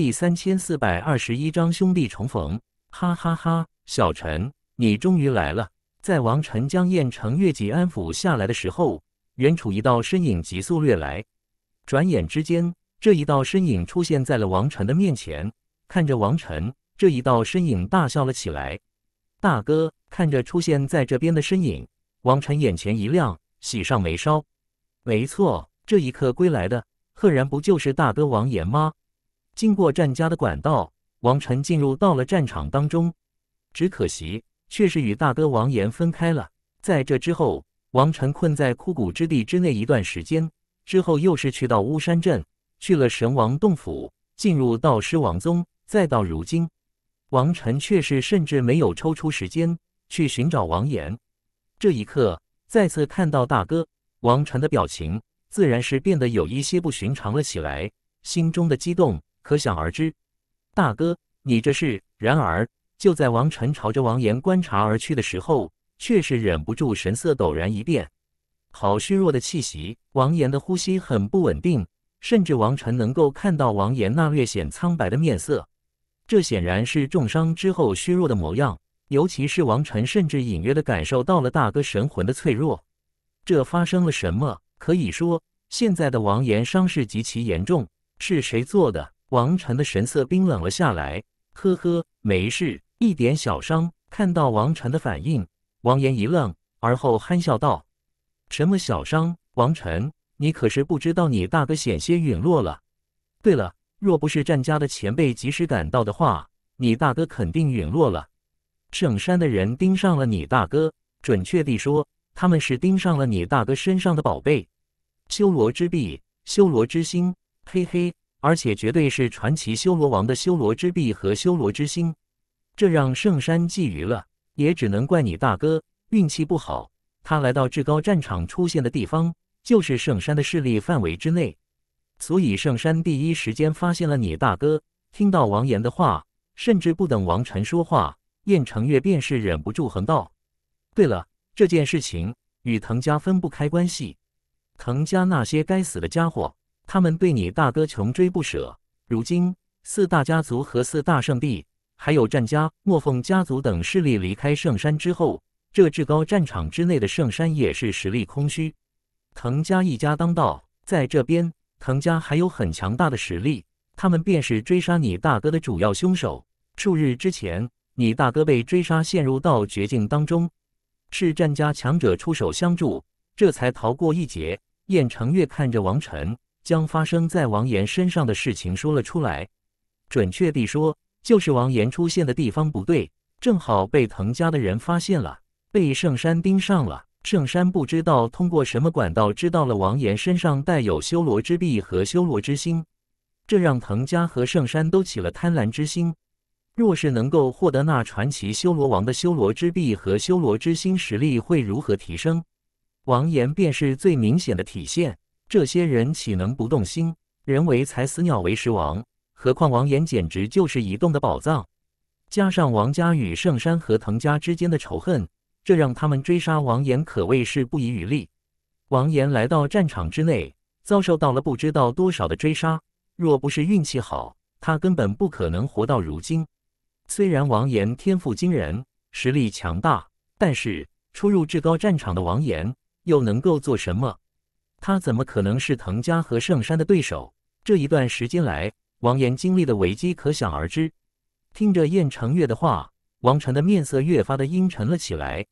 第三千四百二十一章兄弟重逢，哈哈哈！小陈，你终于来了！在王晨将燕城月季安抚下来的时候，远处一道身影急速掠来，转眼之间，这一道身影出现在了王晨的面前。看着王晨，这一道身影大笑了起来。大哥，看着出现在这边的身影，王晨眼前一亮，喜上眉梢。没错，这一刻归来的，赫然不就是大哥王岩吗？经过战家的管道，王晨进入到了战场当中。只可惜，却是与大哥王岩分开了。在这之后，王晨困在枯骨之地之内一段时间，之后又是去到巫山镇，去了神王洞府，进入道师王宗，再到如今，王晨却是甚至没有抽出时间去寻找王岩。这一刻，再次看到大哥，王晨的表情自然是变得有一些不寻常了起来，心中的激动。可想而知，大哥，你这是……然而就在王晨朝着王岩观察而去的时候，却是忍不住神色陡然一变。好虚弱的气息，王岩的呼吸很不稳定，甚至王晨能够看到王岩那略显苍白的面色。这显然是重伤之后虚弱的模样，尤其是王晨，甚至隐约的感受到了大哥神魂的脆弱。这发生了什么？可以说，现在的王岩伤势极其严重，是谁做的？王禅的神色冰冷了下来。呵呵，没事，一点小伤。看到王禅的反应，王岩一愣，而后憨笑道：“什么小伤？王禅，你可是不知道，你大哥险些陨落了。对了，若不是战家的前辈及时赶到的话，你大哥肯定陨落了。圣山的人盯上了你大哥，准确地说，他们是盯上了你大哥身上的宝贝——修罗之臂、修罗之心。嘿嘿。”而且绝对是传奇修罗王的修罗之臂和修罗之心，这让圣山觊觎了，也只能怪你大哥运气不好。他来到至高战场出现的地方，就是圣山的势力范围之内，所以圣山第一时间发现了你大哥。听到王岩的话，甚至不等王晨说话，燕成月便是忍不住横道：“对了，这件事情与藤家分不开关系，藤家那些该死的家伙。”他们对你大哥穷追不舍。如今四大家族和四大圣地，还有战家、莫凤家族等势力离开圣山之后，这至高战场之内的圣山也是实力空虚。藤家一家当道，在这边藤家还有很强大的实力，他们便是追杀你大哥的主要凶手。数日之前，你大哥被追杀陷入到绝境当中，是战家强者出手相助，这才逃过一劫。燕承月看着王晨。将发生在王岩身上的事情说了出来，准确地说，就是王岩出现的地方不对，正好被藤家的人发现了，被圣山盯上了。圣山不知道通过什么管道知道了王岩身上带有修罗之臂和修罗之心，这让藤家和圣山都起了贪婪之心。若是能够获得那传奇修罗王的修罗之臂和修罗之心，实力会如何提升？王岩便是最明显的体现。这些人岂能不动心？人为财死，鸟为食亡。何况王岩简直就是移动的宝藏，加上王家与圣山和藤家之间的仇恨，这让他们追杀王岩可谓是不遗余力。王岩来到战场之内，遭受到了不知道多少的追杀。若不是运气好，他根本不可能活到如今。虽然王岩天赋惊人，实力强大，但是初入至高战场的王岩又能够做什么？他怎么可能是藤家和圣山的对手？这一段时间来，王岩经历的危机可想而知。听着燕成月的话，王晨的面色越发的阴沉了起来。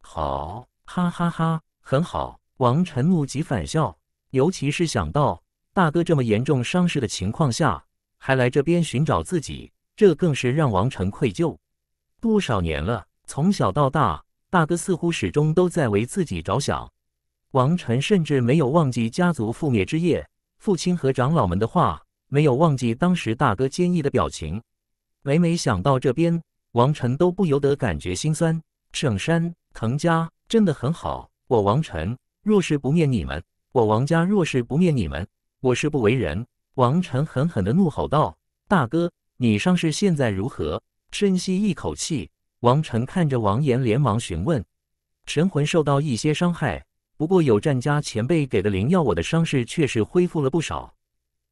好，哈哈哈，很好！王晨怒极反笑，尤其是想到大哥这么严重伤势的情况下还来这边寻找自己，这更是让王晨愧疚。多少年了，从小到大，大哥似乎始终都在为自己着想。王晨甚至没有忘记家族覆灭之夜，父亲和长老们的话，没有忘记当时大哥坚毅的表情。每每想到这边，王晨都不由得感觉心酸。圣山藤家真的很好，我王晨若是不灭你们，我王家若是不灭你们，我是不为人。王晨狠狠地怒吼道：“大哥，你伤势现在如何？”深吸一口气，王晨看着王岩，连忙询问：“神魂受到一些伤害。”不过有战家前辈给的灵药，我的伤势确实恢复了不少。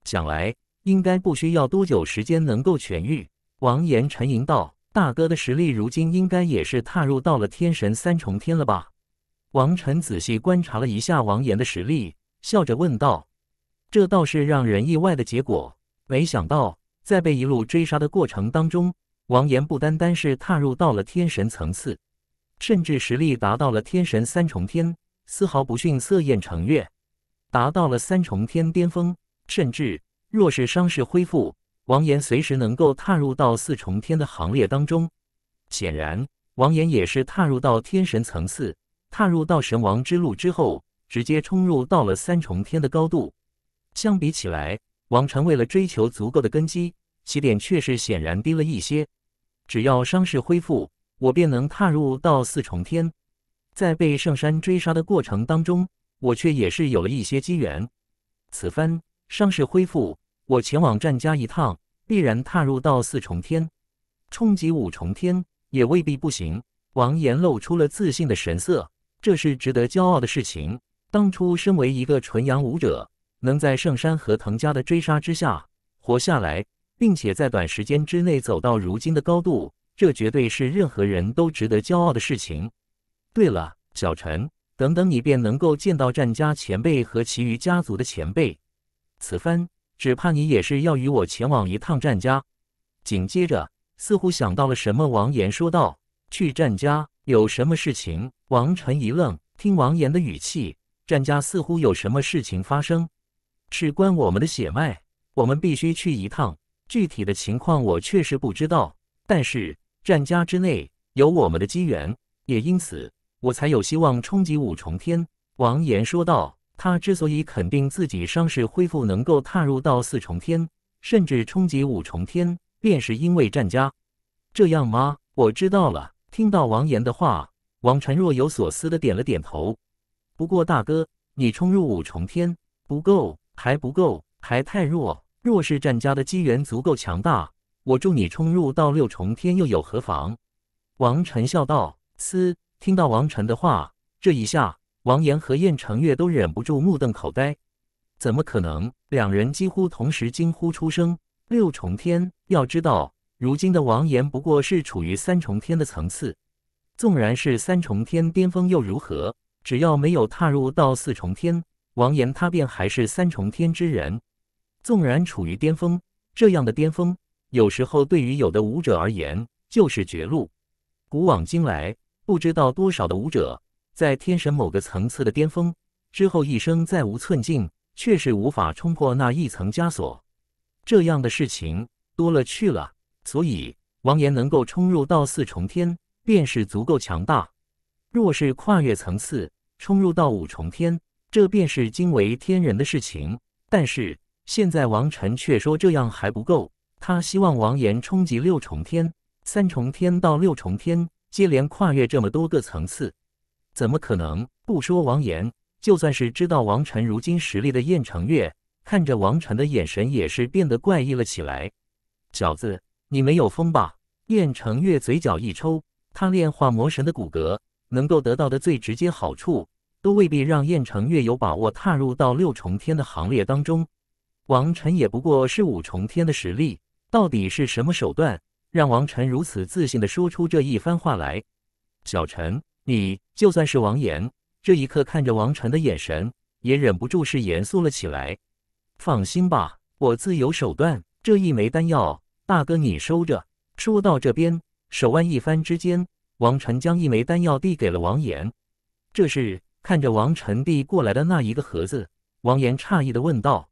想来应该不需要多久时间能够痊愈。王岩沉吟道：“大哥的实力如今应该也是踏入到了天神三重天了吧？”王晨仔细观察了一下王岩的实力，笑着问道：“这倒是让人意外的结果。没想到在被一路追杀的过程当中，王岩不单单是踏入到了天神层次，甚至实力达到了天神三重天。”丝毫不逊色，燕成月，达到了三重天巅峰，甚至若是伤势恢复，王岩随时能够踏入到四重天的行列当中。显然，王岩也是踏入到天神层次，踏入到神王之路之后，直接冲入到了三重天的高度。相比起来，王晨为了追求足够的根基，起点确实显然低了一些。只要伤势恢复，我便能踏入到四重天。在被圣山追杀的过程当中，我却也是有了一些机缘。此番伤势恢复，我前往战家一趟，必然踏入到四重天，冲击五重天也未必不行。王岩露出了自信的神色，这是值得骄傲的事情。当初身为一个纯阳武者，能在圣山和藤家的追杀之下活下来，并且在短时间之内走到如今的高度，这绝对是任何人都值得骄傲的事情。对了，小陈，等等，你便能够见到战家前辈和其余家族的前辈。此番只怕你也是要与我前往一趟战家。紧接着，似乎想到了什么，王岩说道：“去战家有什么事情？”王晨一愣，听王岩的语气，战家似乎有什么事情发生，事关我们的血脉，我们必须去一趟。具体的情况我确实不知道，但是战家之内有我们的机缘，也因此。我才有希望冲击五重天。”王岩说道。他之所以肯定自己伤势恢复能够踏入到四重天，甚至冲击五重天，便是因为战家。这样吗？我知道了。听到王岩的话，王晨若有所思的点了点头。不过大哥，你冲入五重天不够，还不够，还太弱。若是战家的机缘足够强大，我助你冲入到六重天又有何妨？”王晨笑道。嘶。听到王晨的话，这一下，王岩和燕成月都忍不住目瞪口呆。怎么可能？两人几乎同时惊呼出声。六重天，要知道，如今的王岩不过是处于三重天的层次。纵然是三重天巅峰又如何？只要没有踏入到四重天，王岩他便还是三重天之人。纵然处于巅峰，这样的巅峰，有时候对于有的武者而言就是绝路。古往今来。不知道多少的武者，在天神某个层次的巅峰之后，一生再无寸进，却是无法冲破那一层枷锁。这样的事情多了去了。所以王岩能够冲入到四重天，便是足够强大。若是跨越层次，冲入到五重天，这便是惊为天人的事情。但是现在王晨却说这样还不够，他希望王岩冲击六重天，三重天到六重天。接连跨越这么多个层次，怎么可能？不说王岩，就算是知道王晨如今实力的燕城月，看着王晨的眼神也是变得怪异了起来。小子，你没有疯吧？燕城月嘴角一抽，他炼化魔神的骨骼，能够得到的最直接好处，都未必让燕城月有把握踏入到六重天的行列当中。王晨也不过是五重天的实力，到底是什么手段？让王晨如此自信的说出这一番话来，小陈，你就算是王岩，这一刻看着王晨的眼神也忍不住是严肃了起来。放心吧，我自有手段。这一枚丹药，大哥你收着。说到这边，手腕一翻之间，王晨将一枚丹药递给了王岩。这是看着王晨递过来的那一个盒子，王岩诧异的问道：“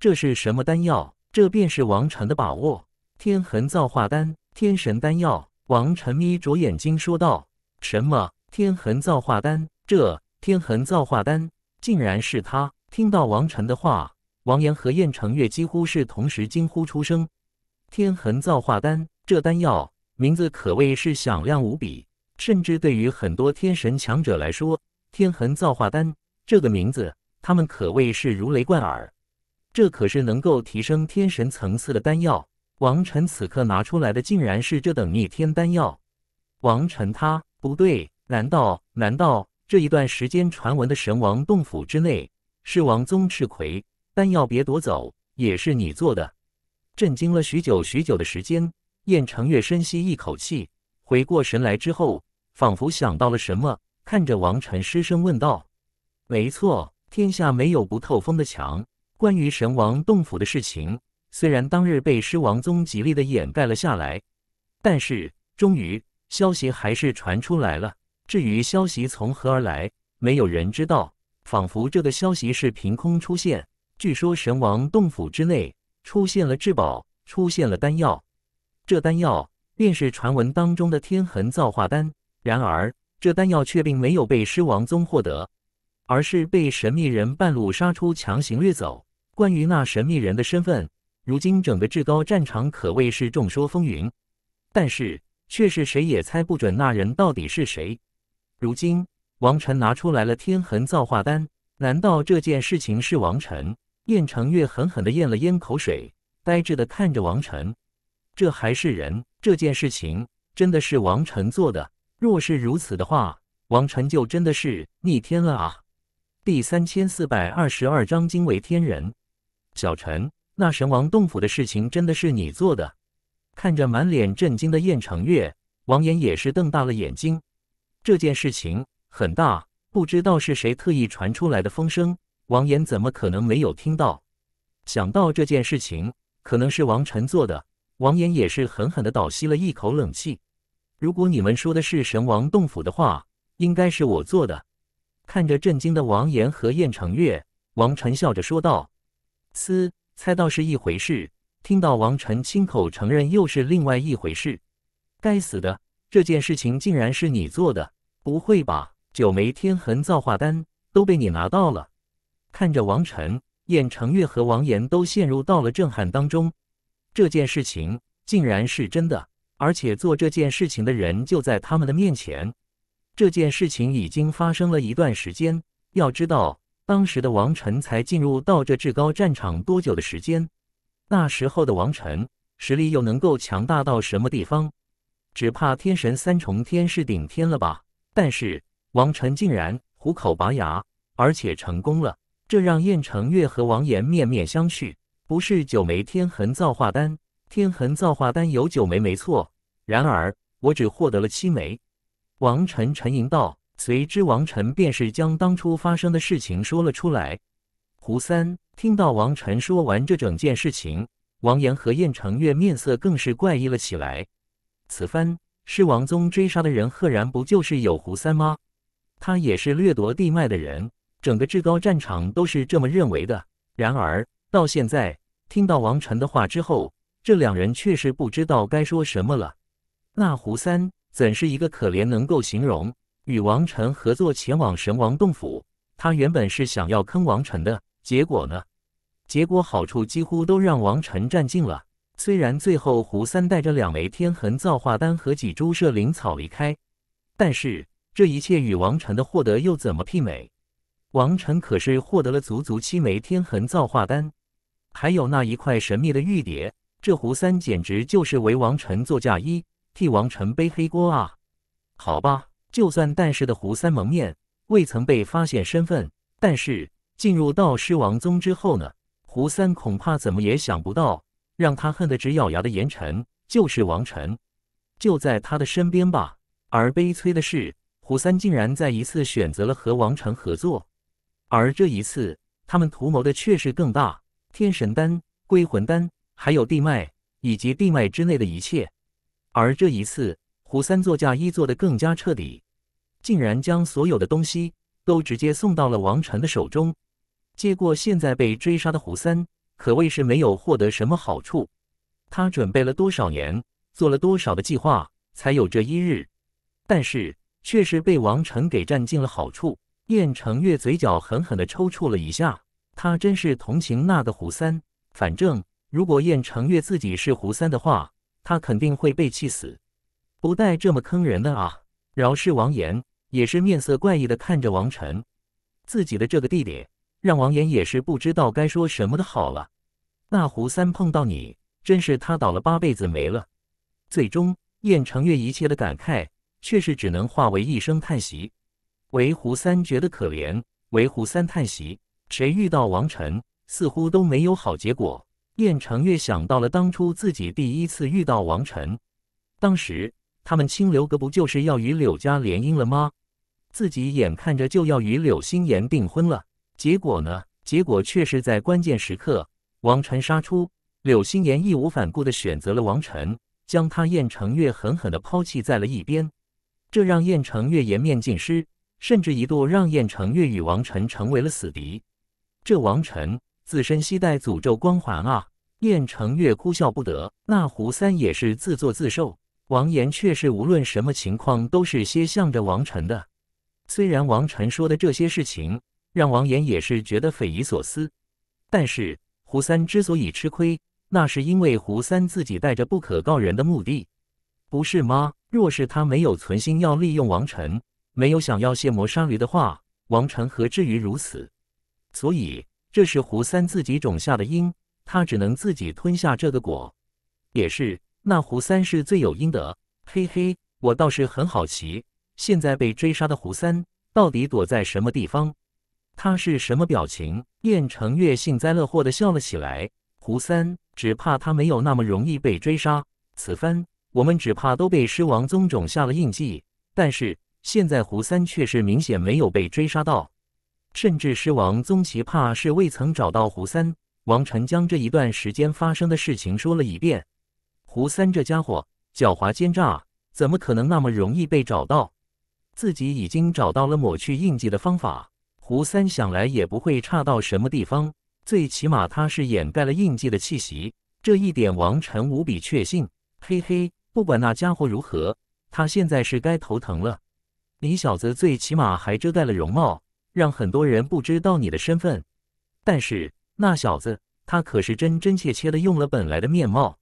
这是什么丹药？”这便是王晨的把握。天痕造化丹，天神丹药。王晨眯着眼睛说道：“什么？天痕造化丹？这天痕造化丹，竟然是他！”听到王晨的话，王岩和燕城月几乎是同时惊呼出声。天痕造化丹，这丹药名字可谓是响亮无比，甚至对于很多天神强者来说，天痕造化丹这个名字，他们可谓是如雷贯耳。这可是能够提升天神层次的丹药。王臣此刻拿出来的竟然是这等逆天丹药，王臣他不对，难道难道这一段时间传闻的神王洞府之内是王宗赤奎丹药别夺走，也是你做的？震惊了许久许久的时间，燕成月深吸一口气，回过神来之后，仿佛想到了什么，看着王臣失声问道：“没错，天下没有不透风的墙，关于神王洞府的事情。”虽然当日被狮王宗极力的掩盖了下来，但是终于消息还是传出来了。至于消息从何而来，没有人知道，仿佛这个消息是凭空出现。据说神王洞府之内出现了至宝，出现了丹药。这丹药便是传闻当中的天痕造化丹。然而这丹药却并没有被狮王宗获得，而是被神秘人半路杀出，强行掠走。关于那神秘人的身份，如今整个至高战场可谓是众说纷纭，但是却是谁也猜不准那人到底是谁。如今王晨拿出来了天痕造化丹，难道这件事情是王晨？燕成月狠狠地咽了咽口水，呆滞地看着王晨。这还是人？这件事情真的是王晨做的？若是如此的话，王晨就真的是逆天了啊！第三千四百二十二章惊为天人，小陈。那神王洞府的事情真的是你做的？看着满脸震惊的燕城月，王岩也是瞪大了眼睛。这件事情很大，不知道是谁特意传出来的风声，王岩怎么可能没有听到？想到这件事情可能是王晨做的，王岩也是狠狠的倒吸了一口冷气。如果你们说的是神王洞府的话，应该是我做的。看着震惊的王岩和燕城月，王晨笑着说道：“嘶。”猜到是一回事，听到王晨亲口承认又是另外一回事。该死的，这件事情竟然是你做的？不会吧？九枚天痕造化丹都被你拿到了！看着王晨、燕成月和王岩，都陷入到了震撼当中。这件事情竟然是真的，而且做这件事情的人就在他们的面前。这件事情已经发生了一段时间，要知道。当时的王晨才进入到这至高战场多久的时间？那时候的王晨实力又能够强大到什么地方？只怕天神三重天是顶天了吧？但是王晨竟然虎口拔牙，而且成功了，这让燕城月和王岩面面相觑。不是九枚天痕造化丹，天痕造化丹有九枚没错，然而我只获得了七枚。王晨沉吟道。随之，王晨便是将当初发生的事情说了出来。胡三听到王晨说完这整件事情，王岩和燕成月面色更是怪异了起来。此番是王宗追杀的人，赫然不就是有胡三吗？他也是掠夺地脉的人，整个至高战场都是这么认为的。然而到现在听到王晨的话之后，这两人却是不知道该说什么了。那胡三怎是一个可怜能够形容？与王晨合作前往神王洞府，他原本是想要坑王晨的，结果呢？结果好处几乎都让王晨占尽了。虽然最后胡三带着两枚天痕造化丹和几株舍灵草离开，但是这一切与王晨的获得又怎么媲美？王晨可是获得了足足七枚天痕造化丹，还有那一块神秘的玉蝶。这胡三简直就是为王晨做嫁衣，替王晨背黑锅啊！好吧。就算但是的胡三蒙面未曾被发现身份，但是进入到狮王宗之后呢，胡三恐怕怎么也想不到，让他恨得直咬牙的严尘就是王晨，就在他的身边吧。而悲催的是，胡三竟然再一次选择了和王晨合作，而这一次他们图谋的却是更大，天神丹、归魂丹，还有地脉以及地脉之内的一切，而这一次。胡三座嫁衣做得更加彻底，竟然将所有的东西都直接送到了王晨的手中。结果现在被追杀的胡三，可谓是没有获得什么好处。他准备了多少年，做了多少的计划，才有这一日，但是却是被王晨给占尽了好处。燕承月嘴角狠狠地抽搐了一下，他真是同情那个胡三。反正如果燕承月自己是胡三的话，他肯定会被气死。不带这么坑人的啊！饶是王岩也是面色怪异的看着王晨，自己的这个弟弟让王岩也是不知道该说什么的好了。那胡三碰到你，真是他倒了八辈子霉了。最终，燕成月一切的感慨却是只能化为一声叹息。为胡三觉得可怜，为胡三叹息，谁遇到王晨似乎都没有好结果。燕成月想到了当初自己第一次遇到王晨，当时。他们清流阁不就是要与柳家联姻了吗？自己眼看着就要与柳心言订婚了，结果呢？结果却是在关键时刻，王晨杀出，柳心言义无反顾地选择了王晨，将他燕成月狠狠地抛弃在了一边，这让燕成月颜面尽失，甚至一度让燕成月与王晨成为了死敌。这王晨自身携带诅咒光环啊，燕成月哭笑不得。那胡三也是自作自受。王岩却是无论什么情况都是些向着王晨的。虽然王晨说的这些事情让王岩也是觉得匪夷所思，但是胡三之所以吃亏，那是因为胡三自己带着不可告人的目的，不是吗？若是他没有存心要利用王晨，没有想要卸磨杀驴的话，王晨何至于如此？所以这是胡三自己种下的因，他只能自己吞下这个果。也是。那胡三是罪有应得，嘿嘿，我倒是很好奇，现在被追杀的胡三到底躲在什么地方？他是什么表情？燕成月幸灾乐祸地笑了起来。胡三，只怕他没有那么容易被追杀。此番我们只怕都被狮王宗种下了印记，但是现在胡三却是明显没有被追杀到，甚至狮王宗奇怕是未曾找到胡三。王晨将这一段时间发生的事情说了一遍。胡三这家伙狡猾奸诈，怎么可能那么容易被找到？自己已经找到了抹去印记的方法，胡三想来也不会差到什么地方。最起码他是掩盖了印记的气息，这一点王晨无比确信。嘿嘿，不管那家伙如何，他现在是该头疼了。你小子最起码还遮盖了容貌，让很多人不知道你的身份。但是那小子，他可是真真切切的用了本来的面貌。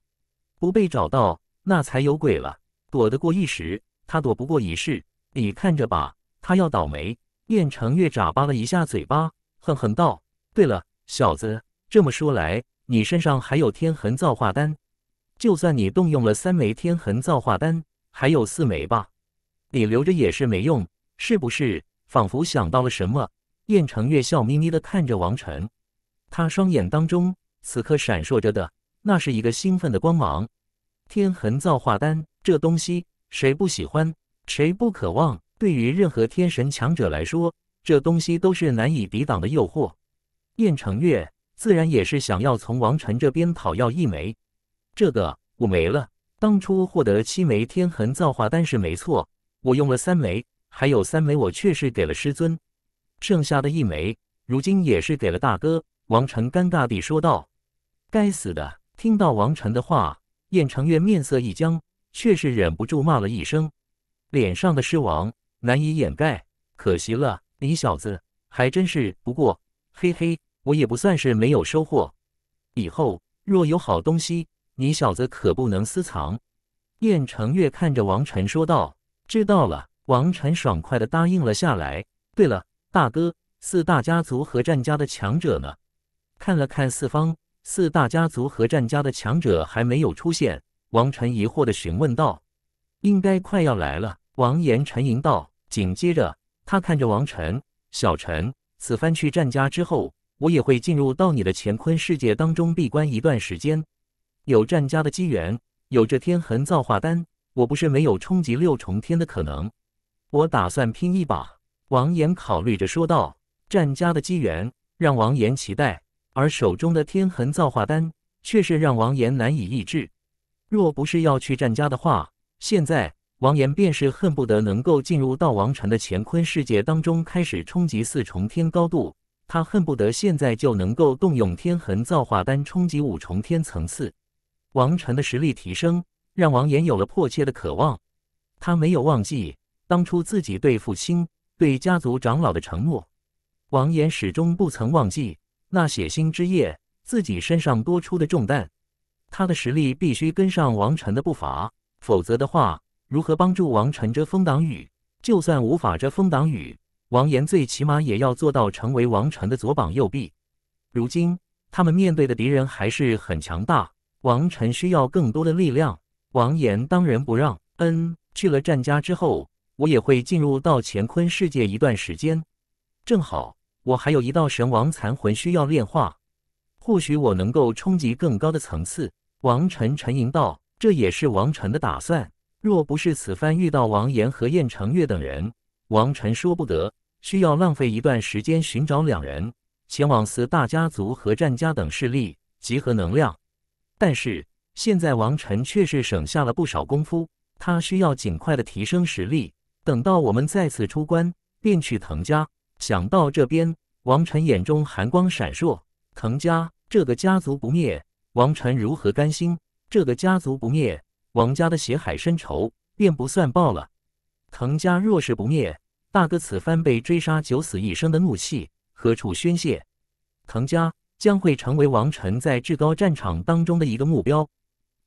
不被找到，那才有鬼了。躲得过一时，他躲不过一世。你看着吧，他要倒霉。燕城月眨巴了一下嘴巴，哼哼道：“对了，小子，这么说来，你身上还有天痕造化丹。就算你动用了三枚天痕造化丹，还有四枚吧？你留着也是没用，是不是？”仿佛想到了什么，燕城月笑眯眯的看着王晨，他双眼当中此刻闪烁着的，那是一个兴奋的光芒。天痕造化丹，这东西谁不喜欢，谁不渴望？对于任何天神强者来说，这东西都是难以抵挡的诱惑。燕城月自然也是想要从王晨这边讨要一枚。这个我没了，当初获得七枚天痕造化丹是没错，我用了三枚，还有三枚我却是给了师尊，剩下的一枚，如今也是给了大哥。王晨尴尬地说道：“该死的！”听到王晨的话。燕成月面色一僵，却是忍不住骂了一声，脸上的失望难以掩盖。可惜了，你小子还真是。不过，嘿嘿，我也不算是没有收获。以后若有好东西，你小子可不能私藏。燕成月看着王晨说道：“知道了。”王晨爽快的答应了下来。对了，大哥，四大家族和战家的强者呢？看了看四方。四大家族和战家的强者还没有出现，王晨疑惑的询问道：“应该快要来了。”王岩沉吟道。紧接着，他看着王晨：“小陈，此番去战家之后，我也会进入到你的乾坤世界当中闭关一段时间。有战家的机缘，有这天痕造化丹，我不是没有冲击六重天的可能。我打算拼一把。”王岩考虑着说道：“战家的机缘，让王岩期待。”而手中的天痕造化丹却是让王岩难以抑制。若不是要去战家的话，现在王岩便是恨不得能够进入道王辰的乾坤世界当中，开始冲击四重天高度。他恨不得现在就能够动用天痕造化丹冲击五重天层次。王辰的实力提升，让王岩有了迫切的渴望。他没有忘记当初自己对父亲、对家族长老的承诺。王岩始终不曾忘记。那血腥之夜，自己身上多出的重担，他的实力必须跟上王晨的步伐，否则的话，如何帮助王晨遮风挡雨？就算无法遮风挡雨，王岩最起码也要做到成为王晨的左膀右臂。如今他们面对的敌人还是很强大，王晨需要更多的力量，王岩当仁不让。嗯，去了战家之后，我也会进入到乾坤世界一段时间，正好。我还有一道神王残魂需要炼化，或许我能够冲击更高的层次。王晨沉吟道：“这也是王晨的打算。若不是此番遇到王岩和燕成月等人，王晨说不得需要浪费一段时间寻找两人，前往四大家族和战家等势力集合能量。但是现在王晨却是省下了不少功夫，他需要尽快的提升实力。等到我们再次出关，便去藤家。”想到这边，王晨眼中寒光闪烁。藤家这个家族不灭，王晨如何甘心？这个家族不灭，王家的血海深仇便不算报了。藤家若是不灭，大哥此番被追杀九死一生的怒气何处宣泄？藤家将会成为王晨在至高战场当中的一个目标。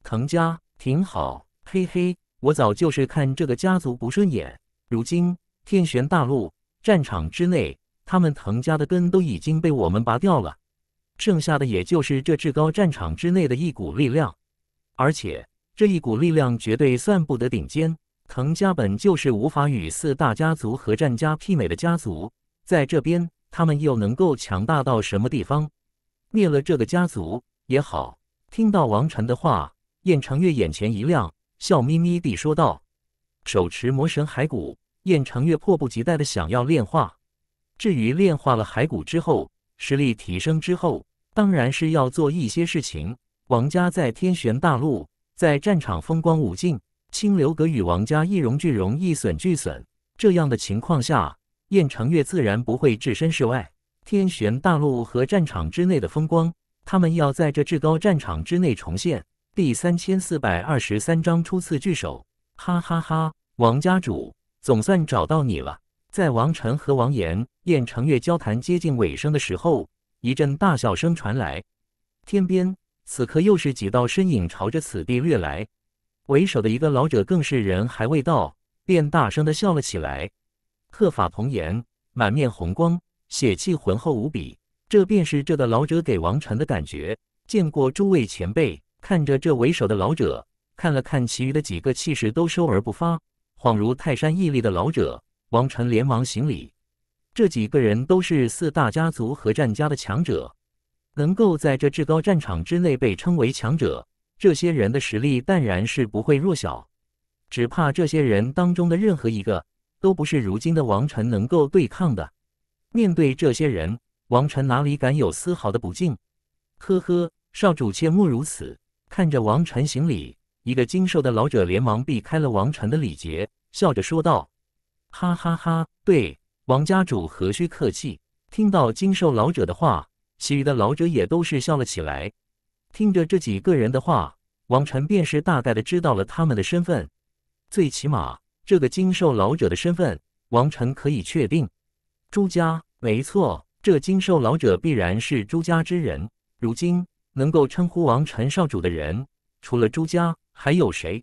藤家挺好，嘿嘿，我早就是看这个家族不顺眼。如今天玄大陆。战场之内，他们藤家的根都已经被我们拔掉了，剩下的也就是这至高战场之内的一股力量，而且这一股力量绝对算不得顶尖。藤家本就是无法与四大家族和战家媲美的家族，在这边他们又能够强大到什么地方？灭了这个家族也好。听到王禅的话，燕长月眼前一亮，笑眯眯地说道：“手持魔神骸骨。”燕城月迫不及待地想要炼化。至于炼化了骸骨之后，实力提升之后，当然是要做一些事情。王家在天玄大陆，在战场风光无尽，清流阁与王家一荣俱荣，一损俱损。这样的情况下，燕城月自然不会置身事外。天玄大陆和战场之内的风光，他们要在这至高战场之内重现。第三千四百二十三章初次聚首，哈哈哈！王家主。总算找到你了！在王晨和王岩、燕成月交谈接近尾声的时候，一阵大笑声传来。天边此刻又是几道身影朝着此地掠来，为首的一个老者更是人还未到，便大声的笑了起来。鹤发童颜，满面红光，血气浑厚无比，这便是这的老者给王晨的感觉。见过诸位前辈，看着这为首的老者，看了看其余的几个，气势都收而不发。恍如泰山屹立的老者，王晨连忙行礼。这几个人都是四大家族和战家的强者，能够在这至高战场之内被称为强者，这些人的实力淡然是不会弱小。只怕这些人当中的任何一个，都不是如今的王晨能够对抗的。面对这些人，王晨哪里敢有丝毫的不敬？呵呵，少主切莫如此。看着王晨行礼。一个精瘦的老者连忙避开了王晨的礼节，笑着说道：“哈哈哈，对，王家主何须客气？”听到精瘦老者的话，其余的老者也都是笑了起来。听着这几个人的话，王晨便是大概的知道了他们的身份。最起码，这个精瘦老者的身份，王晨可以确定。朱家，没错，这精瘦老者必然是朱家之人。如今能够称呼王晨少主的人，除了朱家。还有谁？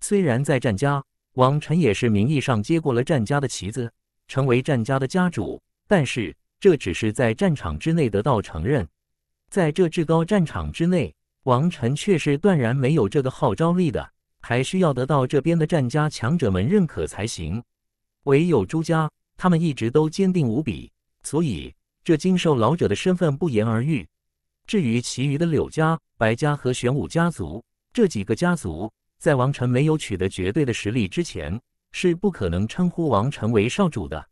虽然在战家，王臣也是名义上接过了战家的旗子，成为战家的家主，但是这只是在战场之内得到承认。在这至高战场之内，王臣却是断然没有这个号召力的，还需要得到这边的战家强者们认可才行。唯有朱家，他们一直都坚定无比，所以这经受老者的身份不言而喻。至于其余的柳家、白家和玄武家族。这几个家族在王臣没有取得绝对的实力之前，是不可能称呼王臣为少主的。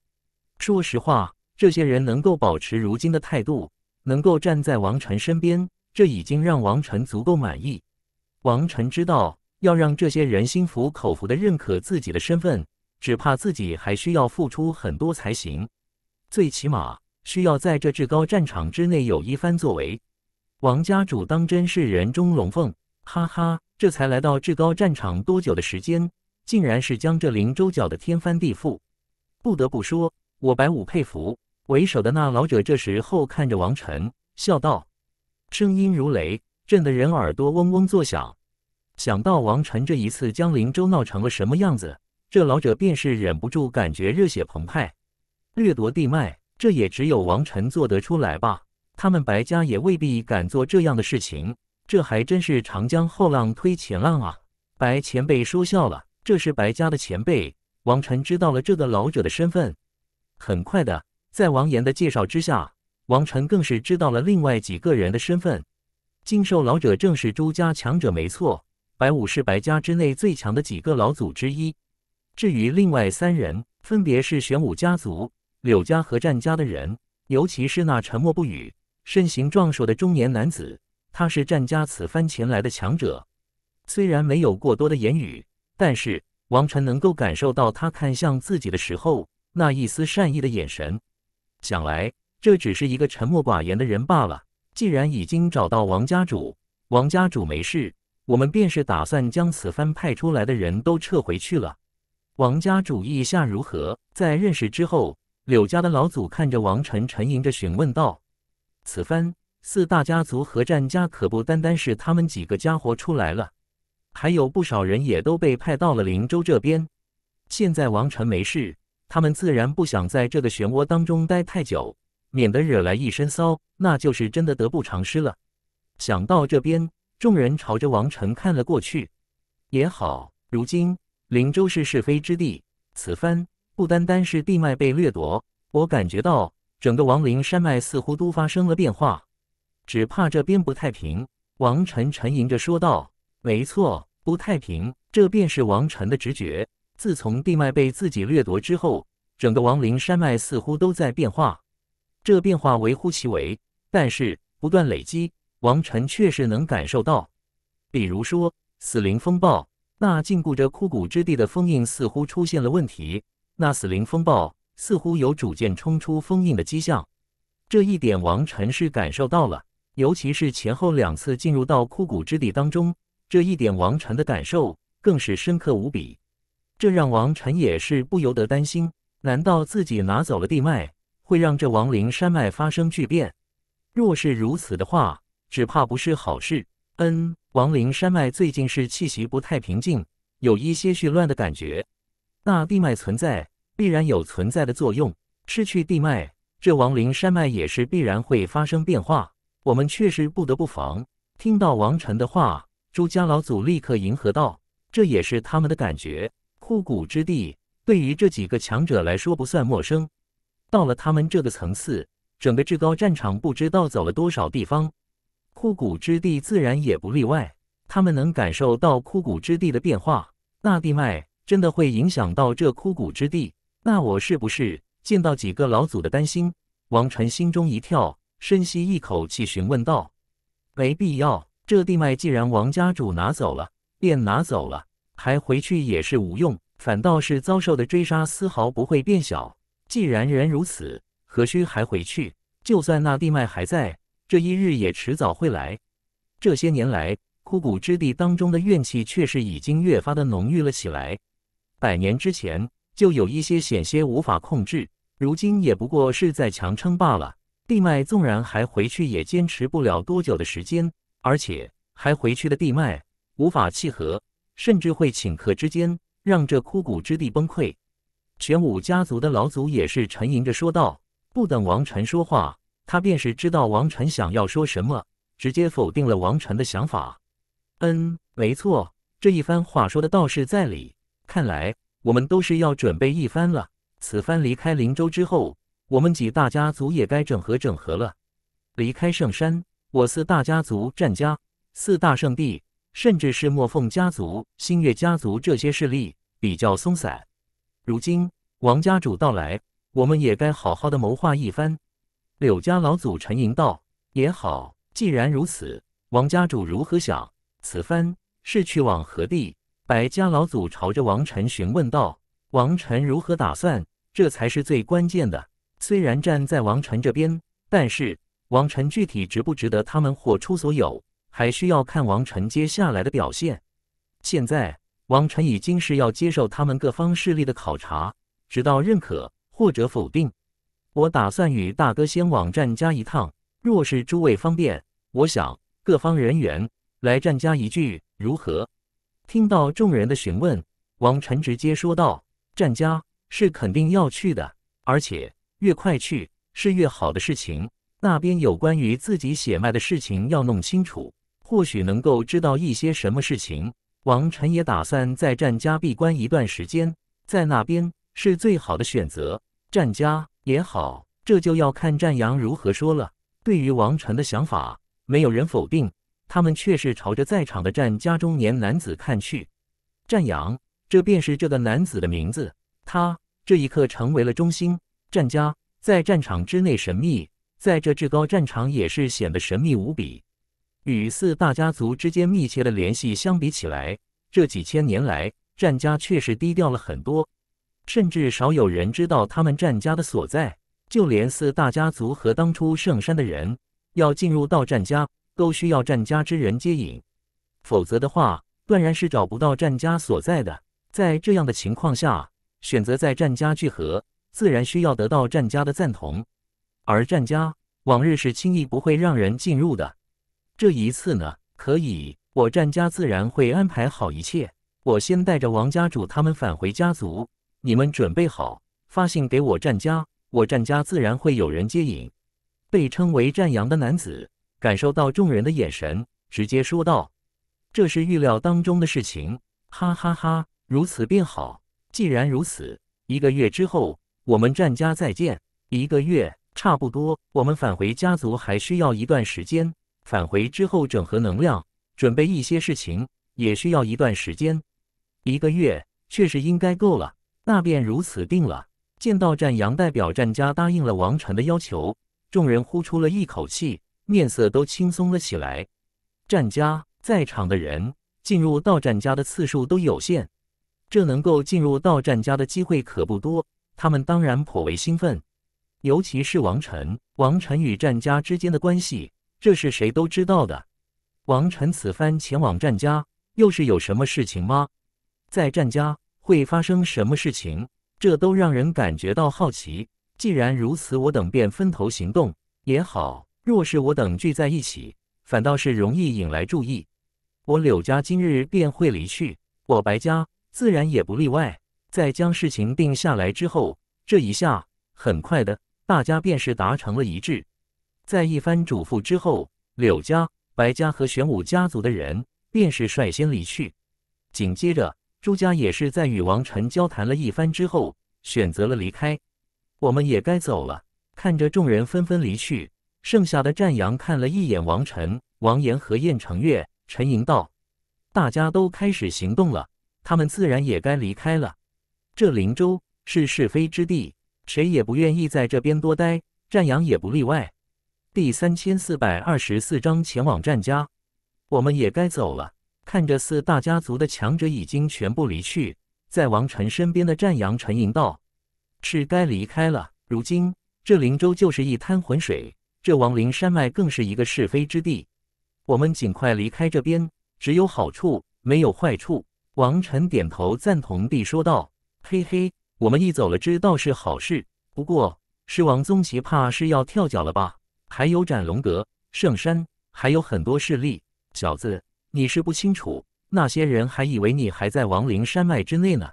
说实话，这些人能够保持如今的态度，能够站在王臣身边，这已经让王臣足够满意。王臣知道，要让这些人心服口服的认可自己的身份，只怕自己还需要付出很多才行。最起码，需要在这至高战场之内有一番作为。王家主当真是人中龙凤。哈哈，这才来到至高战场多久的时间，竟然是将这灵州搅得天翻地覆。不得不说，我白武佩服。为首的那老者这时候看着王晨，笑道，声音如雷，震得人耳朵嗡嗡作响。想到王晨这一次将灵州闹成了什么样子，这老者便是忍不住感觉热血澎湃。掠夺地脉，这也只有王晨做得出来吧？他们白家也未必敢做这样的事情。这还真是长江后浪推前浪啊！白前辈说笑了，这是白家的前辈。王晨知道了这个老者的身份，很快的，在王岩的介绍之下，王晨更是知道了另外几个人的身份。净兽老者正是周家强者，没错，白武是白家之内最强的几个老祖之一。至于另外三人，分别是玄武家族、柳家和战家的人，尤其是那沉默不语、身形壮硕的中年男子。他是战家此番前来的强者，虽然没有过多的言语，但是王晨能够感受到他看向自己的时候那一丝善意的眼神。想来这只是一个沉默寡言的人罢了。既然已经找到王家主，王家主没事，我们便是打算将此番派出来的人都撤回去了。王家主意下如何？在认识之后，柳家的老祖看着王晨，沉吟着询问道：“此番。”四大家族和战家可不单单是他们几个家伙出来了，还有不少人也都被派到了灵州这边。现在王臣没事，他们自然不想在这个漩涡当中待太久，免得惹来一身骚，那就是真的得不偿失了。想到这边，众人朝着王臣看了过去。也好，如今灵州是是非之地，此番不单单是地脉被掠夺，我感觉到整个王陵山脉似乎都发生了变化。只怕这边不太平，王晨沉吟着说道：“没错，不太平，这便是王晨的直觉。自从地脉被自己掠夺之后，整个亡灵山脉似乎都在变化。这变化微乎其微，但是不断累积，王晨确实能感受到。比如说死灵风暴，那禁锢着枯骨之地的封印似乎出现了问题，那死灵风暴似乎有逐渐冲出封印的迹象。这一点王晨是感受到了。”尤其是前后两次进入到枯骨之地当中，这一点王辰的感受更是深刻无比。这让王辰也是不由得担心：难道自己拿走了地脉，会让这亡灵山脉发生巨变？若是如此的话，只怕不是好事。嗯，亡灵山脉最近是气息不太平静，有一些絮乱的感觉。那地脉存在，必然有存在的作用。失去地脉，这亡灵山脉也是必然会发生变化。我们确实不得不防。听到王晨的话，朱家老祖立刻迎合道：“这也是他们的感觉。枯骨之地对于这几个强者来说不算陌生。到了他们这个层次，整个至高战场不知道走了多少地方，枯骨之地自然也不例外。他们能感受到枯骨之地的变化，那地脉真的会影响到这枯骨之地？那我是不是见到几个老祖的担心？”王晨心中一跳。深吸一口气，询问道：“没必要，这地脉既然王家主拿走了，便拿走了，还回去也是无用，反倒是遭受的追杀丝毫不会变小。既然然如此，何须还回去？就算那地脉还在，这一日也迟早会来。这些年来，枯骨之地当中的怨气确实已经越发的浓郁了起来。百年之前就有一些险些无法控制，如今也不过是在强撑罢了。”地脉纵然还回去，也坚持不了多久的时间，而且还回去的地脉无法契合，甚至会顷刻之间让这枯骨之地崩溃。玄武家族的老祖也是沉吟着说道：“不等王晨说话，他便是知道王晨想要说什么，直接否定了王晨的想法。”“嗯，没错，这一番话说的倒是在理。看来我们都是要准备一番了。此番离开灵州之后。”我们几大家族也该整合整合了。离开圣山，我四大家族、战家、四大圣地，甚至是墨凤家族、星月家族这些势力比较松散。如今王家主到来，我们也该好好的谋划一番。柳家老祖沉吟道：“也好，既然如此，王家主如何想？此番是去往何地？”白家老祖朝着王晨询问道：“王晨如何打算？这才是最关键的。”虽然站在王晨这边，但是王晨具体值不值得他们豁出所有，还需要看王晨接下来的表现。现在王晨已经是要接受他们各方势力的考察，直到认可或者否定。我打算与大哥先往战家一趟，若是诸位方便，我想各方人员来战家一聚，如何？听到众人的询问，王晨直接说道：“战家是肯定要去的，而且。”越快去是越好的事情。那边有关于自己血脉的事情要弄清楚，或许能够知道一些什么事情。王晨也打算在战家闭关一段时间，在那边是最好的选择。战家也好，这就要看战阳如何说了。对于王晨的想法，没有人否定，他们却是朝着在场的战家中年男子看去。战阳，这便是这个男子的名字。他这一刻成为了中心。战家在战场之内神秘，在这至高战场也是显得神秘无比。与四大家族之间密切的联系相比起来，这几千年来，战家确实低调了很多，甚至少有人知道他们战家的所在。就连四大家族和当初圣山的人，要进入到战家，都需要战家之人接引，否则的话，断然是找不到战家所在的。在这样的情况下，选择在战家聚合。自然需要得到战家的赞同，而战家往日是轻易不会让人进入的。这一次呢，可以，我战家自然会安排好一切。我先带着王家主他们返回家族，你们准备好，发信给我战家，我战家自然会有人接引。被称为战阳的男子感受到众人的眼神，直接说道：“这是预料当中的事情，哈哈哈，如此便好。既然如此，一个月之后。”我们战家再见，一个月差不多。我们返回家族还需要一段时间，返回之后整合能量，准备一些事情也需要一段时间。一个月确实应该够了，那便如此定了。见到战阳代表战家答应了王禅的要求，众人呼出了一口气，面色都轻松了起来。战家在场的人进入到战家的次数都有限，这能够进入到战家的机会可不多。他们当然颇为兴奋，尤其是王晨。王晨与战家之间的关系，这是谁都知道的。王晨此番前往战家，又是有什么事情吗？在战家会发生什么事情，这都让人感觉到好奇。既然如此，我等便分头行动也好。若是我等聚在一起，反倒是容易引来注意。我柳家今日便会离去，我白家自然也不例外。在将事情定下来之后，这一下很快的，大家便是达成了一致。在一番嘱咐之后，柳家、白家和玄武家族的人便是率先离去。紧接着，朱家也是在与王晨交谈了一番之后，选择了离开。我们也该走了。看着众人纷纷离去，剩下的战阳看了一眼王晨、王岩和燕成月，沉吟道：“大家都开始行动了，他们自然也该离开了。”这灵州是是非之地，谁也不愿意在这边多待，战阳也不例外。第三千四百二十四章前往战家，我们也该走了。看着四大家族的强者已经全部离去，在王晨身边的战阳沉吟道：“是该离开了。如今这灵州就是一滩浑水，这王灵山脉更是一个是非之地，我们尽快离开这边，只有好处没有坏处。”王晨点头赞同地说道。嘿嘿，我们一走了之倒是好事。不过，狮王宗奇怕是要跳脚了吧？还有斩龙阁、圣山，还有很多势力。小子，你是不清楚，那些人还以为你还在亡灵山脉之内呢。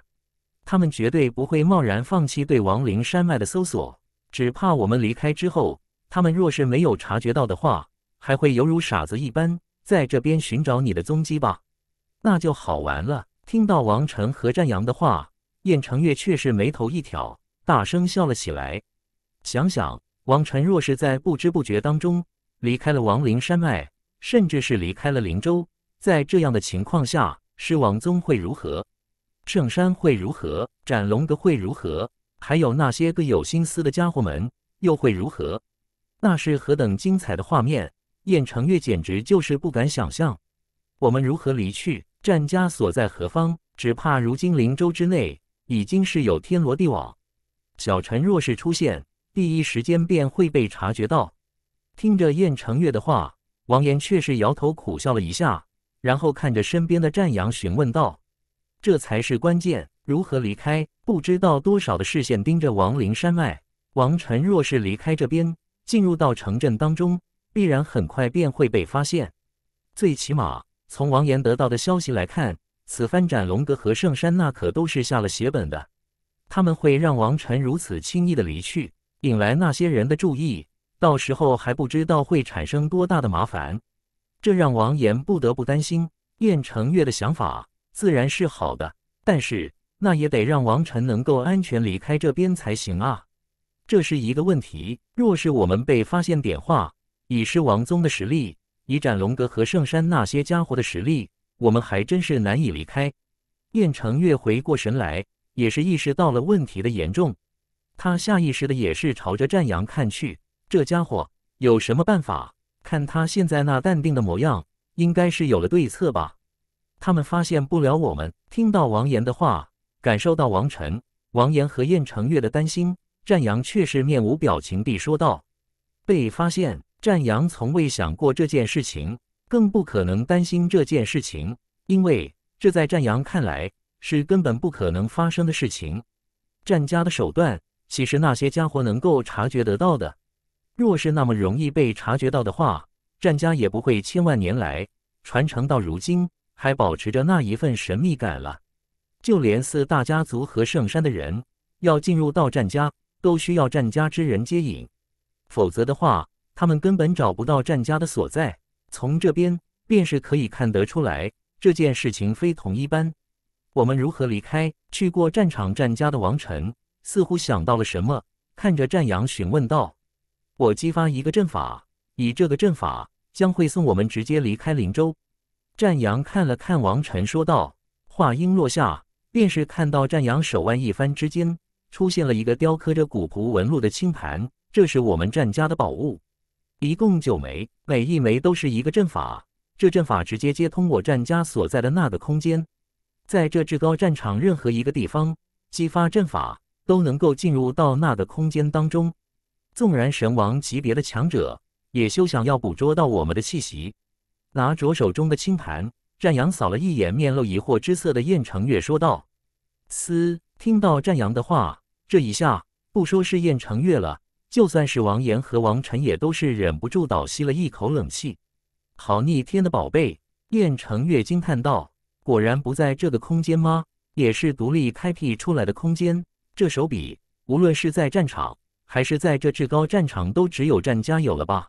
他们绝对不会贸然放弃对亡灵山脉的搜索，只怕我们离开之后，他们若是没有察觉到的话，还会犹如傻子一般在这边寻找你的踪迹吧？那就好玩了。听到王成和战阳的话。燕成月却是眉头一挑，大声笑了起来。想想王禅若是在不知不觉当中离开了王陵山脉，甚至是离开了灵州，在这样的情况下，狮王宗会如何？圣山会如何？斩龙阁会如何？还有那些个有心思的家伙们又会如何？那是何等精彩的画面！燕成月简直就是不敢想象。我们如何离去？战家所在何方？只怕如今灵州之内。已经是有天罗地网，小陈若是出现，第一时间便会被察觉到。听着燕成月的话，王岩却是摇头苦笑了一下，然后看着身边的战阳询问道：“这才是关键，如何离开？不知道多少的视线盯着王陵山脉，王晨若是离开这边，进入到城镇当中，必然很快便会被发现。最起码从王岩得到的消息来看。”此番斩龙阁和圣山，那可都是下了血本的。他们会让王臣如此轻易的离去，引来那些人的注意，到时候还不知道会产生多大的麻烦。这让王岩不得不担心。燕承月的想法自然是好的，但是那也得让王晨能够安全离开这边才行啊。这是一个问题。若是我们被发现点化，以师王宗的实力，以斩龙阁和圣山那些家伙的实力。我们还真是难以离开。燕成月回过神来，也是意识到了问题的严重，他下意识的也是朝着战阳看去。这家伙有什么办法？看他现在那淡定的模样，应该是有了对策吧？他们发现不了我们。听到王岩的话，感受到王晨、王岩和燕成月的担心，战阳却是面无表情地说道：“被发现。”战阳从未想过这件事情。更不可能担心这件事情，因为这在战阳看来是根本不可能发生的事情。战家的手段，岂是那些家伙能够察觉得到的。若是那么容易被察觉到的话，战家也不会千万年来传承到如今，还保持着那一份神秘感了。就连四大家族和圣山的人要进入到战家，都需要战家之人接引，否则的话，他们根本找不到战家的所在。从这边便是可以看得出来，这件事情非同一般。我们如何离开？去过战场，战家的王晨似乎想到了什么，看着战阳询问道：“我激发一个阵法，以这个阵法将会送我们直接离开灵州。”战阳看了看王晨，说道。话音落下，便是看到战阳手腕一翻之间，出现了一个雕刻着古朴纹路的青盘，这是我们战家的宝物。一共九枚，每一枚都是一个阵法。这阵法直接接通我战家所在的那个空间，在这至高战场任何一个地方激发阵法，都能够进入到那个空间当中。纵然神王级别的强者，也休想要捕捉到我们的气息。拿着手中的青盘，战阳扫了一眼面露疑惑之色的燕成月，说道：“嘶！”听到战阳的话，这一下，不说是燕成月了。就算是王岩和王晨也都是忍不住倒吸了一口冷气。好逆天的宝贝！燕城月惊叹道：“果然不在这个空间吗？也是独立开辟出来的空间。这手笔，无论是在战场还是在这至高战场，都只有战家有了吧？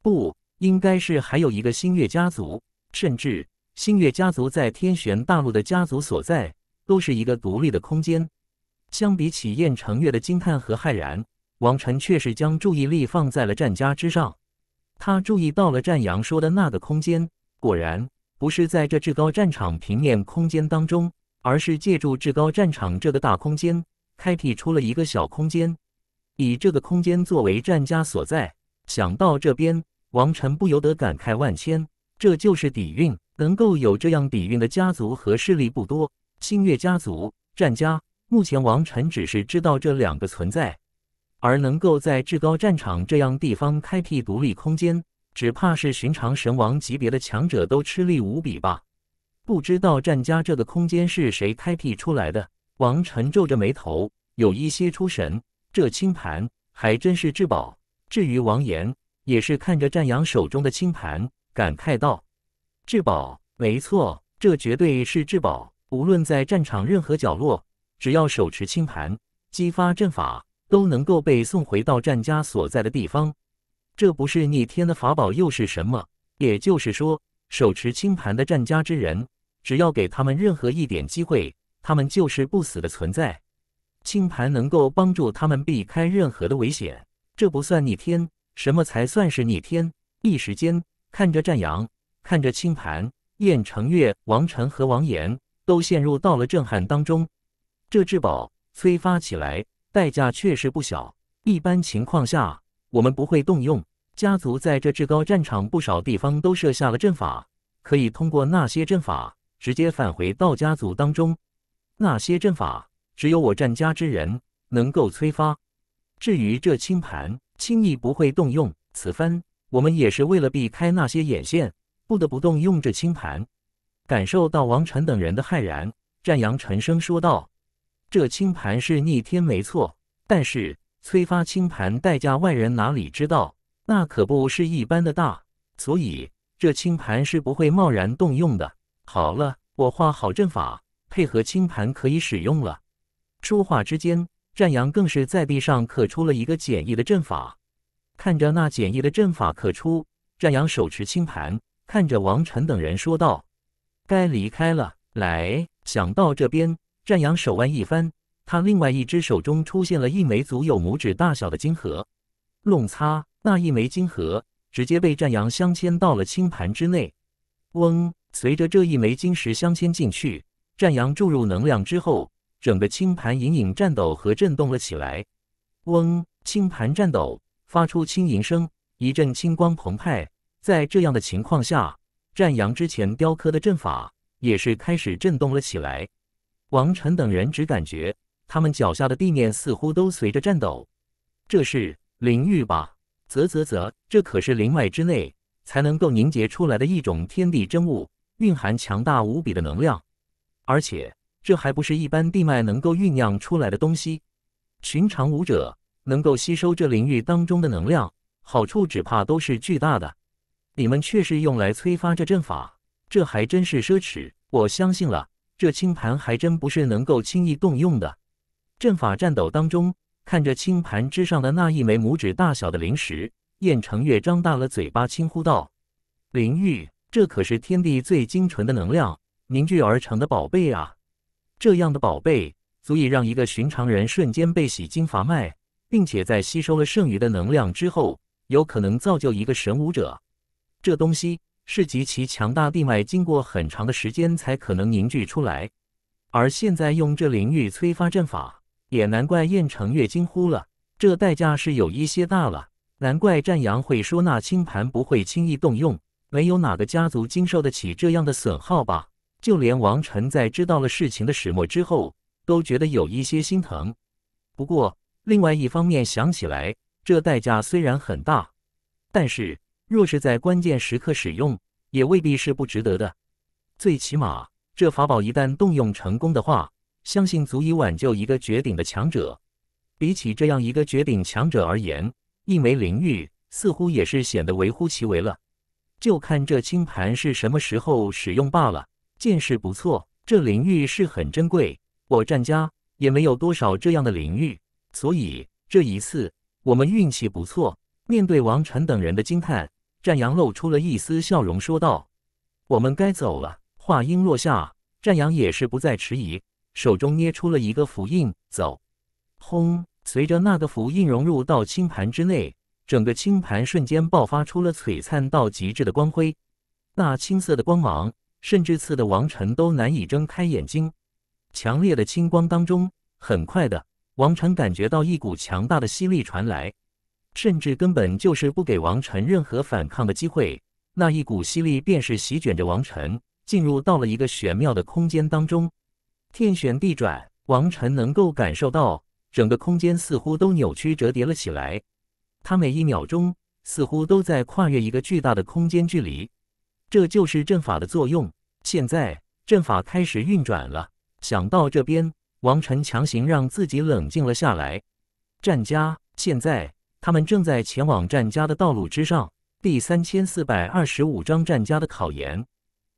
不，应该是还有一个星月家族。甚至星月家族在天玄大陆的家族所在，都是一个独立的空间。相比起燕城月的惊叹和骇然。”王晨确实将注意力放在了战家之上，他注意到了战阳说的那个空间，果然不是在这至高战场平面空间当中，而是借助至高战场这个大空间开辟出了一个小空间，以这个空间作为战家所在。想到这边，王晨不由得感慨万千，这就是底蕴，能够有这样底蕴的家族和势力不多。星月家族、战家，目前王晨只是知道这两个存在。而能够在至高战场这样地方开辟独立空间，只怕是寻常神王级别的强者都吃力无比吧？不知道战家这个空间是谁开辟出来的？王晨皱着眉头，有一些出神。这青盘还真是至宝。至于王岩，也是看着战阳手中的青盘，感慨道：“至宝，没错，这绝对是至宝。无论在战场任何角落，只要手持青盘，激发阵法。”都能够被送回到战家所在的地方，这不是逆天的法宝又是什么？也就是说，手持青盘的战家之人，只要给他们任何一点机会，他们就是不死的存在。青盘能够帮助他们避开任何的危险，这不算逆天，什么才算是逆天？一时间，看着战阳，看着青盘，燕承月、王晨和王岩都陷入到了震撼当中。这至宝催发起来。代价确实不小。一般情况下，我们不会动用家族在这至高战场不少地方都设下了阵法，可以通过那些阵法直接返回到家族当中。那些阵法只有我战家之人能够催发。至于这清盘，轻易不会动用。此番我们也是为了避开那些眼线，不得不动用这清盘。感受到王晨等人的骇然，战阳沉声说道。这清盘是逆天没错，但是催发清盘代价，外人哪里知道？那可不是一般的大，所以这清盘是不会贸然动用的。好了，我画好阵法，配合清盘可以使用了。说话之间，战阳更是在地上刻出了一个简易的阵法。看着那简易的阵法刻出，战阳手持清盘，看着王晨等人说道：“该离开了，来，想到这边。”战阳手腕一翻，他另外一只手中出现了一枚足有拇指大小的金盒。弄擦，那一枚金盒直接被战阳镶嵌到了青盘之内。嗡，随着这一枚金石镶嵌进去，战阳注入能量之后，整个青盘隐隐颤抖和震动了起来。嗡，青盘颤抖，发出轻吟声，一阵青光澎湃。在这样的情况下，战阳之前雕刻的阵法也是开始震动了起来。王晨等人只感觉他们脚下的地面似乎都随着颤抖，这是灵域吧？啧啧啧，这可是灵脉之内才能够凝结出来的一种天地真物，蕴含强大无比的能量，而且这还不是一般地脉能够酝酿出来的东西。寻常武者能够吸收这灵域当中的能量，好处只怕都是巨大的。你们却是用来催发这阵法，这还真是奢侈。我相信了。这清盘还真不是能够轻易动用的。阵法战斗当中，看着清盘之上的那一枚拇指大小的灵石，燕成月张大了嘴巴，轻呼道：“灵玉，这可是天地最精纯的能量凝聚而成的宝贝啊！这样的宝贝，足以让一个寻常人瞬间被洗精乏脉，并且在吸收了剩余的能量之后，有可能造就一个神武者。这东西……”是极其强大地脉，经过很长的时间才可能凝聚出来。而现在用这灵玉催发阵法，也难怪燕城月惊呼了。这代价是有一些大了，难怪战阳会说那清盘不会轻易动用，没有哪个家族经受得起这样的损耗吧？就连王晨在知道了事情的始末之后，都觉得有一些心疼。不过，另外一方面想起来，这代价虽然很大，但是……若是在关键时刻使用，也未必是不值得的。最起码，这法宝一旦动用成功的话，相信足以挽救一个绝顶的强者。比起这样一个绝顶强者而言，一枚灵玉似乎也是显得微乎其微了。就看这清盘是什么时候使用罢了。见识不错，这灵玉是很珍贵，我战家也没有多少这样的灵玉，所以这一次我们运气不错。面对王禅等人的惊叹。战阳露出了一丝笑容，说道：“我们该走了。”话音落下，战阳也是不再迟疑，手中捏出了一个符印。走！轰！随着那个符印融入到青盘之内，整个青盘瞬间爆发出了璀璨到极致的光辉。那青色的光芒甚至刺得王晨都难以睁开眼睛。强烈的青光当中，很快的，王晨感觉到一股强大的吸力传来。甚至根本就是不给王晨任何反抗的机会，那一股吸力便是席卷着王晨进入到了一个玄妙的空间当中。天旋地转，王晨能够感受到整个空间似乎都扭曲折叠了起来。他每一秒钟似乎都在跨越一个巨大的空间距离。这就是阵法的作用。现在阵法开始运转了。想到这边，王晨强行让自己冷静了下来。战家现在。他们正在前往战家的道路之上。第三千四百二十五章战家的考研。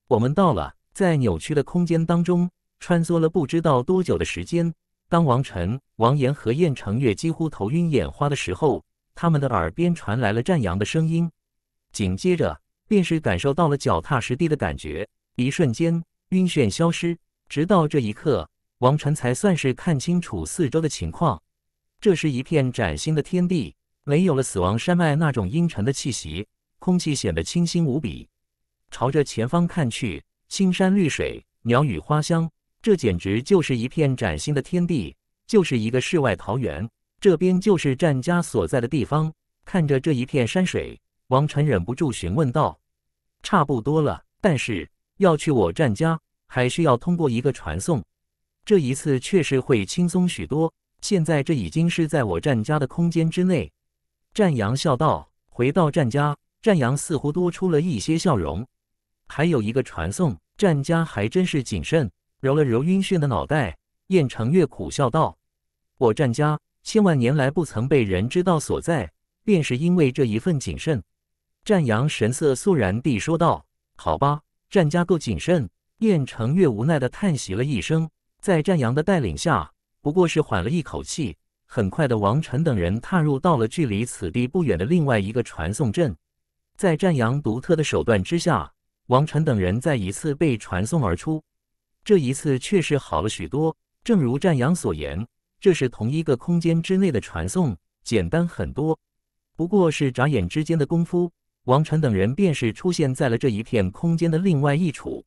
我们到了，在扭曲的空间当中穿梭了不知道多久的时间。当王晨、王岩和燕成月几乎头晕眼花的时候，他们的耳边传来了战阳的声音。紧接着，便是感受到了脚踏实地的感觉。一瞬间，晕眩消失。直到这一刻，王晨才算是看清楚四周的情况。这是一片崭新的天地。没有了死亡山脉那种阴沉的气息，空气显得清新无比。朝着前方看去，青山绿水，鸟语花香，这简直就是一片崭新的天地，就是一个世外桃源。这边就是战家所在的地方。看着这一片山水，王晨忍不住询问道：“差不多了，但是要去我战家，还需要通过一个传送。这一次确实会轻松许多。现在这已经是在我战家的空间之内。”战阳笑道：“回到战家，战阳似乎多出了一些笑容。还有一个传送，战家还真是谨慎。”揉了揉晕眩的脑袋，燕成月苦笑道：“我战家千万年来不曾被人知道所在，便是因为这一份谨慎。”战阳神色肃然地说道：“好吧，战家够谨慎。”燕成月无奈地叹息了一声，在战阳的带领下，不过是缓了一口气。很快的，王晨等人踏入到了距离此地不远的另外一个传送阵。在战阳独特的手段之下，王晨等人再一次被传送而出。这一次却是好了许多。正如战阳所言，这是同一个空间之内的传送，简单很多。不过是眨眼之间的功夫，王晨等人便是出现在了这一片空间的另外一处。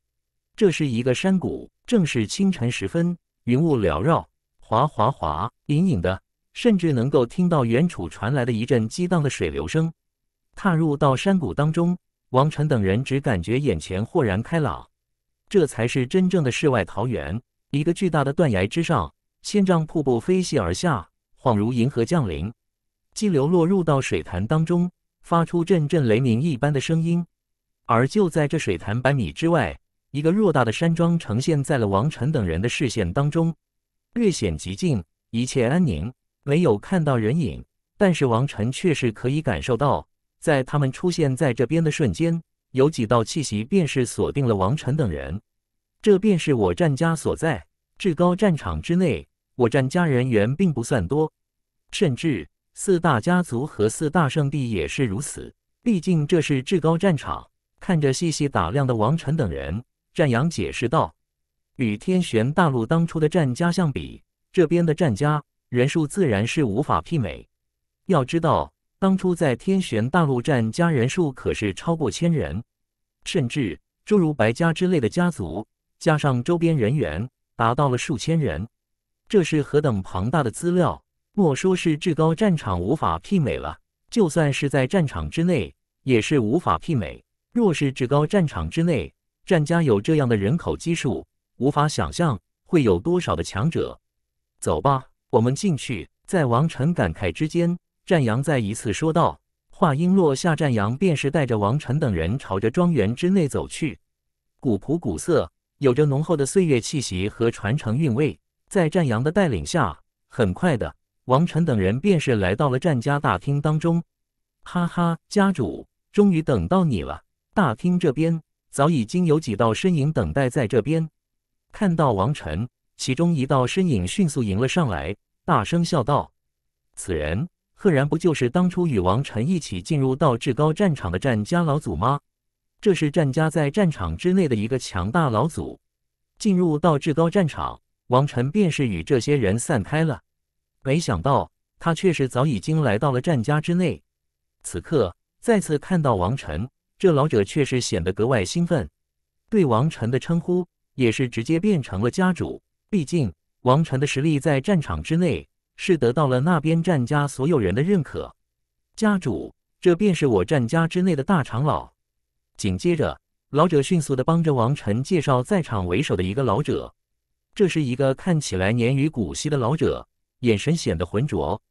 这是一个山谷，正是清晨时分，云雾缭绕，哗哗哗，隐隐的。甚至能够听到远处传来的一阵激荡的水流声。踏入到山谷当中，王晨等人只感觉眼前豁然开朗，这才是真正的世外桃源。一个巨大的断崖之上，千丈瀑布飞泻而下，恍如银河降临。激流落入到水潭当中，发出阵阵雷鸣一般的声音。而就在这水潭百米之外，一个偌大的山庄呈现在了王晨等人的视线当中，略显寂静，一切安宁。没有看到人影，但是王晨却是可以感受到，在他们出现在这边的瞬间，有几道气息便是锁定了王晨等人。这便是我战家所在至高战场之内，我战家人缘并不算多，甚至四大家族和四大圣地也是如此。毕竟这是至高战场。看着细细打量的王晨等人，战阳解释道：“与天玄大陆当初的战家相比，这边的战家……”人数自然是无法媲美。要知道，当初在天玄大陆战家人数可是超过千人，甚至诸如白家之类的家族，加上周边人员，达到了数千人。这是何等庞大的资料！莫说是至高战场无法媲美了，就算是在战场之内，也是无法媲美。若是至高战场之内，战家有这样的人口基数，无法想象会有多少的强者。走吧。我们进去。在王晨感慨之间，战阳再一次说道。话音落下，战阳便是带着王晨等人朝着庄园之内走去。古朴古色，有着浓厚的岁月气息和传承韵味。在战阳的带领下，很快的，王晨等人便是来到了战家大厅当中。哈哈，家主，终于等到你了！大厅这边早已经有几道身影等待在这边，看到王晨。其中一道身影迅速迎了上来，大声笑道：“此人赫然不就是当初与王晨一起进入到至高战场的战家老祖吗？这是战家在战场之内的一个强大老祖。进入到至高战场，王晨便是与这些人散开了。没想到他却是早已经来到了战家之内。此刻再次看到王晨，这老者却是显得格外兴奋，对王晨的称呼也是直接变成了家主。”毕竟，王晨的实力在战场之内是得到了那边战家所有人的认可。家主，这便是我战家之内的大长老。紧接着，老者迅速的帮着王晨介绍在场为首的一个老者。这是一个看起来年逾古稀的老者，眼神显得浑浊，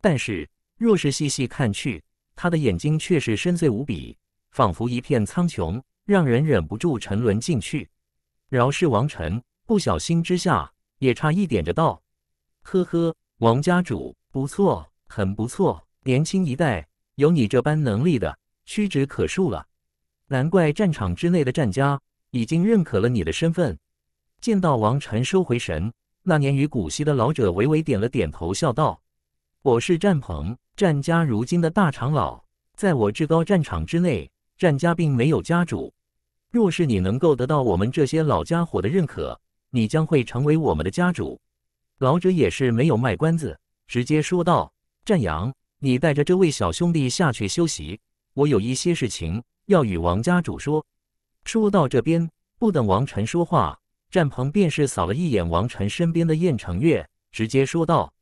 但是若是细细看去，他的眼睛却是深邃无比，仿佛一片苍穹，让人忍不住沉沦进去。饶是王晨。不小心之下，也差一点着道。呵呵，王家主不错，很不错。年轻一代有你这般能力的，屈指可数了。难怪战场之内的战家已经认可了你的身份。见到王禅收回神，那年与古稀的老者微微点了点头，笑道：“我是战鹏，战家如今的大长老。在我至高战场之内，战家并没有家主。若是你能够得到我们这些老家伙的认可。”你将会成为我们的家主，老者也是没有卖关子，直接说道：“战阳，你带着这位小兄弟下去休息，我有一些事情要与王家主说。”说到这边，不等王晨说话，战鹏便是扫了一眼王晨身边的燕城月，直接说道：“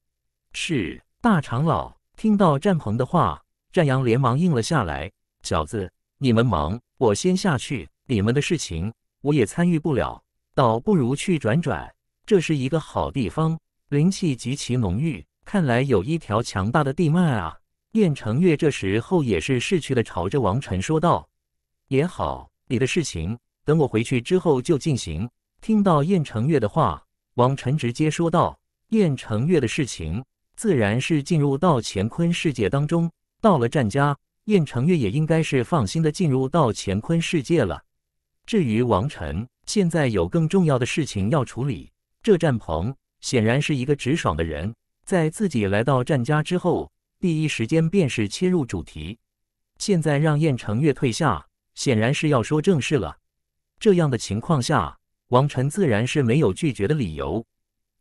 是大长老。”听到战鹏的话，战阳连忙应了下来：“小子，你们忙，我先下去。你们的事情，我也参与不了。”倒不如去转转，这是一个好地方，灵气极其浓郁，看来有一条强大的地脉啊！燕城月这时候也是逝去的，朝着王晨说道：“也好，你的事情等我回去之后就进行。”听到燕城月的话，王晨直接说道：“燕城月的事情自然是进入到乾坤世界当中，到了战家，燕城月也应该是放心的进入到乾坤世界了。至于王晨。”现在有更重要的事情要处理，这战鹏显然是一个直爽的人，在自己来到战家之后，第一时间便是切入主题。现在让燕成月退下，显然是要说正事了。这样的情况下，王晨自然是没有拒绝的理由，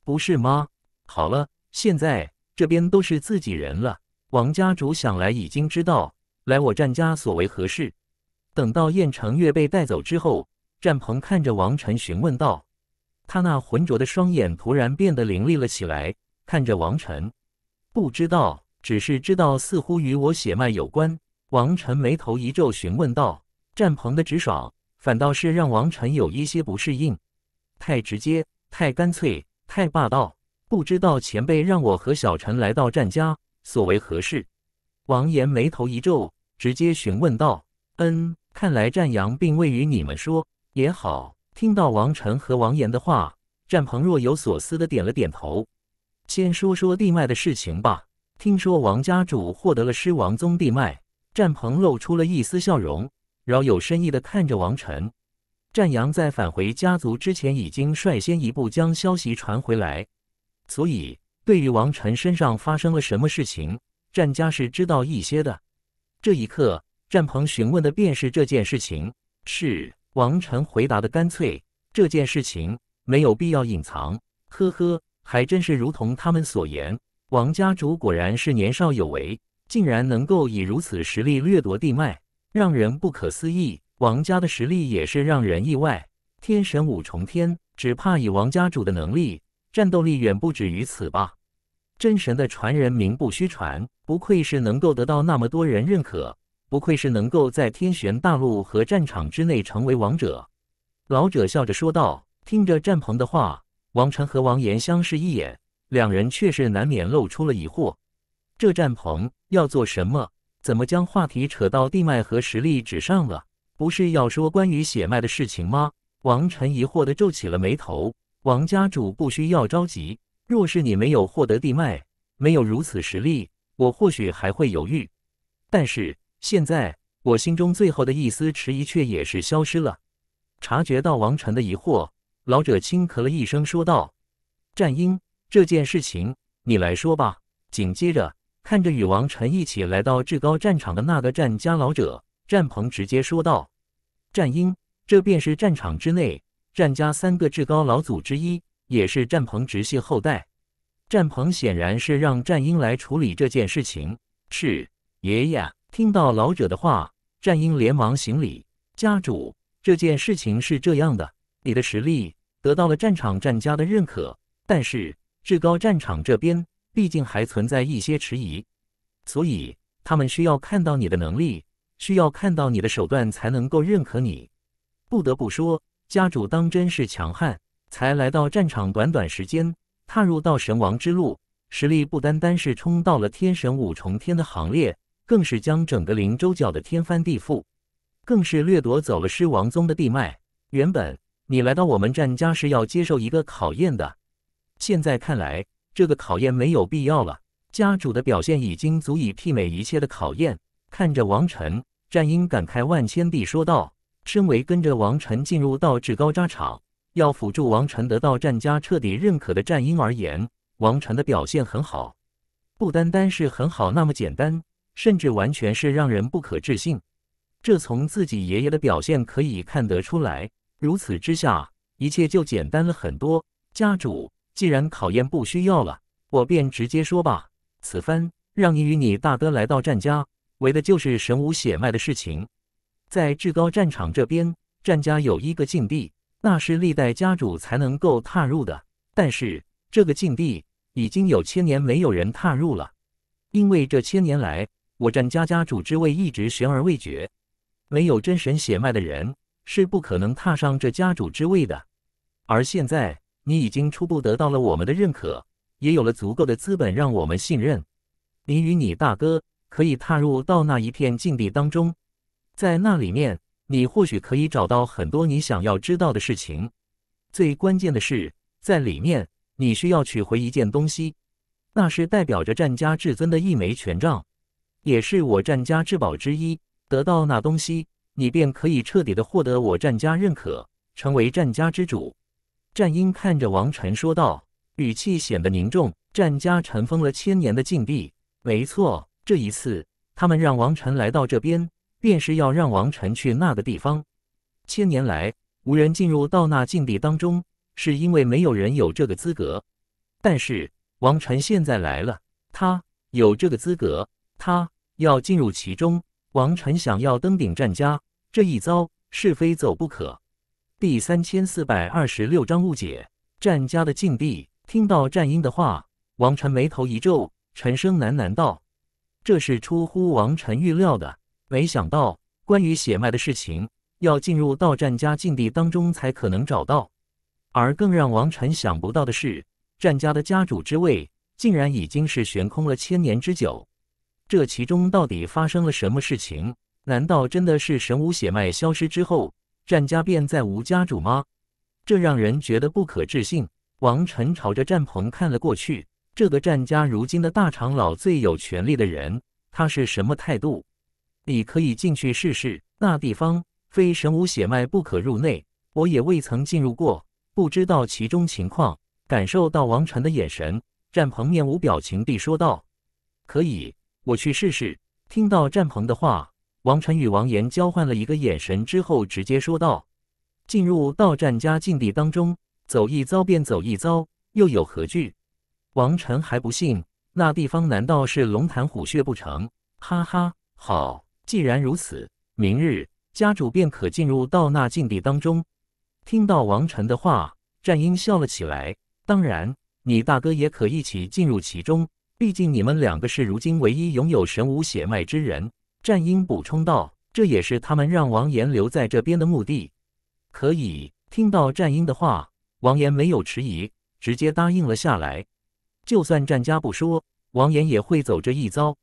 不是吗？好了，现在这边都是自己人了，王家主想来已经知道来我战家所为何事。等到燕成月被带走之后。战鹏看着王晨询问道：“他那浑浊的双眼突然变得凌厉了起来，看着王晨，不知道，只是知道，似乎与我血脉有关。”王晨眉头一皱，询问道：“战鹏的直爽，反倒是让王晨有一些不适应，太直接，太干脆，太霸道。不知道前辈让我和小陈来到战家，所为何事？”王岩眉头一皱，直接询问道：“嗯，看来战阳并未与你们说。”也好，听到王晨和王岩的话，战鹏若有所思的点了点头。先说说地脉的事情吧。听说王家主获得了狮王宗地脉，战鹏露出了一丝笑容，饶有深意的看着王晨。战阳在返回家族之前，已经率先一步将消息传回来，所以对于王晨身上发生了什么事情，战家是知道一些的。这一刻，战鹏询问的便是这件事情。是。王臣回答的干脆，这件事情没有必要隐藏。呵呵，还真是如同他们所言，王家主果然是年少有为，竟然能够以如此实力掠夺地脉，让人不可思议。王家的实力也是让人意外，天神五重天，只怕以王家主的能力，战斗力远不止于此吧？真神的传人名不虚传，不愧是能够得到那么多人认可。不愧是能够在天玄大陆和战场之内成为王者，老者笑着说道。听着战鹏的话，王晨和王岩相视一眼，两人却是难免露出了疑惑。这战鹏要做什么？怎么将话题扯到地脉和实力之上？了，不是要说关于血脉的事情吗？王晨疑惑地皱起了眉头。王家主不需要着急。若是你没有获得地脉，没有如此实力，我或许还会犹豫。但是。现在我心中最后的一丝迟疑却也是消失了。察觉到王晨的疑惑，老者轻咳了一声，说道：“战英，这件事情你来说吧。”紧接着，看着与王晨一起来到至高战场的那个战家老者战鹏，直接说道：“战英，这便是战场之内战家三个至高老祖之一，也是战鹏直系后代。战鹏显然是让战英来处理这件事情。”“是爷爷。”听到老者的话，战英连忙行礼。家主，这件事情是这样的，你的实力得到了战场战家的认可，但是至高战场这边毕竟还存在一些迟疑，所以他们需要看到你的能力，需要看到你的手段才能够认可你。不得不说，家主当真是强悍，才来到战场短短时间，踏入到神王之路，实力不单单是冲到了天神五重天的行列。更是将整个灵州搅得天翻地覆，更是掠夺走了狮王宗的地脉。原本你来到我们战家是要接受一个考验的，现在看来这个考验没有必要了。家主的表现已经足以媲美一切的考验。看着王晨，战英感慨万千地说道：“身为跟着王晨进入到至高扎场，要辅助王晨得到战家彻底认可的战英而言，王晨的表现很好，不单单是很好那么简单。”甚至完全是让人不可置信，这从自己爷爷的表现可以看得出来。如此之下，一切就简单了很多。家主既然考验不需要了，我便直接说吧。此番让你与你大哥来到战家，为的就是神武血脉的事情。在至高战场这边，战家有一个禁地，那是历代家主才能够踏入的。但是这个禁地已经有千年没有人踏入了，因为这千年来。我战家家主之位一直悬而未决，没有真神血脉的人是不可能踏上这家主之位的。而现在，你已经初步得到了我们的认可，也有了足够的资本让我们信任你。与你大哥可以踏入到那一片禁地当中，在那里面，你或许可以找到很多你想要知道的事情。最关键的是，在里面你需要取回一件东西，那是代表着战家至尊的一枚权杖。也是我战家之宝之一，得到那东西，你便可以彻底的获得我战家认可，成为战家之主。战英看着王晨说道，语气显得凝重。战家尘封了千年的禁地，没错，这一次他们让王晨来到这边，便是要让王晨去那个地方。千年来无人进入到那禁地当中，是因为没有人有这个资格。但是王晨现在来了，他有这个资格，他。要进入其中，王禅想要登顶战家，这一遭是非走不可。第三千四百二十六章误解战家的禁地。听到战英的话，王臣眉头一皱，沉声喃喃道：“这是出乎王臣预料的，没想到关于血脉的事情，要进入到战家禁地当中才可能找到。而更让王臣想不到的是，战家的家主之位，竟然已经是悬空了千年之久。”这其中到底发生了什么事情？难道真的是神武血脉消失之后，战家便再无家主吗？这让人觉得不可置信。王晨朝着战鹏看了过去，这个战家如今的大长老，最有权力的人，他是什么态度？你可以进去试试，那地方非神武血脉不可入内，我也未曾进入过，不知道其中情况。感受到王晨的眼神，战鹏面无表情地说道：“可以。”我去试试。听到战鹏的话，王晨与王岩交换了一个眼神之后，直接说道：“进入到战家禁地当中，走一遭便走一遭，又有何惧？”王晨还不信，那地方难道是龙潭虎穴不成？哈哈，好，既然如此，明日家主便可进入到那禁地当中。听到王晨的话，战英笑了起来：“当然，你大哥也可一起进入其中。”毕竟你们两个是如今唯一拥有神武血脉之人，战英补充道：“这也是他们让王岩留在这边的目的。”可以听到战英的话，王岩没有迟疑，直接答应了下来。就算战家不说，王岩也会走这一遭。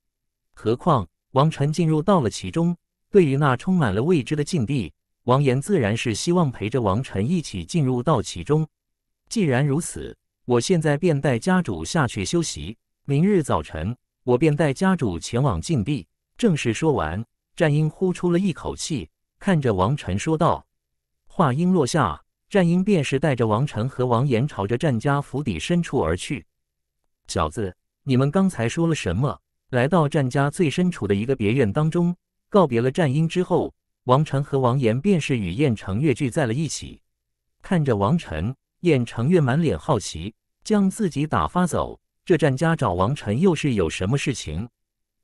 何况王晨进入到了其中，对于那充满了未知的境地，王岩自然是希望陪着王晨一起进入到其中。既然如此，我现在便带家主下去休息。明日早晨，我便带家主前往禁地。正式说完，战英呼出了一口气，看着王晨说道。话音落下，战英便是带着王晨和王岩朝着战家府邸深处而去。小子，你们刚才说了什么？来到战家最深处的一个别院当中，告别了战英之后，王晨和王岩便是与燕成月聚在了一起。看着王晨，燕成月满脸好奇，将自己打发走。这战家找王晨又是有什么事情？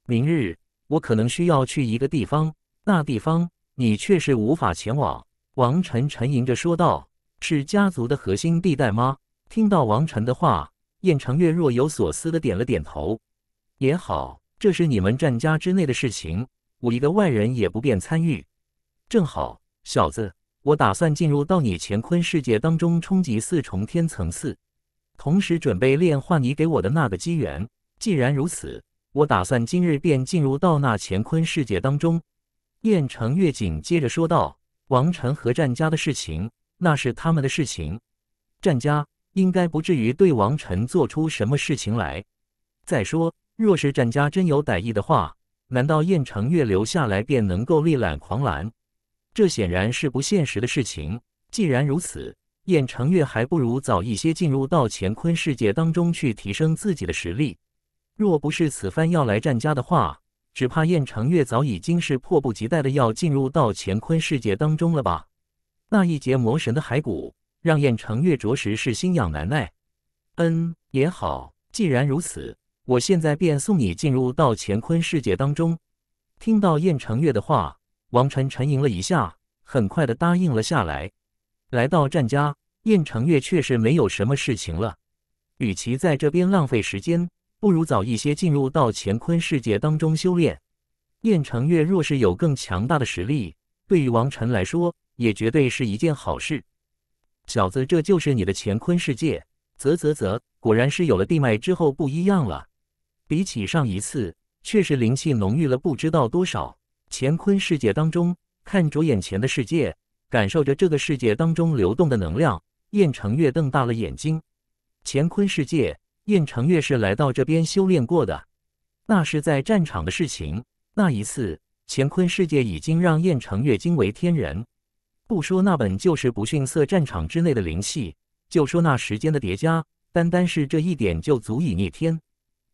明日我可能需要去一个地方，那地方你却是无法前往。王晨沉吟着说道：“是家族的核心地带吗？”听到王晨的话，燕长月若有所思的点了点头。“也好，这是你们战家之内的事情，我一个外人也不便参与。正好，小子，我打算进入到你乾坤世界当中，冲击四重天层次。”同时准备炼化你给我的那个机缘。既然如此，我打算今日便进入到那乾坤世界当中。燕城月景接着说道：“王晨和战家的事情，那是他们的事情。战家应该不至于对王晨做出什么事情来。再说，若是战家真有歹意的话，难道燕城月留下来便能够力揽狂澜？这显然是不现实的事情。既然如此。”燕成月还不如早一些进入到乾坤世界当中去提升自己的实力。若不是此番要来战家的话，只怕燕成月早已经是迫不及待的要进入到乾坤世界当中了吧？那一截魔神的骸骨，让燕成月着实是心痒难耐。嗯，也好，既然如此，我现在便送你进入到乾坤世界当中。听到燕成月的话，王晨沉吟了一下，很快的答应了下来。来到战家。燕成月确实没有什么事情了，与其在这边浪费时间，不如早一些进入到乾坤世界当中修炼。燕成月若是有更强大的实力，对于王晨来说也绝对是一件好事。小子，这就是你的乾坤世界？啧啧啧，果然是有了地脉之后不一样了。比起上一次，确实灵气浓郁了不知道多少。乾坤世界当中，看着眼前的世界，感受着这个世界当中流动的能量。燕城月瞪大了眼睛，乾坤世界，燕城月是来到这边修炼过的，那是在战场的事情。那一次，乾坤世界已经让燕城月惊为天人。不说那本就是不逊色战场之内的灵气，就说那时间的叠加，单单是这一点就足以逆天。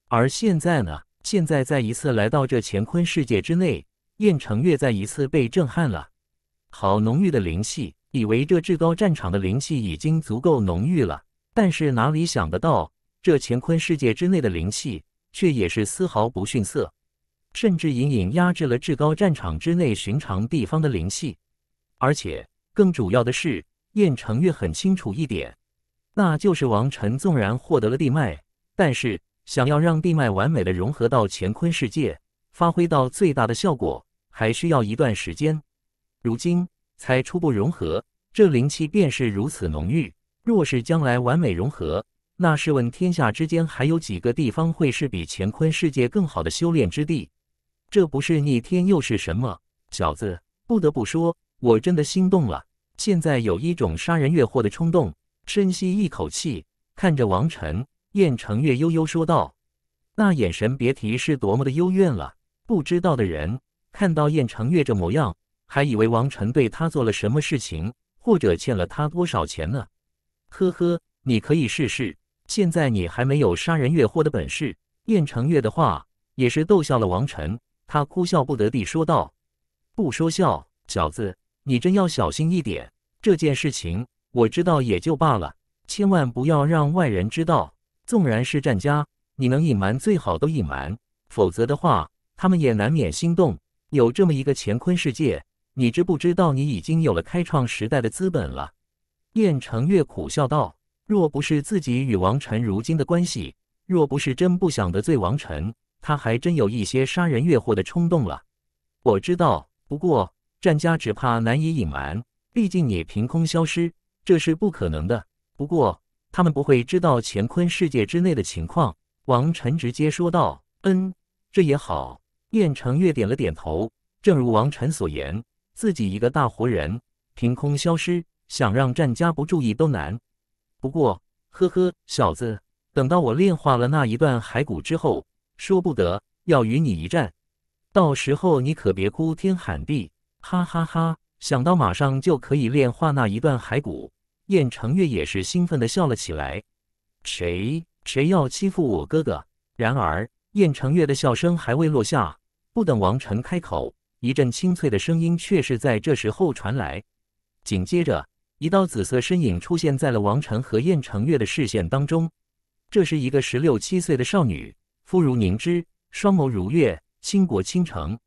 而现在呢？现在再一次来到这乾坤世界之内，燕城月再一次被震撼了。好浓郁的灵气！以为这至高战场的灵气已经足够浓郁了，但是哪里想得到，这乾坤世界之内的灵气却也是丝毫不逊色，甚至隐隐压制了至高战场之内寻常地方的灵气。而且更主要的是，燕承月很清楚一点，那就是王晨纵然获得了地脉，但是想要让地脉完美的融合到乾坤世界，发挥到最大的效果，还需要一段时间。如今。才初步融合，这灵气便是如此浓郁。若是将来完美融合，那试问天下之间还有几个地方会是比乾坤世界更好的修炼之地？这不是逆天又是什么？小子，不得不说，我真的心动了。现在有一种杀人越货的冲动。深吸一口气，看着王晨，燕城月悠悠说道：“那眼神，别提是多么的幽怨了。不知道的人看到燕城月这模样。”还以为王晨对他做了什么事情，或者欠了他多少钱呢？呵呵，你可以试试。现在你还没有杀人越货的本事。燕成月的话也是逗笑了王晨，他哭笑不得地说道：“不说笑，小子，你真要小心一点。这件事情我知道也就罢了，千万不要让外人知道。纵然是战家，你能隐瞒最好都隐瞒，否则的话，他们也难免心动。有这么一个乾坤世界。”你知不知道，你已经有了开创时代的资本了？燕成月苦笑道：“若不是自己与王晨如今的关系，若不是真不想得罪王晨，他还真有一些杀人越货的冲动了。”我知道，不过战家只怕难以隐瞒，毕竟你凭空消失，这是不可能的。不过他们不会知道乾坤世界之内的情况。”王晨直接说道：“嗯，这也好。”燕成月点了点头，正如王晨所言。自己一个大活人凭空消失，想让战家不注意都难。不过，呵呵，小子，等到我炼化了那一段骸骨之后，说不得要与你一战。到时候你可别哭天喊地，哈哈哈！想到马上就可以炼化那一段骸骨，燕成月也是兴奋地笑了起来。谁谁要欺负我哥哥？然而，燕成月的笑声还未落下，不等王晨开口。一阵清脆的声音却是在这时候传来，紧接着一道紫色身影出现在了王晨和燕成月的视线当中。这是一个十六七岁的少女，肤如凝脂，双眸如月，倾国倾城。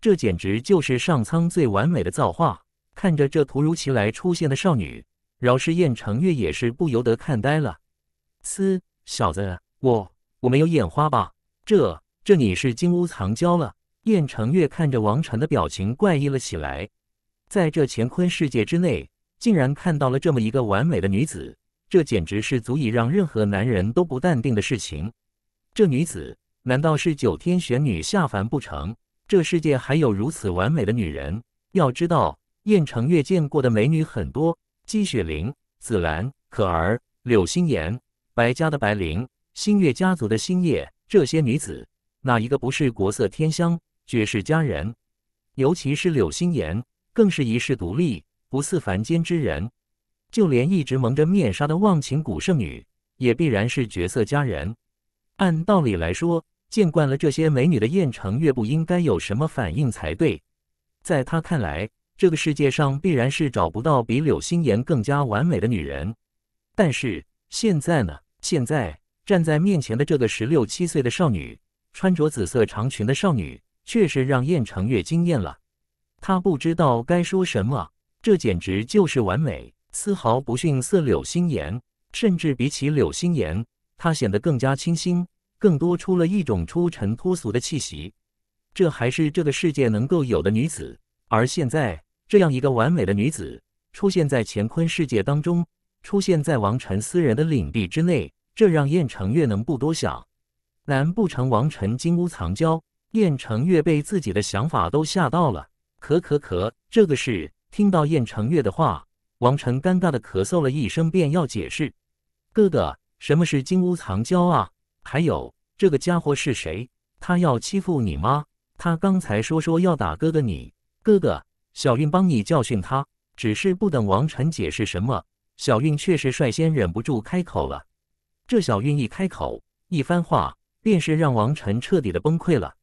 这简直就是上苍最完美的造化。看着这突如其来出现的少女，饶是燕成月也是不由得看呆了。嘶，小子，我我没有眼花吧？这这你是金屋藏娇了？燕成月看着王禅的表情怪异了起来，在这乾坤世界之内，竟然看到了这么一个完美的女子，这简直是足以让任何男人都不淡定的事情。这女子难道是九天玄女下凡不成？这世界还有如此完美的女人？要知道，燕成月见过的美女很多，姬雪玲、紫兰、可儿、柳心言、白家的白灵、星月家族的星夜，这些女子，哪一个不是国色天香？绝世佳人，尤其是柳心言，更是一世独立，不似凡间之人。就连一直蒙着面纱的忘情谷圣女，也必然是绝色佳人。按道理来说，见惯了这些美女的燕城月不应该有什么反应才对。在他看来，这个世界上必然是找不到比柳心言更加完美的女人。但是现在呢？现在站在面前的这个十六七岁的少女，穿着紫色长裙的少女。确实让燕城月惊艳了，他不知道该说什么，这简直就是完美，丝毫不逊色柳心妍，甚至比起柳心妍，她显得更加清新，更多出了一种出尘脱俗的气息。这还是这个世界能够有的女子，而现在这样一个完美的女子出现在乾坤世界当中，出现在王晨私人的领地之内，这让燕城月能不多想？难不成王晨金屋藏娇？燕成月被自己的想法都吓到了，咳咳咳，这个事听到燕成月的话，王晨尴尬的咳嗽了一声，便要解释。哥哥，什么是金屋藏娇啊？还有这个家伙是谁？他要欺负你吗？他刚才说说要打哥哥你，哥哥，小韵帮你教训他。只是不等王晨解释什么，小韵却是率先忍不住开口了。这小韵一开口，一番话便是让王晨彻底的崩溃了。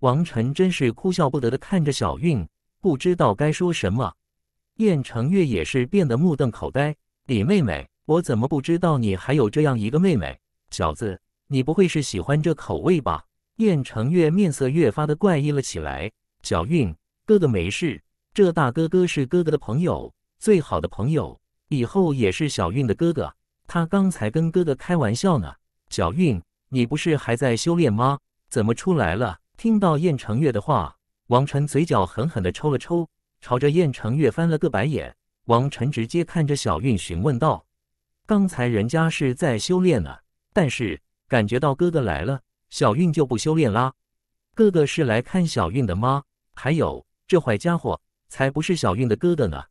王晨真是哭笑不得的看着小韵，不知道该说什么。燕成月也是变得目瞪口呆。李妹妹，我怎么不知道你还有这样一个妹妹？小子，你不会是喜欢这口味吧？燕成月面色越发的怪异了起来。小韵，哥哥没事，这大哥哥是哥哥的朋友，最好的朋友，以后也是小韵的哥哥。他刚才跟哥哥开玩笑呢。小韵，你不是还在修炼吗？怎么出来了？听到燕成月的话，王晨嘴角狠狠地抽了抽，朝着燕成月翻了个白眼。王晨直接看着小韵询问道：“刚才人家是在修炼呢，但是感觉到哥哥来了，小韵就不修炼啦。哥哥是来看小韵的吗？还有这坏家伙，才不是小韵的哥哥呢。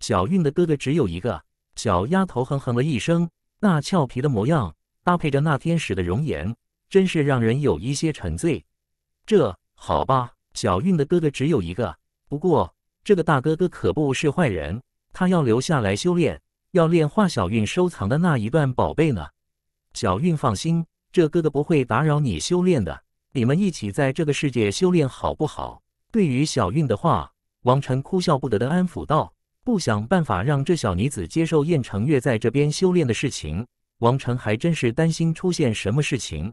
小韵的哥哥只有一个。”小丫头哼哼了一声，那俏皮的模样搭配着那天使的容颜，真是让人有一些沉醉。这好吧，小运的哥哥只有一个。不过这个大哥哥可不是坏人，他要留下来修炼，要炼化小运收藏的那一段宝贝呢。小运放心，这哥哥不会打扰你修炼的。你们一起在这个世界修炼好不好？对于小运的话，王晨哭笑不得的安抚道：“不想办法让这小女子接受燕城月在这边修炼的事情，王晨还真是担心出现什么事情。”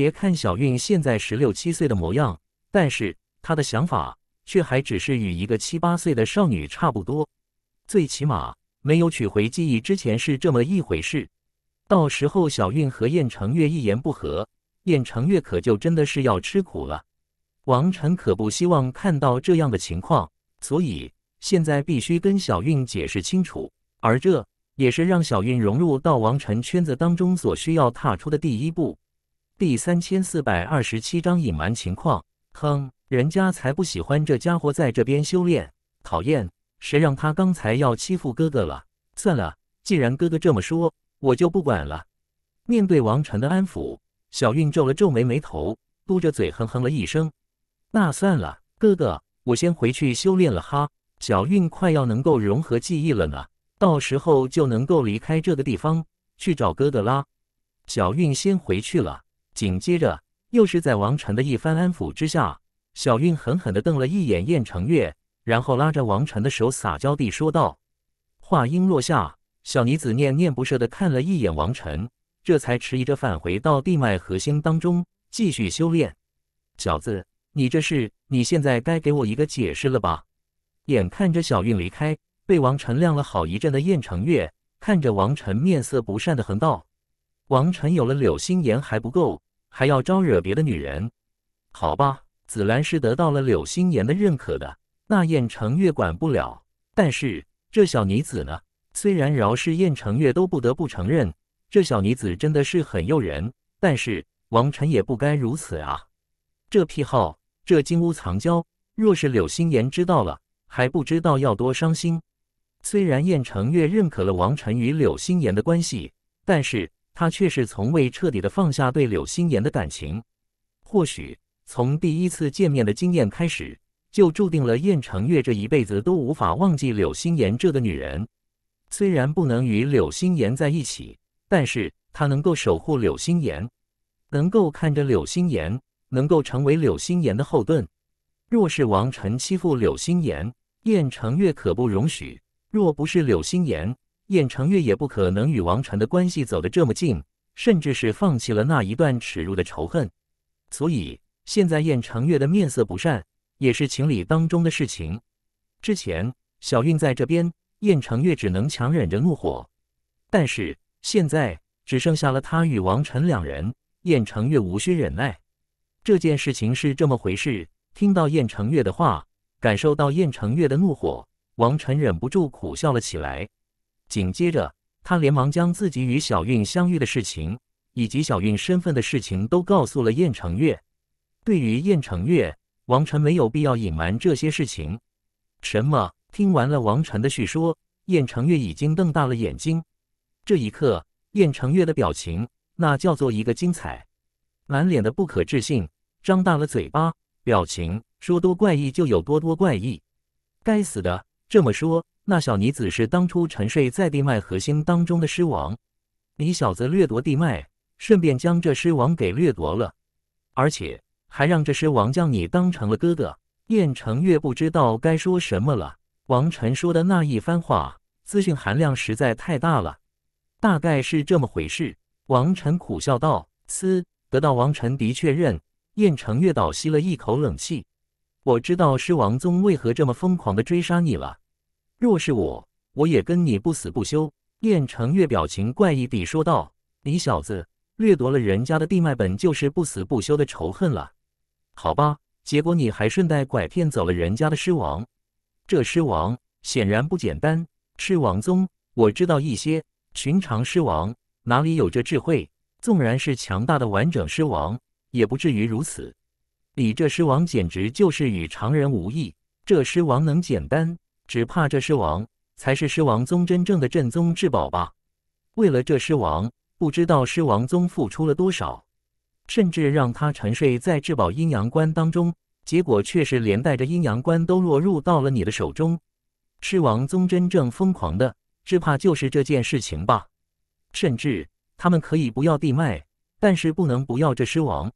别看小韵现在十六七岁的模样，但是她的想法却还只是与一个七八岁的少女差不多。最起码没有取回记忆之前是这么一回事。到时候小韵和燕成月一言不合，燕成月可就真的是要吃苦了。王晨可不希望看到这样的情况，所以现在必须跟小韵解释清楚，而这也是让小韵融入到王晨圈子当中所需要踏出的第一步。第三千四百二十七章隐瞒情况。哼，人家才不喜欢这家伙在这边修炼，讨厌！谁让他刚才要欺负哥哥了？算了，既然哥哥这么说，我就不管了。面对王晨的安抚，小韵皱了皱眉眉头，嘟着嘴哼哼了一声。那算了，哥哥，我先回去修炼了哈。小韵快要能够融合记忆了呢，到时候就能够离开这个地方，去找哥哥啦。小韵先回去了。紧接着，又是在王晨的一番安抚之下，小韵狠狠地瞪了一眼燕成月，然后拉着王晨的手撒娇地说道。话音落下，小妮子念念不舍地看了一眼王晨，这才迟疑着返回到地脉核心当中继续修炼。小子，你这是？你现在该给我一个解释了吧？眼看着小韵离开，被王晨晾了好一阵的燕城月看着王晨面色不善的横道。王晨有了柳心言还不够，还要招惹别的女人，好吧？紫兰是得到了柳心言的认可的，那燕城月管不了。但是这小妮子呢？虽然饶是燕城月都不得不承认，这小妮子真的是很诱人。但是王晨也不该如此啊！这癖好，这金屋藏娇，若是柳心妍知道了，还不知道要多伤心。虽然燕城月认可了王晨与柳心妍的关系，但是。他却是从未彻底的放下对柳心言的感情，或许从第一次见面的经验开始，就注定了燕成月这一辈子都无法忘记柳心言这个女人。虽然不能与柳心言在一起，但是他能够守护柳心言，能够看着柳心言，能够成为柳心言的后盾。若是王晨欺负柳心言，燕成月可不容许。若不是柳心言。燕承月也不可能与王晨的关系走得这么近，甚至是放弃了那一段耻辱的仇恨，所以现在燕承月的面色不善也是情理当中的事情。之前小韵在这边，燕承月只能强忍着怒火，但是现在只剩下了他与王晨两人，燕承月无需忍耐。这件事情是这么回事？听到燕承月的话，感受到燕承月的怒火，王晨忍不住苦笑了起来。紧接着，他连忙将自己与小韵相遇的事情，以及小韵身份的事情都告诉了燕成月。对于燕成月，王晨没有必要隐瞒这些事情。什么？听完了王晨的叙说，燕成月已经瞪大了眼睛。这一刻，燕成月的表情那叫做一个精彩，满脸的不可置信，张大了嘴巴，表情说多怪异就有多多怪异。该死的，这么说。那小妮子是当初沉睡在地脉核心当中的狮王，你小子掠夺地脉，顺便将这狮王给掠夺了，而且还让这狮王将你当成了哥哥。燕城月不知道该说什么了。王晨说的那一番话，资讯含量实在太大了，大概是这么回事。王晨苦笑道：“嘶，得到王晨的确认，燕城月倒吸了一口冷气。我知道狮王宗为何这么疯狂的追杀你了。”若是我，我也跟你不死不休。燕城月表情怪异地说道：“你小子掠夺了人家的地脉，本就是不死不休的仇恨了，好吧？结果你还顺带拐骗走了人家的狮王，这狮王显然不简单。狮王宗我知道一些，寻常狮王哪里有这智慧？纵然是强大的完整狮王，也不至于如此。你这狮王简直就是与常人无异，这狮王能简单？”只怕这狮王才是狮王宗真正的镇宗至宝吧？为了这狮王，不知道狮王宗付出了多少，甚至让他沉睡在至宝阴阳棺当中，结果却是连带着阴阳棺都落入到了你的手中。狮王宗真正疯狂的，只怕就是这件事情吧。甚至他们可以不要地脉，但是不能不要这狮王。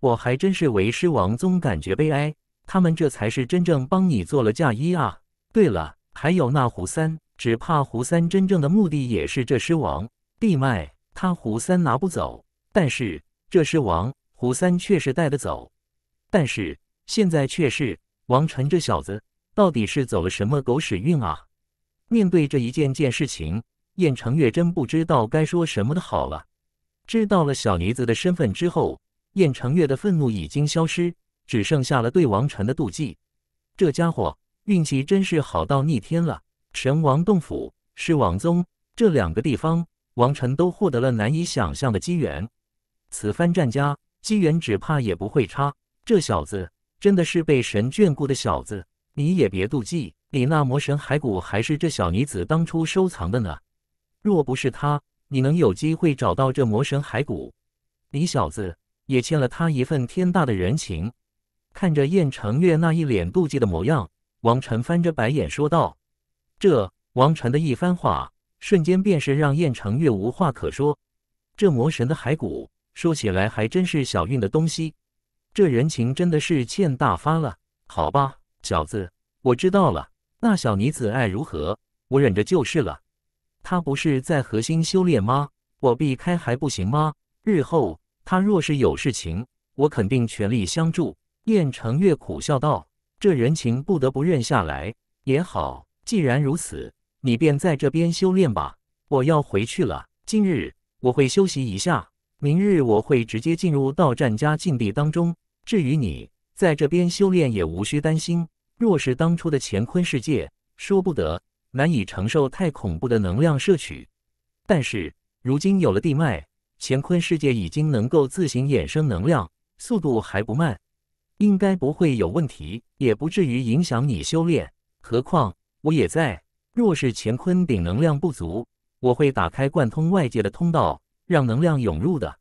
我还真是为狮王宗感觉悲哀，他们这才是真正帮你做了嫁衣啊。对了，还有那胡三，只怕胡三真正的目的也是这狮王地脉，他胡三拿不走，但是这狮王胡三却是带得走。但是现在却是王晨这小子到底是走了什么狗屎运啊？面对这一件件事情，燕成月真不知道该说什么的好了。知道了小妮子的身份之后，燕成月的愤怒已经消失，只剩下了对王晨的妒忌。这家伙。运气真是好到逆天了！神王洞府、狮王宗这两个地方，王晨都获得了难以想象的机缘。此番战家机缘只怕也不会差。这小子真的是被神眷顾的小子，你也别妒忌。你那魔神骸骨还是这小女子当初收藏的呢。若不是他，你能有机会找到这魔神骸骨？你小子也欠了他一份天大的人情。看着燕城月那一脸妒忌的模样。王晨翻着白眼说道：“这王晨的一番话，瞬间便是让燕成月无话可说。这魔神的骸骨，说起来还真是小运的东西。这人情真的是欠大发了，好吧，小子，我知道了。那小妮子爱如何，我忍着就是了。她不是在核心修炼吗？我避开还不行吗？日后她若是有事情，我肯定全力相助。”燕成月苦笑道。这人情不得不认下来，也好。既然如此，你便在这边修炼吧。我要回去了。今日我会休息一下，明日我会直接进入到战家禁地当中。至于你在这边修炼，也无需担心。若是当初的乾坤世界，说不得难以承受太恐怖的能量摄取。但是如今有了地脉，乾坤世界已经能够自行衍生能量，速度还不慢。应该不会有问题，也不至于影响你修炼。何况我也在。若是乾坤鼎能量不足，我会打开贯通外界的通道，让能量涌入的。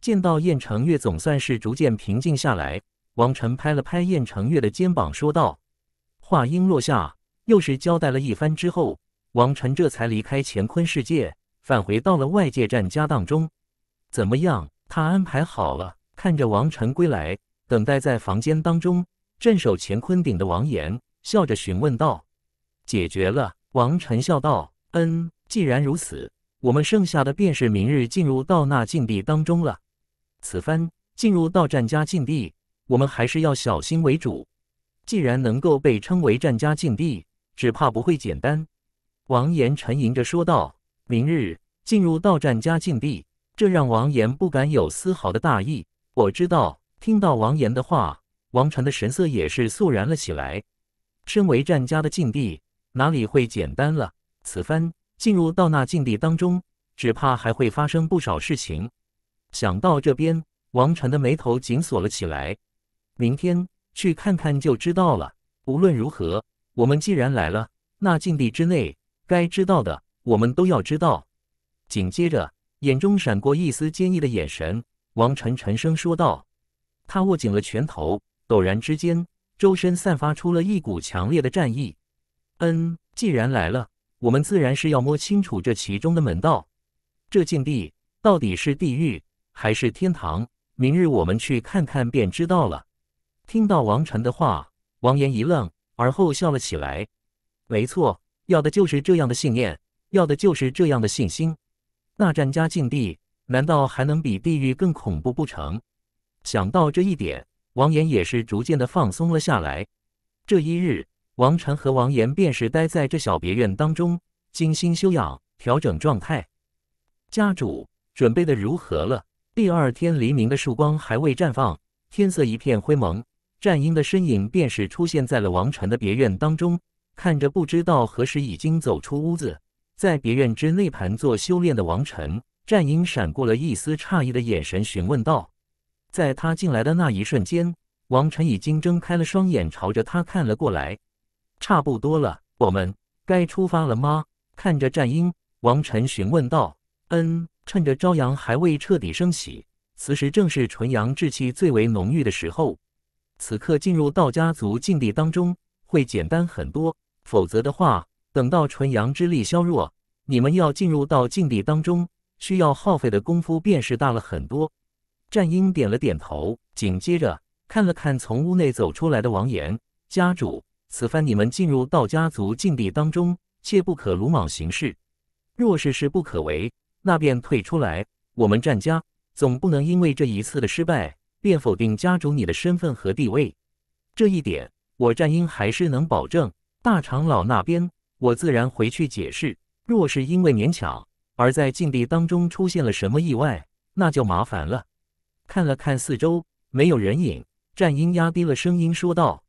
见到燕成月，总算是逐渐平静下来。王晨拍了拍燕成月的肩膀，说道：“话音落下，又是交代了一番之后，王晨这才离开乾坤世界，返回到了外界战家当中。怎么样？他安排好了？看着王晨归来。”等待在房间当中镇守乾坤鼎的王岩笑着询问道：“解决了。”王晨笑道：“嗯，既然如此，我们剩下的便是明日进入到那禁地当中了。此番进入到战家禁地，我们还是要小心为主。既然能够被称为战家禁地，只怕不会简单。”王岩沉吟着说道：“明日进入到战家禁地，这让王岩不敢有丝毫的大意。我知道。”听到王岩的话，王晨的神色也是肃然了起来。身为战家的禁地，哪里会简单了？此番进入到那禁地当中，只怕还会发生不少事情。想到这边，王晨的眉头紧锁了起来。明天去看看就知道了。无论如何，我们既然来了，那禁地之内该知道的，我们都要知道。紧接着，眼中闪过一丝坚毅的眼神，王晨沉声说道。他握紧了拳头，陡然之间，周身散发出了一股强烈的战意。嗯，既然来了，我们自然是要摸清楚这其中的门道。这禁地到底是地狱还是天堂？明日我们去看看便知道了。听到王晨的话，王岩一愣，而后笑了起来。没错，要的就是这样的信念，要的就是这样的信心。那战家禁地，难道还能比地狱更恐怖不成？想到这一点，王岩也是逐渐的放松了下来。这一日，王晨和王岩便是待在这小别院当中，精心修养，调整状态。家主准备的如何了？第二天黎明的曙光还未绽放，天色一片灰蒙，战鹰的身影便是出现在了王晨的别院当中。看着不知道何时已经走出屋子，在别院之内盘坐修炼的王晨，战鹰闪过了一丝诧异的眼神，询问道。在他进来的那一瞬间，王晨已经睁开了双眼，朝着他看了过来。差不多了，我们该出发了吗？看着战鹰，王晨询问道：“嗯，趁着朝阳还未彻底升起，此时正是纯阳志气最为浓郁的时候。此刻进入道家族境地当中会简单很多，否则的话，等到纯阳之力削弱，你们要进入到境地当中，需要耗费的功夫便是大了很多。”战英点了点头，紧接着看了看从屋内走出来的王岩家主。此番你们进入道家族禁地当中，切不可鲁莽行事。若是事不可为，那便退出来。我们战家总不能因为这一次的失败，便否定家主你的身份和地位。这一点，我战英还是能保证。大长老那边，我自然回去解释。若是因为勉强而在禁地当中出现了什么意外，那就麻烦了。看了看四周，没有人影。战英压低了声音说道：“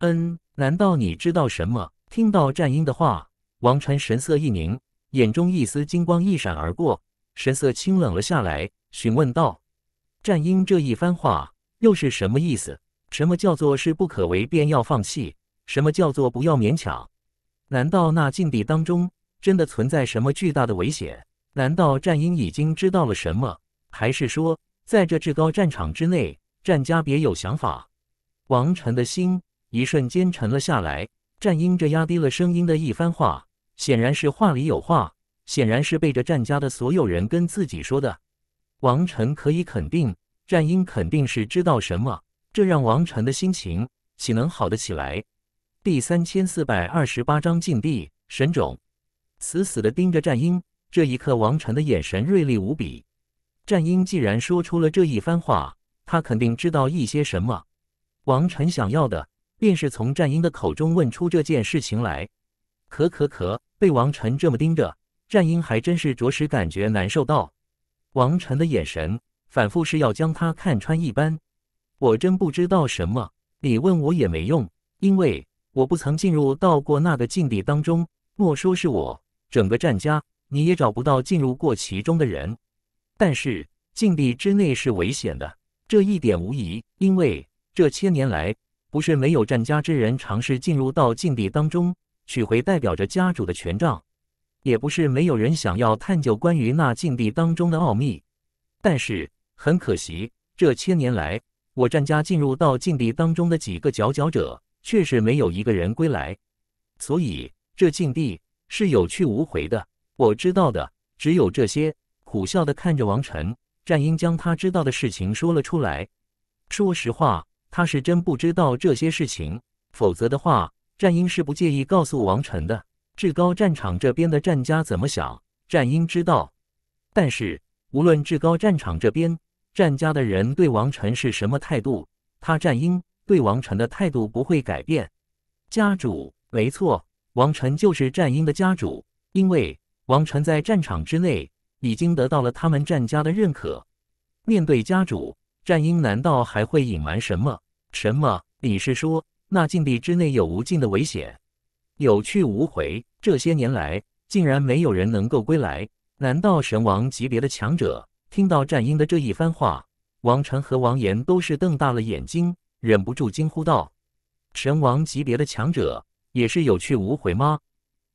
嗯，难道你知道什么？”听到战英的话，王禅神色一凝，眼中一丝金光一闪而过，神色清冷了下来，询问道：“战英这一番话又是什么意思？什么叫做是不可为便要放弃？什么叫做不要勉强？难道那禁地当中真的存在什么巨大的危险？难道战英已经知道了什么？还是说？”在这至高战场之内，战家别有想法。王晨的心一瞬间沉了下来。战英这压低了声音的一番话，显然是话里有话，显然是背着战家的所有人跟自己说的。王晨可以肯定，战英肯定是知道什么，这让王晨的心情岂能好得起来？第三千四百二十八章禁地神种，死死的盯着战英。这一刻，王晨的眼神锐利无比。战英既然说出了这一番话，他肯定知道一些什么。王晨想要的，便是从战英的口中问出这件事情来。咳咳咳，被王晨这么盯着，战英还真是着实感觉难受。到王晨的眼神，反复是要将他看穿一般。我真不知道什么，你问我也没用，因为我不曾进入到过那个境地当中。莫说是我，整个战家，你也找不到进入过其中的人。但是禁地之内是危险的，这一点无疑。因为这千年来，不是没有战家之人尝试进入到禁地当中取回代表着家主的权杖，也不是没有人想要探究关于那禁地当中的奥秘。但是很可惜，这千年来我战家进入到禁地当中的几个佼佼者，却是没有一个人归来。所以这禁地是有去无回的。我知道的只有这些。苦笑的看着王晨，战英将他知道的事情说了出来。说实话，他是真不知道这些事情，否则的话，战英是不介意告诉王晨的。至高战场这边的战家怎么想，战英知道。但是，无论至高战场这边战家的人对王晨是什么态度，他战英对王晨的态度不会改变。家主，没错，王晨就是战英的家主，因为王晨在战场之内。已经得到了他们战家的认可。面对家主战英，难道还会隐瞒什么？什么？你是说那禁地之内有无尽的危险，有去无回？这些年来，竟然没有人能够归来。难道神王级别的强者？听到战英的这一番话，王晨和王岩都是瞪大了眼睛，忍不住惊呼道：“神王级别的强者也是有去无回吗？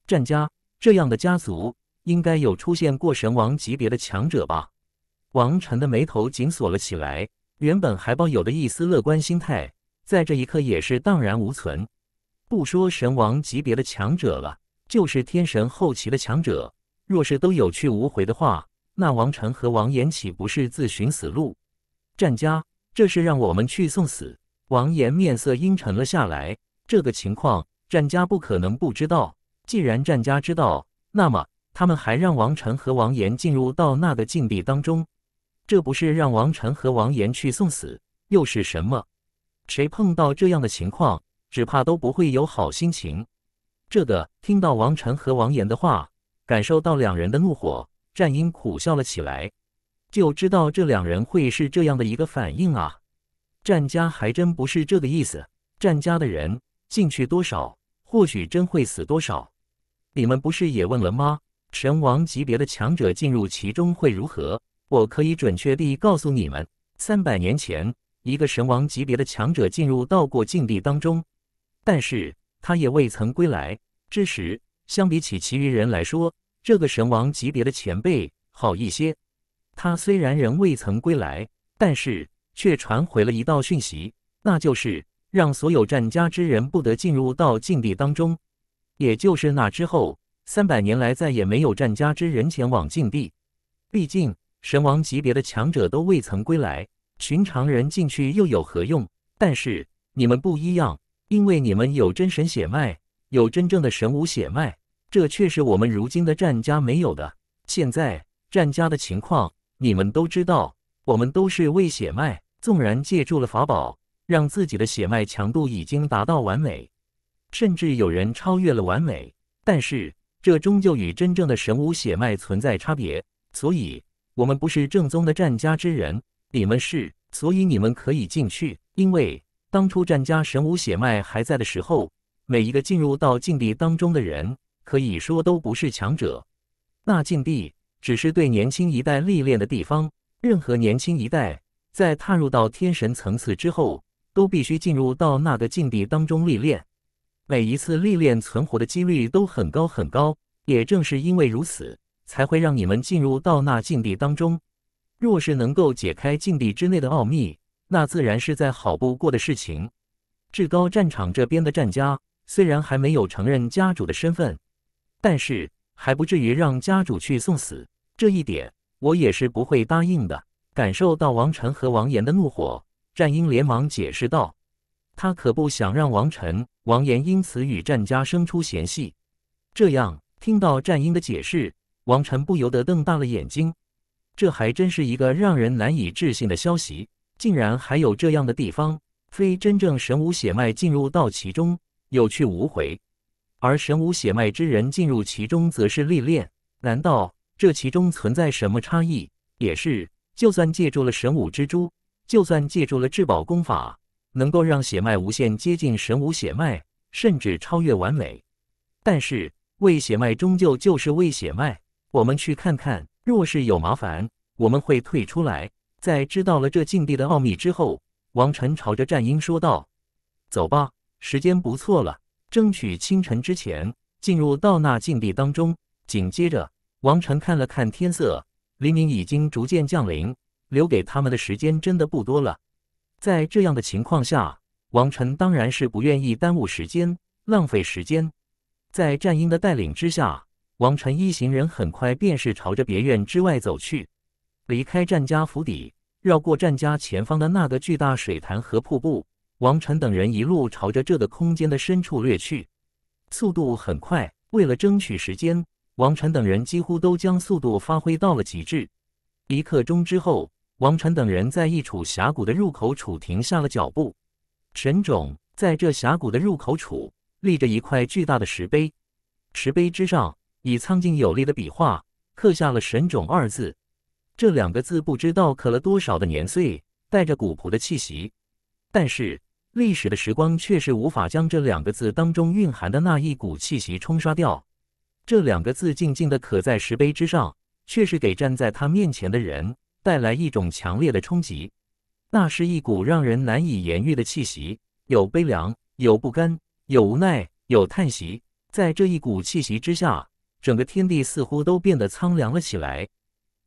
战家这样的家族？”应该有出现过神王级别的强者吧？王晨的眉头紧锁了起来，原本还抱有的一丝乐观心态，在这一刻也是荡然无存。不说神王级别的强者了，就是天神后期的强者，若是都有去无回的话，那王晨和王岩岂不是自寻死路？战家，这是让我们去送死？王岩面色阴沉了下来。这个情况，战家不可能不知道。既然战家知道，那么。他们还让王晨和王岩进入到那个境地当中，这不是让王晨和王岩去送死，又是什么？谁碰到这样的情况，只怕都不会有好心情。这个听到王晨和王岩的话，感受到两人的怒火，战英苦笑了起来，就知道这两人会是这样的一个反应啊。战家还真不是这个意思，战家的人进去多少，或许真会死多少。你们不是也问了吗？神王级别的强者进入其中会如何？我可以准确地告诉你们，三百年前，一个神王级别的强者进入到过禁地当中，但是他也未曾归来。之时，相比起其余人来说，这个神王级别的前辈好一些。他虽然仍未曾归来，但是却传回了一道讯息，那就是让所有战家之人不得进入到禁地当中。也就是那之后。三百年来，再也没有战家之人前往禁地。毕竟，神王级别的强者都未曾归来，寻常人进去又有何用？但是你们不一样，因为你们有真神血脉，有真正的神武血脉，这却是我们如今的战家没有的。现在战家的情况你们都知道，我们都是为血脉，纵然借助了法宝，让自己的血脉强度已经达到完美，甚至有人超越了完美，但是。这终究与真正的神武血脉存在差别，所以我们不是正宗的战家之人，你们是，所以你们可以进去。因为当初战家神武血脉还在的时候，每一个进入到禁地当中的人，可以说都不是强者。那禁地只是对年轻一代历练的地方，任何年轻一代在踏入到天神层次之后，都必须进入到那个禁地当中历练。每一次历练存活的几率都很高很高，也正是因为如此，才会让你们进入到那境地当中。若是能够解开禁地之内的奥秘，那自然是在好不过的事情。至高战场这边的战家虽然还没有承认家主的身份，但是还不至于让家主去送死，这一点我也是不会答应的。感受到王晨和王岩的怒火，战英连忙解释道。他可不想让王晨、王岩因此与战家生出嫌隙。这样听到战英的解释，王晨不由得瞪大了眼睛。这还真是一个让人难以置信的消息，竟然还有这样的地方！非真正神武血脉进入到其中，有去无回；而神武血脉之人进入其中，则是历练。难道这其中存在什么差异？也是，就算借助了神武之珠，就算借助了至宝功法。能够让血脉无限接近神武血脉，甚至超越完美。但是，为血脉终究就是为血脉。我们去看看，若是有麻烦，我们会退出来。在知道了这禁地的奥秘之后，王晨朝着战鹰说道：“走吧，时间不错了，争取清晨之前进入到那禁地当中。”紧接着，王晨看了看天色，黎明已经逐渐降临，留给他们的时间真的不多了。在这样的情况下，王晨当然是不愿意耽误时间、浪费时间。在战鹰的带领之下，王晨一行人很快便是朝着别院之外走去，离开战家府邸，绕过战家前方的那个巨大水潭和瀑布，王晨等人一路朝着这个空间的深处掠去，速度很快。为了争取时间，王晨等人几乎都将速度发挥到了极致。一刻钟之后。王晨等人在一处峡谷的入口处停下了脚步。神种在这峡谷的入口处立着一块巨大的石碑，石碑之上以苍劲有力的笔画刻下了“神种”二字。这两个字不知道刻了多少的年岁，带着古朴的气息，但是历史的时光却是无法将这两个字当中蕴含的那一股气息冲刷掉。这两个字静静的刻在石碑之上，却是给站在他面前的人。带来一种强烈的冲击，那是一股让人难以言喻的气息，有悲凉，有不甘，有无奈，有叹息。在这一股气息之下，整个天地似乎都变得苍凉了起来。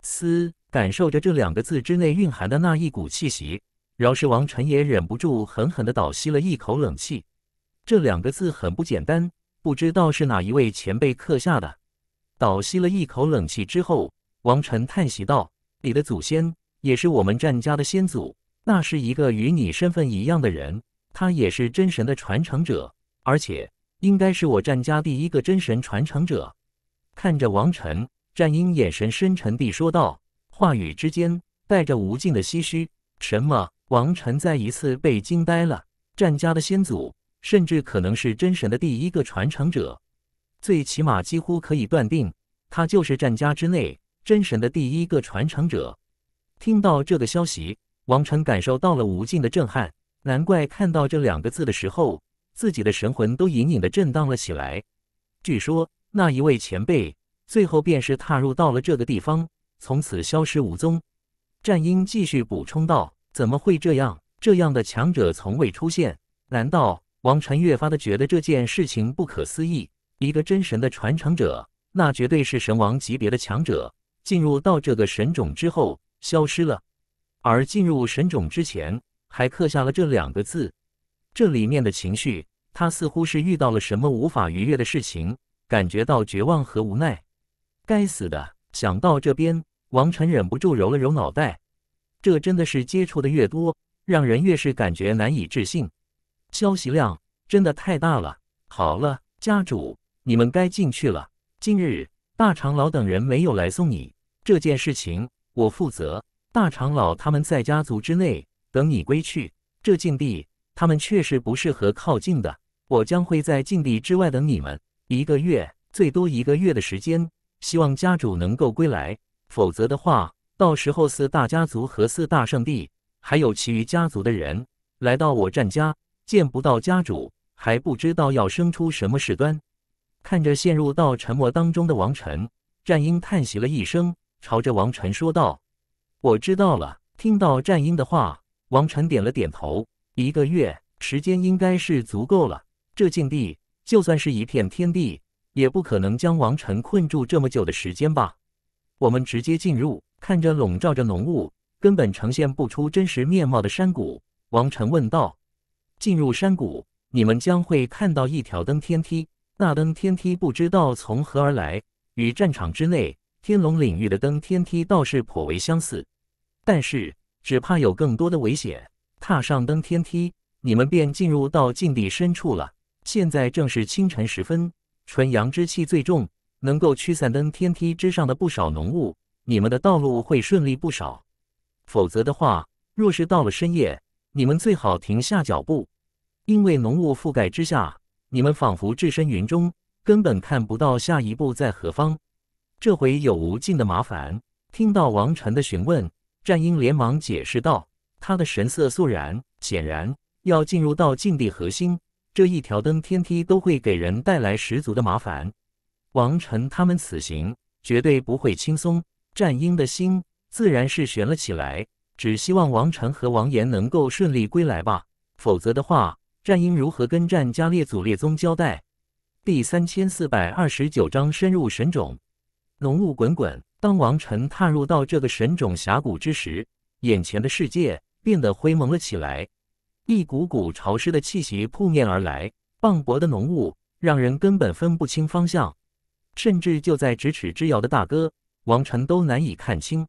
嘶，感受着这两个字之内蕴含的那一股气息，饶氏王臣也忍不住狠狠地倒吸了一口冷气。这两个字很不简单，不知道是哪一位前辈刻下的。倒吸了一口冷气之后，王臣叹息道。你的祖先也是我们战家的先祖，那是一个与你身份一样的人，他也是真神的传承者，而且应该是我战家第一个真神传承者。看着王晨，战英眼神深沉地说道，话语之间带着无尽的唏嘘。什么？王晨再一次被惊呆了。战家的先祖，甚至可能是真神的第一个传承者，最起码几乎可以断定，他就是战家之内。真神的第一个传承者，听到这个消息，王晨感受到了无尽的震撼。难怪看到这两个字的时候，自己的神魂都隐隐的震荡了起来。据说那一位前辈最后便是踏入到了这个地方，从此消失无踪。战鹰继续补充道：“怎么会这样？这样的强者从未出现。难道……”王晨越发的觉得这件事情不可思议。一个真神的传承者，那绝对是神王级别的强者。进入到这个神种之后消失了，而进入神种之前还刻下了这两个字，这里面的情绪，他似乎是遇到了什么无法逾越的事情，感觉到绝望和无奈。该死的！想到这边，王晨忍不住揉了揉脑袋，这真的是接触的越多，让人越是感觉难以置信，消息量真的太大了。好了，家主，你们该进去了。今日。大长老等人没有来送你，这件事情我负责。大长老他们在家族之内等你归去，这禁地他们确实不适合靠近的。我将会在禁地之外等你们一个月，最多一个月的时间。希望家主能够归来，否则的话，到时候四大家族和四大圣地还有其余家族的人来到我战家，见不到家主，还不知道要生出什么事端。看着陷入到沉默当中的王晨，战鹰叹息了一声，朝着王晨说道：“我知道了。”听到战鹰的话，王晨点了点头。一个月时间应该是足够了。这境地就算是一片天地，也不可能将王晨困住这么久的时间吧？我们直接进入。看着笼罩着浓雾，根本呈现不出真实面貌的山谷，王晨问道：“进入山谷，你们将会看到一条登天梯。”那登天梯不知道从何而来，与战场之内天龙领域的登天梯倒是颇为相似，但是只怕有更多的危险。踏上登天梯，你们便进入到禁地深处了。现在正是清晨时分，纯阳之气最重，能够驱散登天梯之上的不少浓雾，你们的道路会顺利不少。否则的话，若是到了深夜，你们最好停下脚步，因为浓雾覆盖之下。你们仿佛置身云中，根本看不到下一步在何方。这回有无尽的麻烦。听到王晨的询问，战英连忙解释道：“他的神色肃然，显然要进入到禁地核心，这一条登天梯都会给人带来十足的麻烦。”王晨他们此行绝对不会轻松。战英的心自然是悬了起来，只希望王晨和王岩能够顺利归来吧，否则的话……战鹰如何跟战家列祖列宗交代？第三千四百二十九章深入神种。浓雾滚滚，当王晨踏入到这个神种峡谷之时，眼前的世界变得灰蒙了起来，一股股潮湿的气息扑面而来，磅礴的浓雾让人根本分不清方向，甚至就在咫尺之遥的大哥王晨都难以看清。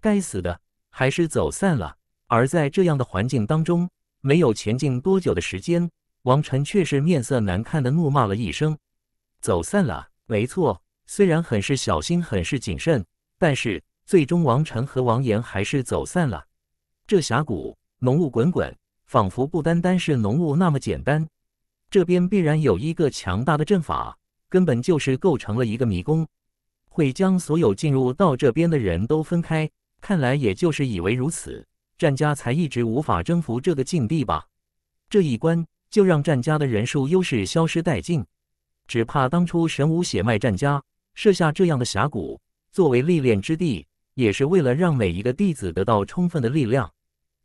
该死的，还是走散了。而在这样的环境当中。没有前进多久的时间，王晨却是面色难看的怒骂了一声：“走散了！没错，虽然很是小心，很是谨慎，但是最终王晨和王岩还是走散了。”这峡谷浓雾滚滚，仿佛不单单是浓雾那么简单，这边必然有一个强大的阵法，根本就是构成了一个迷宫，会将所有进入到这边的人都分开。看来也就是以为如此。战家才一直无法征服这个禁地吧？这一关就让战家的人数优势消失殆尽，只怕当初神武血脉战家设下这样的峡谷作为历练之地，也是为了让每一个弟子得到充分的力量。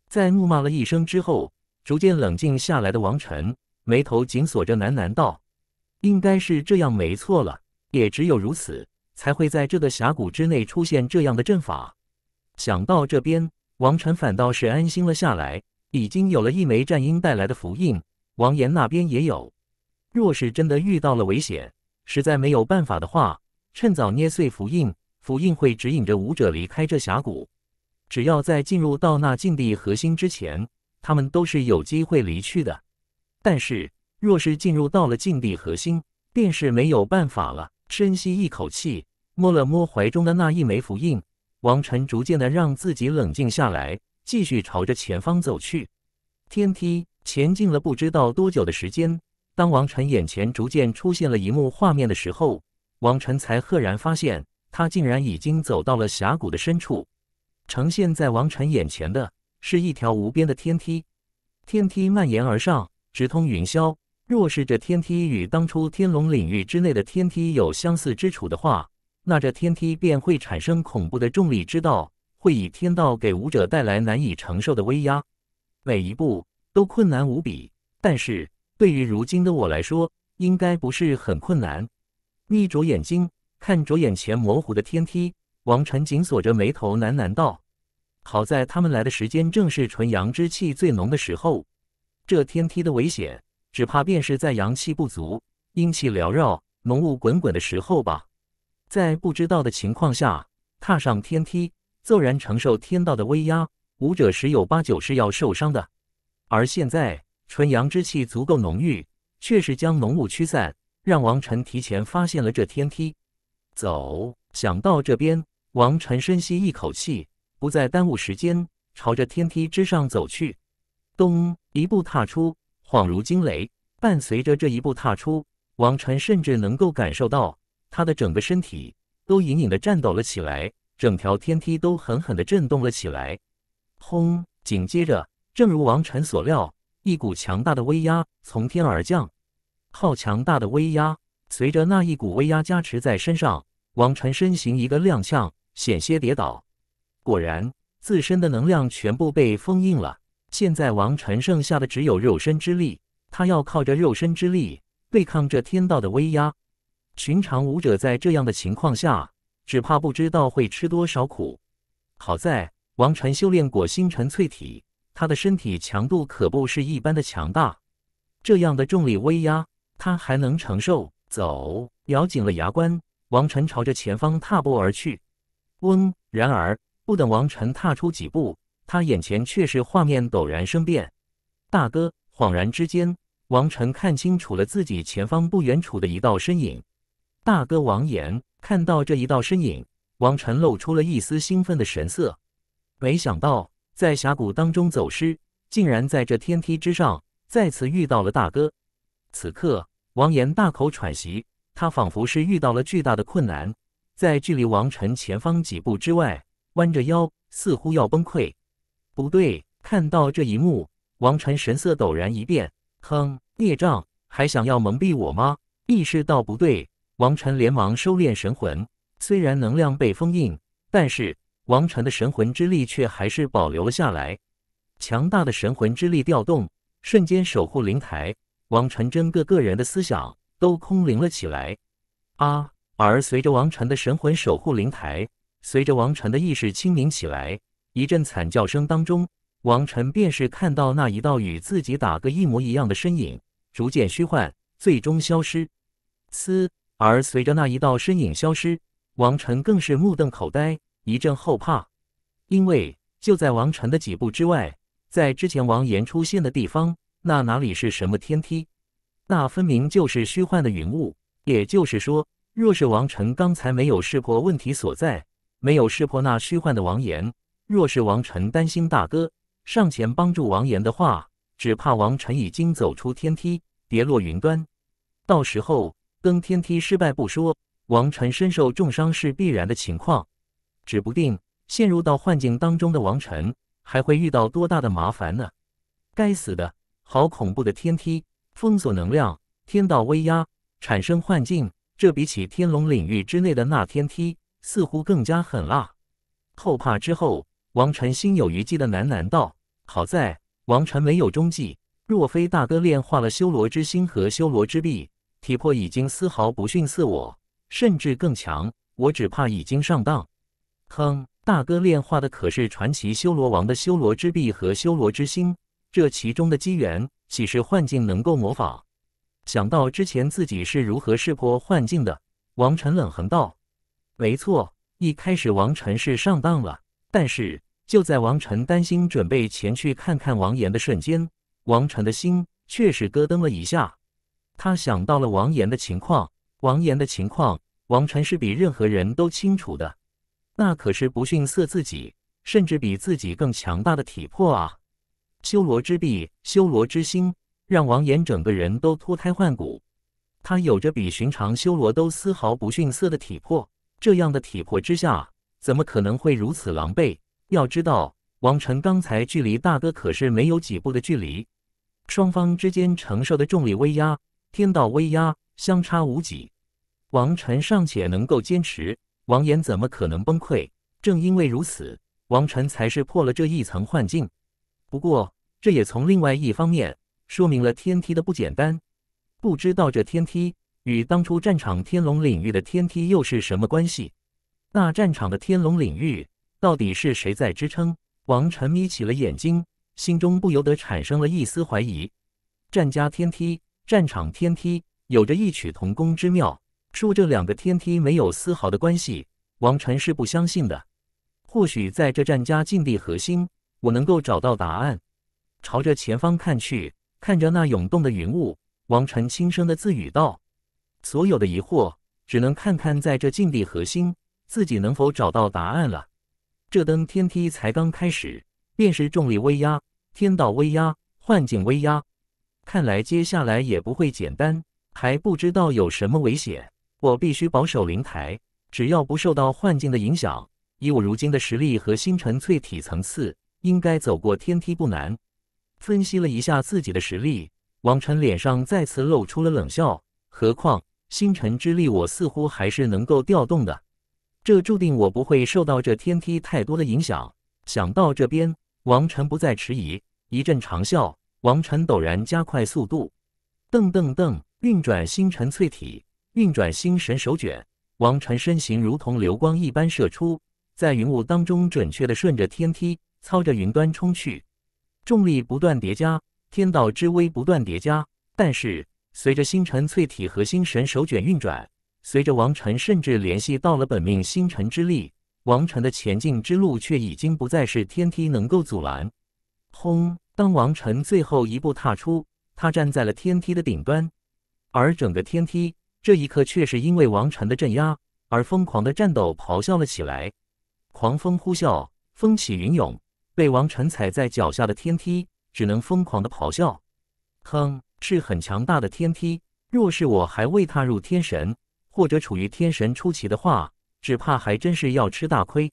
在怒骂了一声之后，逐渐冷静下来的王晨眉头紧锁着，喃喃道：“应该是这样，没错了。也只有如此，才会在这个峡谷之内出现这样的阵法。”想到这边。王禅反倒是安心了下来，已经有了一枚战鹰带来的符印，王岩那边也有。若是真的遇到了危险，实在没有办法的话，趁早捏碎符印，符印会指引着武者离开这峡谷。只要在进入到那禁地核心之前，他们都是有机会离去的。但是，若是进入到了禁地核心，便是没有办法了。深吸一口气，摸了摸怀中的那一枚符印。王晨逐渐的让自己冷静下来，继续朝着前方走去。天梯前进了不知道多久的时间，当王晨眼前逐渐出现了一幕画面的时候，王晨才赫然发现，他竟然已经走到了峡谷的深处。呈现在王晨眼前的是一条无边的天梯，天梯蔓延而上，直通云霄。若是这天梯与当初天龙领域之内的天梯有相似之处的话，那这天梯便会产生恐怖的重力之道，会以天道给武者带来难以承受的威压，每一步都困难无比。但是对于如今的我来说，应该不是很困难。眯着眼睛看着眼前模糊的天梯，王晨紧锁着眉头喃喃道：“好在他们来的时间正是纯阳之气最浓的时候，这天梯的危险，只怕便是在阳气不足、阴气缭绕、浓雾滚滚的时候吧。”在不知道的情况下踏上天梯，骤然承受天道的威压，武者十有八九是要受伤的。而现在，纯阳之气足够浓郁，确实将浓雾驱散，让王晨提前发现了这天梯。走，想到这边，王晨深吸一口气，不再耽误时间，朝着天梯之上走去。咚！一步踏出，恍如惊雷。伴随着这一步踏出，王晨甚至能够感受到。他的整个身体都隐隐的颤抖了起来，整条天梯都狠狠的震动了起来。轰！紧接着，正如王晨所料，一股强大的威压从天而降。好强大的威压！随着那一股威压加持在身上，王晨身形一个踉跄，险些跌倒。果然，自身的能量全部被封印了。现在，王晨剩下的只有肉身之力，他要靠着肉身之力对抗这天道的威压。寻常武者在这样的情况下，只怕不知道会吃多少苦。好在王晨修炼过星辰淬体，他的身体强度可不是一般的强大。这样的重力威压，他还能承受。走，咬紧了牙关，王晨朝着前方踏步而去。嗡！然而不等王晨踏出几步，他眼前却是画面陡然生变。大哥！恍然之间，王晨看清楚了自己前方不远处的一道身影。大哥王岩看到这一道身影，王晨露出了一丝兴奋的神色。没想到在峡谷当中走失，竟然在这天梯之上再次遇到了大哥。此刻王岩大口喘息，他仿佛是遇到了巨大的困难，在距离王晨前方几步之外，弯着腰，似乎要崩溃。不对，看到这一幕，王晨神色陡然一变，哼，孽障，还想要蒙蔽我吗？意识到不对。王晨连忙收敛神魂，虽然能量被封印，但是王晨的神魂之力却还是保留了下来。强大的神魂之力调动，瞬间守护灵台。王晨整个个人的思想都空灵了起来。啊！而随着王晨的神魂守护灵台，随着王晨的意识清明起来，一阵惨叫声当中，王晨便是看到那一道与自己打个一模一样的身影逐渐虚幻，最终消失。嘶！而随着那一道身影消失，王晨更是目瞪口呆，一阵后怕。因为就在王晨的几步之外，在之前王岩出现的地方，那哪里是什么天梯，那分明就是虚幻的云雾。也就是说，若是王晨刚才没有识破问题所在，没有识破那虚幻的王岩，若是王晨担心大哥上前帮助王岩的话，只怕王晨已经走出天梯，跌落云端，到时候。登天梯失败不说，王晨身受重伤是必然的情况，指不定陷入到幻境当中的王晨还会遇到多大的麻烦呢？该死的，好恐怖的天梯，封锁能量，天道威压，产生幻境，这比起天龙领域之内的那天梯似乎更加狠辣。后怕之后，王晨心有余悸的喃喃道：“好在王晨没有中计，若非大哥炼化了修罗之心和修罗之臂。”体魄已经丝毫不逊色我，甚至更强。我只怕已经上当。哼，大哥炼化的可是传奇修罗王的修罗之臂和修罗之心，这其中的机缘岂是幻境能够模仿？想到之前自己是如何识破幻境的，王晨冷哼道：“没错，一开始王晨是上当了。但是就在王晨担心准备前去看看王岩的瞬间，王晨的心却是咯噔了一下。”他想到了王岩的情况，王岩的情况，王晨是比任何人都清楚的，那可是不逊色自己，甚至比自己更强大的体魄啊！修罗之臂，修罗之心，让王岩整个人都脱胎换骨。他有着比寻常修罗都丝毫不逊色的体魄，这样的体魄之下，怎么可能会如此狼狈？要知道，王晨刚才距离大哥可是没有几步的距离，双方之间承受的重力威压。天道威压相差无几，王晨尚且能够坚持，王岩怎么可能崩溃？正因为如此，王晨才是破了这一层幻境。不过，这也从另外一方面说明了天梯的不简单。不知道这天梯与当初战场天龙领域的天梯又是什么关系？那战场的天龙领域到底是谁在支撑？王晨眯起了眼睛，心中不由得产生了一丝怀疑。战家天梯。战场天梯有着异曲同工之妙，说这两个天梯没有丝毫的关系，王晨是不相信的。或许在这战家禁地核心，我能够找到答案。朝着前方看去，看着那涌动的云雾，王晨轻声的自语道：“所有的疑惑，只能看看在这禁地核心，自己能否找到答案了。”这登天梯才刚开始，便是重力威压、天道威压、幻境威压。看来接下来也不会简单，还不知道有什么危险。我必须保守灵台，只要不受到幻境的影响，以我如今的实力和星辰淬体层次，应该走过天梯不难。分析了一下自己的实力，王晨脸上再次露出了冷笑。何况星辰之力，我似乎还是能够调动的，这注定我不会受到这天梯太多的影响。想到这边，王晨不再迟疑，一阵长笑。王晨陡然加快速度，噔噔噔，运转星辰淬体，运转星神手卷。王晨身形如同流光一般射出，在云雾当中准确的顺着天梯，操着云端冲去。重力不断叠加，天道之威不断叠加。但是随着星辰淬体和星神手卷运转，随着王晨甚至联系到了本命星辰之力，王晨的前进之路却已经不再是天梯能够阻拦。轰！当王晨最后一步踏出，他站在了天梯的顶端，而整个天梯这一刻却是因为王晨的镇压而疯狂的战斗咆哮了起来，狂风呼啸，风起云涌，被王晨踩在脚下的天梯只能疯狂的咆哮。哼，是很强大的天梯，若是我还未踏入天神，或者处于天神初期的话，只怕还真是要吃大亏。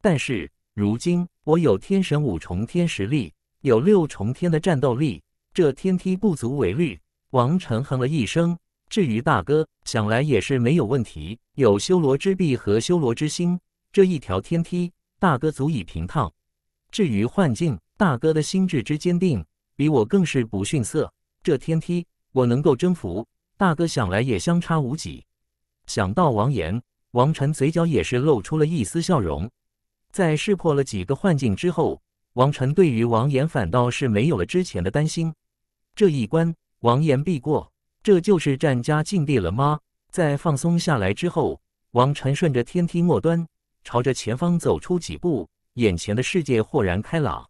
但是如今我有天神五重天实力。有六重天的战斗力，这天梯不足为虑。王晨哼了一声，至于大哥，想来也是没有问题。有修罗之臂和修罗之心，这一条天梯，大哥足以平趟。至于幻境，大哥的心智之坚定，比我更是不逊色。这天梯，我能够征服，大哥想来也相差无几。想到王岩，王晨嘴角也是露出了一丝笑容。在识破了几个幻境之后。王晨对于王岩反倒是没有了之前的担心，这一关王岩必过，这就是战家境地了吗？在放松下来之后，王晨顺着天梯末端朝着前方走出几步，眼前的世界豁然开朗，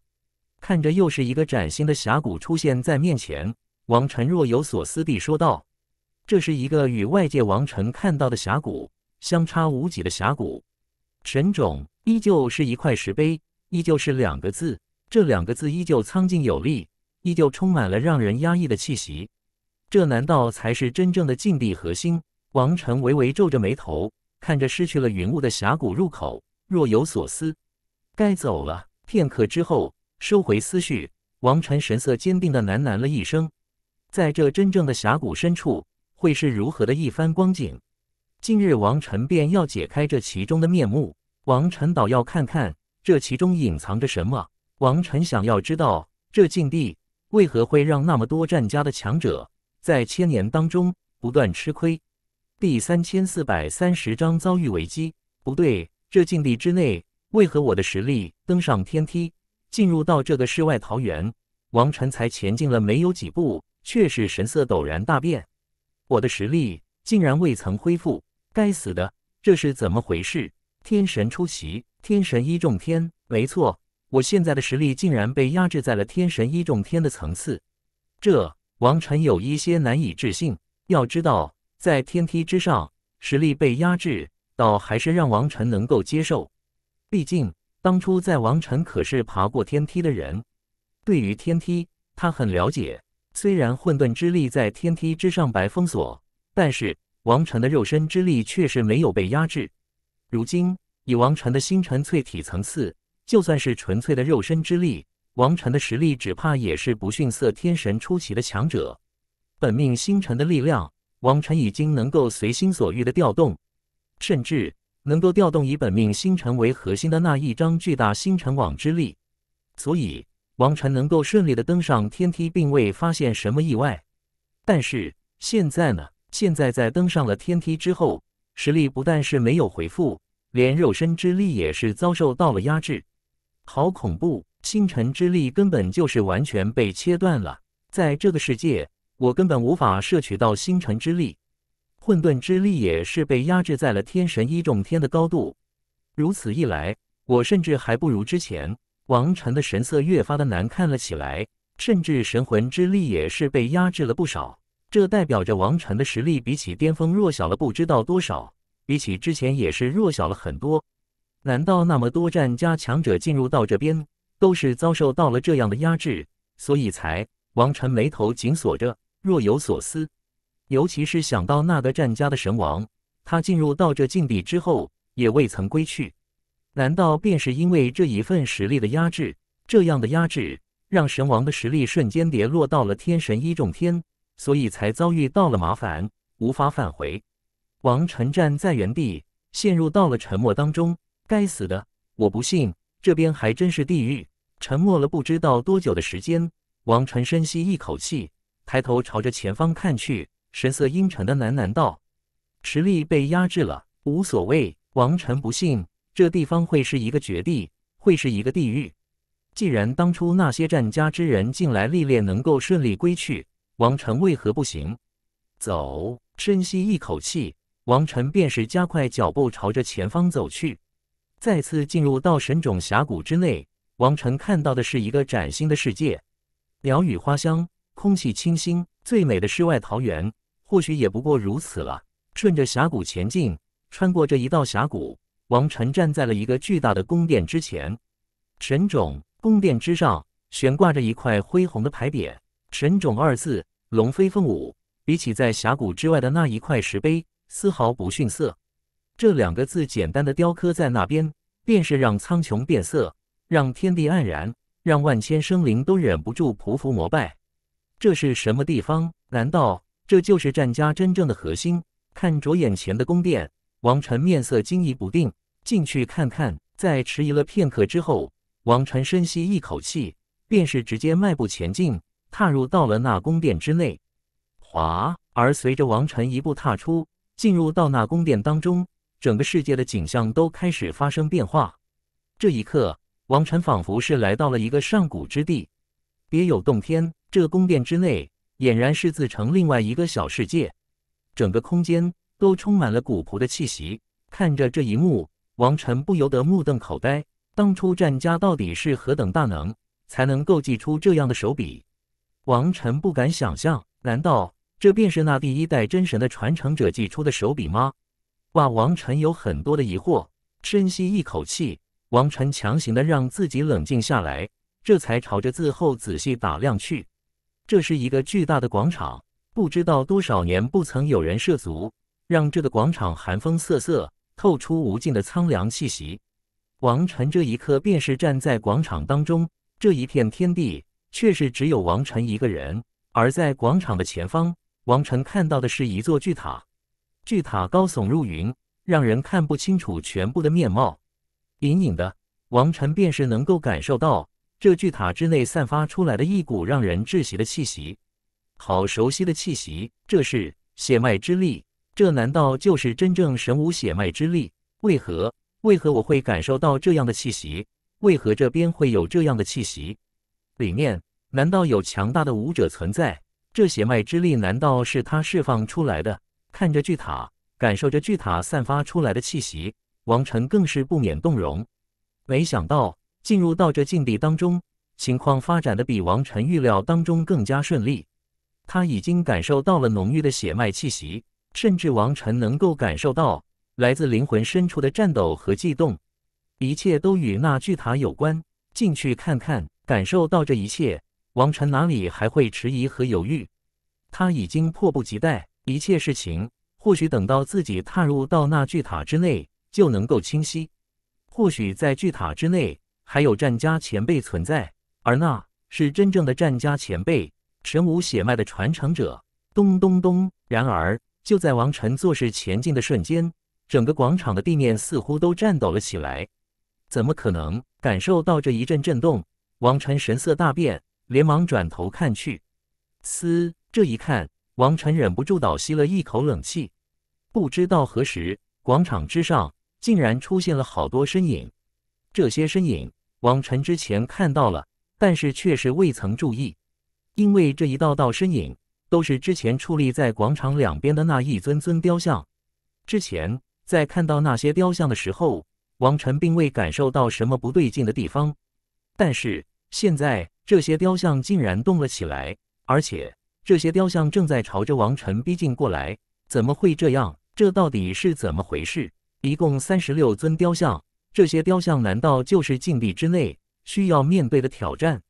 看着又是一个崭新的峡谷出现在面前。王晨若有所思地说道：“这是一个与外界王晨看到的峡谷相差无几的峡谷，神冢依旧是一块石碑。”依旧是两个字，这两个字依旧苍劲有力，依旧充满了让人压抑的气息。这难道才是真正的禁地核心？王晨微微皱着眉头，看着失去了云雾的峡谷入口，若有所思。该走了。片刻之后，收回思绪，王晨神色坚定的喃喃了一声：“在这真正的峡谷深处，会是如何的一番光景？”今日，王晨便要解开这其中的面目。王晨倒要看看。这其中隐藏着什么？王晨想要知道，这禁地为何会让那么多战家的强者在千年当中不断吃亏？第三千四百三十章遭遇危机。不对，这禁地之内为何我的实力登上天梯，进入到这个世外桃源？王晨才前进了没有几步，却是神色陡然大变。我的实力竟然未曾恢复！该死的，这是怎么回事？天神出席，天神一重天，没错，我现在的实力竟然被压制在了天神一重天的层次。这王晨有一些难以置信。要知道，在天梯之上，实力被压制倒还是让王晨能够接受。毕竟当初在王晨可是爬过天梯的人，对于天梯他很了解。虽然混沌之力在天梯之上被封锁，但是王晨的肉身之力确实没有被压制。如今，以王禅的星辰淬体层次，就算是纯粹的肉身之力，王禅的实力只怕也是不逊色天神初期的强者。本命星辰的力量，王禅已经能够随心所欲的调动，甚至能够调动以本命星辰为核心的那一张巨大星辰网之力。所以，王禅能够顺利的登上天梯，并未发现什么意外。但是现在呢？现在在登上了天梯之后。实力不但是没有回复，连肉身之力也是遭受到了压制，好恐怖！星辰之力根本就是完全被切断了，在这个世界，我根本无法摄取到星辰之力。混沌之力也是被压制在了天神一重天的高度，如此一来，我甚至还不如之前。王禅的神色越发的难看了起来，甚至神魂之力也是被压制了不少。这代表着王晨的实力比起巅峰弱小了不知道多少，比起之前也是弱小了很多。难道那么多战家强者进入到这边，都是遭受到了这样的压制？所以才王晨眉头紧锁着，若有所思。尤其是想到那个战家的神王，他进入到这境地之后也未曾归去。难道便是因为这一份实力的压制？这样的压制让神王的实力瞬间跌落到了天神一重天。所以才遭遇到了麻烦，无法返回。王晨站在原地，陷入到了沉默当中。该死的，我不信，这边还真是地狱。沉默了不知道多久的时间，王晨深吸一口气，抬头朝着前方看去，神色阴沉的喃喃道：“实力被压制了，无所谓。”王晨不信，这地方会是一个绝地，会是一个地狱。既然当初那些战家之人进来历练能够顺利归去。王辰为何不行？走，深吸一口气，王辰便是加快脚步朝着前方走去，再次进入到神种峡谷之内。王辰看到的是一个崭新的世界，鸟语花香，空气清新，最美的世外桃源，或许也不过如此了。顺着峡谷前进，穿过这一道峡谷，王辰站在了一个巨大的宫殿之前。神种宫殿之上悬挂着一块恢宏的牌匾。神种二字，龙飞凤舞，比起在峡谷之外的那一块石碑，丝毫不逊色。这两个字简单的雕刻在那边，便是让苍穹变色，让天地黯然，让万千生灵都忍不住匍匐膜拜。这是什么地方？难道这就是战家真正的核心？看着眼前的宫殿，王晨面色惊疑不定。进去看看，在迟疑了片刻之后，王晨深吸一口气，便是直接迈步前进。踏入到了那宫殿之内，哗！而随着王晨一步踏出，进入到那宫殿当中，整个世界的景象都开始发生变化。这一刻，王晨仿佛是来到了一个上古之地，别有洞天。这宫殿之内俨然是自成另外一个小世界，整个空间都充满了古朴的气息。看着这一幕，王晨不由得目瞪口呆。当初战家到底是何等大能，才能够祭出这样的手笔？王臣不敢想象，难道这便是那第一代真神的传承者寄出的手笔吗？哇！王臣有很多的疑惑。深吸一口气，王臣强行的让自己冷静下来，这才朝着字后仔细打量去。这是一个巨大的广场，不知道多少年不曾有人涉足，让这个广场寒风瑟瑟，透出无尽的苍凉气息。王臣这一刻便是站在广场当中这一片天地。却是只有王晨一个人。而在广场的前方，王晨看到的是一座巨塔，巨塔高耸入云，让人看不清楚全部的面貌。隐隐的，王晨便是能够感受到这巨塔之内散发出来的一股让人窒息的气息。好熟悉的气息，这是血脉之力。这难道就是真正神武血脉之力？为何？为何我会感受到这样的气息？为何这边会有这样的气息？里面难道有强大的武者存在？这血脉之力难道是他释放出来的？看着巨塔，感受着巨塔散发出来的气息，王晨更是不免动容。没想到进入到这境地当中，情况发展的比王晨预料当中更加顺利。他已经感受到了浓郁的血脉气息，甚至王晨能够感受到来自灵魂深处的颤抖和悸动。一切都与那巨塔有关。进去看看。感受到这一切，王晨哪里还会迟疑和犹豫？他已经迫不及待。一切事情，或许等到自己踏入到那巨塔之内就能够清晰。或许在巨塔之内还有战家前辈存在，而那是真正的战家前辈，神武血脉的传承者。咚咚咚！然而就在王晨做事前进的瞬间，整个广场的地面似乎都颤抖了起来。怎么可能感受到这一阵震动？王晨神色大变，连忙转头看去。嘶！这一看，王晨忍不住倒吸了一口冷气。不知道何时，广场之上竟然出现了好多身影。这些身影，王晨之前看到了，但是确实未曾注意。因为这一道道身影，都是之前矗立在广场两边的那一尊尊雕像。之前在看到那些雕像的时候，王晨并未感受到什么不对劲的地方，但是。现在这些雕像竟然动了起来，而且这些雕像正在朝着王晨逼近过来。怎么会这样？这到底是怎么回事？一共三十六尊雕像，这些雕像难道就是禁地之内需要面对的挑战？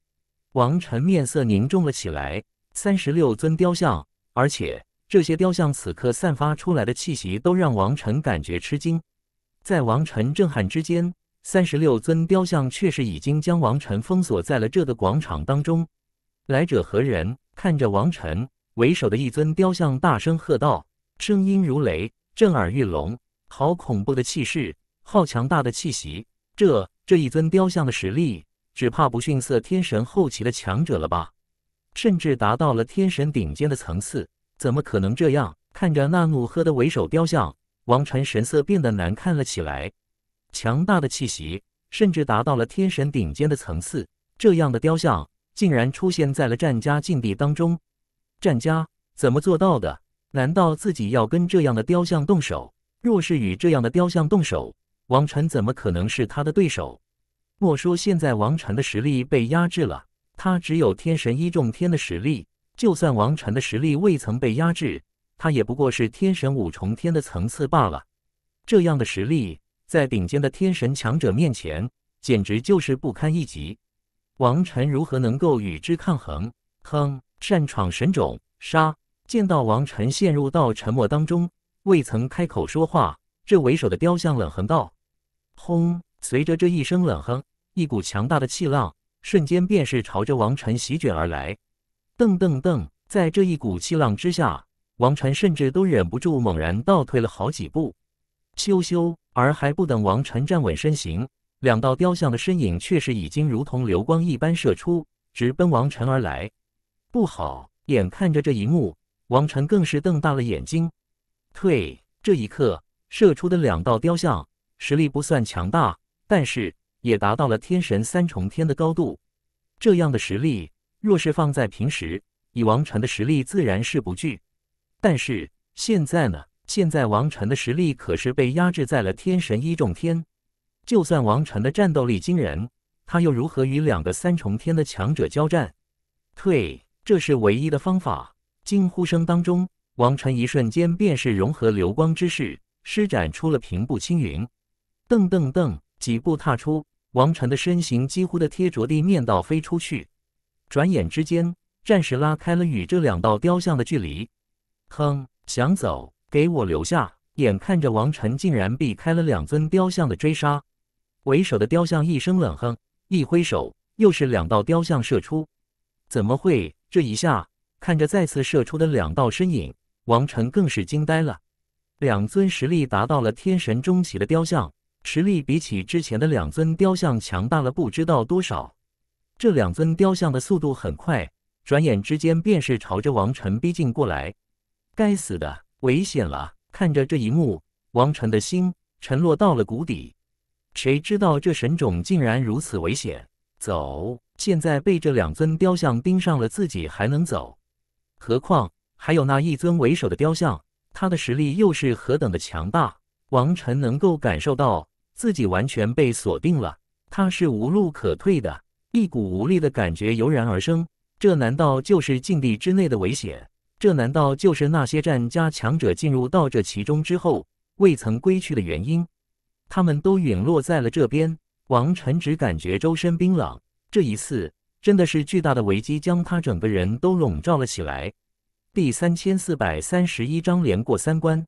王晨面色凝重了起来。三十六尊雕像，而且这些雕像此刻散发出来的气息都让王晨感觉吃惊。在王晨震撼之间。三十六尊雕像确实已经将王晨封锁在了这个广场当中。来者何人？看着王晨为首的一尊雕像，大声喝道，声音如雷，震耳欲聋。好恐怖的气势，好强大的气息！这这一尊雕像的实力，只怕不逊色天神后期的强者了吧？甚至达到了天神顶尖的层次？怎么可能这样？看着那怒喝的为首雕像，王晨神色变得难看了起来。强大的气息，甚至达到了天神顶尖的层次。这样的雕像竟然出现在了战家禁地当中，战家怎么做到的？难道自己要跟这样的雕像动手？若是与这样的雕像动手，王禅怎么可能是他的对手？莫说现在王禅的实力被压制了，他只有天神一重天的实力。就算王禅的实力未曾被压制，他也不过是天神五重天的层次罢了。这样的实力。在顶尖的天神强者面前，简直就是不堪一击。王晨如何能够与之抗衡？哼！擅闯神冢，杀！见到王晨陷入到沉默当中，未曾开口说话，这为首的雕像冷哼道：“轰！”随着这一声冷哼，一股强大的气浪瞬间便是朝着王晨席卷而来。噔噔噔，在这一股气浪之下，王晨甚至都忍不住猛然倒退了好几步。羞羞。而还不等王晨站稳身形，两道雕像的身影却是已经如同流光一般射出，直奔王晨而来。不好！眼看着这一幕，王晨更是瞪大了眼睛。退！这一刻射出的两道雕像实力不算强大，但是也达到了天神三重天的高度。这样的实力，若是放在平时，以王晨的实力自然是不惧。但是现在呢？现在王晨的实力可是被压制在了天神一重天，就算王晨的战斗力惊人，他又如何与两个三重天的强者交战？退，这是唯一的方法。惊呼声当中，王晨一瞬间便是融合流光之势，施展出了平步青云。噔噔噔，几步踏出，王晨的身形几乎的贴着地面倒飞出去。转眼之间，暂时拉开了与这两道雕像的距离。哼，想走？给我留下！眼看着王晨竟然避开了两尊雕像的追杀，为首的雕像一声冷哼，一挥手，又是两道雕像射出。怎么会？这一下，看着再次射出的两道身影，王晨更是惊呆了。两尊实力达到了天神中期的雕像，实力比起之前的两尊雕像强大了不知道多少。这两尊雕像的速度很快，转眼之间便是朝着王晨逼近过来。该死的！危险了！看着这一幕，王晨的心沉落到了谷底。谁知道这神种竟然如此危险？走！现在被这两尊雕像盯上了，自己还能走？何况还有那一尊为首的雕像，他的实力又是何等的强大？王晨能够感受到自己完全被锁定了，他是无路可退的。一股无力的感觉油然而生，这难道就是禁地之内的危险？这难道就是那些战家强者进入到这其中之后未曾归去的原因？他们都陨落在了这边。王晨只感觉周身冰冷，这一次真的是巨大的危机将他整个人都笼罩了起来。第三千四百三十一章连过三关，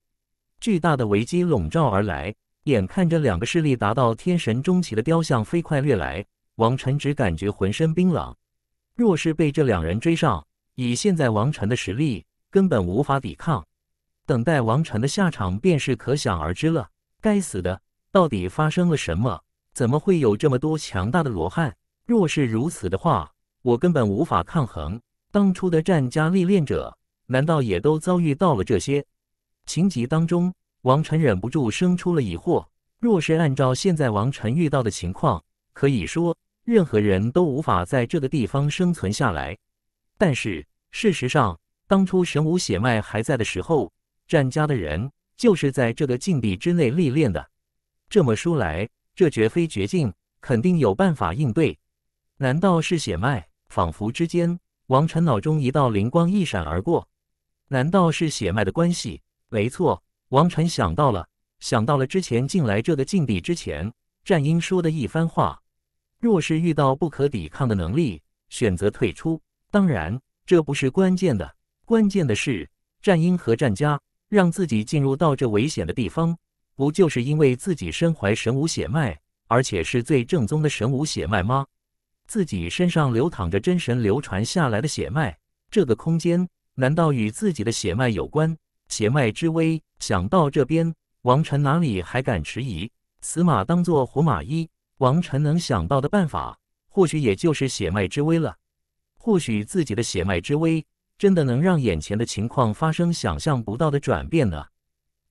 巨大的危机笼罩而来，眼看着两个势力达到天神中期的雕像飞快掠来，王晨只感觉浑身冰冷，若是被这两人追上。以现在王晨的实力，根本无法抵抗。等待王晨的下场便是可想而知了。该死的，到底发生了什么？怎么会有这么多强大的罗汉？若是如此的话，我根本无法抗衡。当初的战家历练者，难道也都遭遇到了这些？情急当中，王晨忍不住生出了疑惑。若是按照现在王晨遇到的情况，可以说任何人都无法在这个地方生存下来。但是事实上，当初神武血脉还在的时候，战家的人就是在这个禁地之内历练的。这么说来，这绝非绝境，肯定有办法应对。难道是血脉？仿佛之间，王晨脑中一道灵光一闪而过。难道是血脉的关系？没错，王晨想到了，想到了之前进来这个禁地之前，战英说的一番话。若是遇到不可抵抗的能力，选择退出。当然，这不是关键的，关键的是战英和战家让自己进入到这危险的地方，不就是因为自己身怀神武血脉，而且是最正宗的神武血脉吗？自己身上流淌着真神流传下来的血脉，这个空间难道与自己的血脉有关？血脉之危，想到这边，王晨哪里还敢迟疑？死马当做活马医，王晨能想到的办法，或许也就是血脉之危了。或许自己的血脉之威真的能让眼前的情况发生想象不到的转变呢！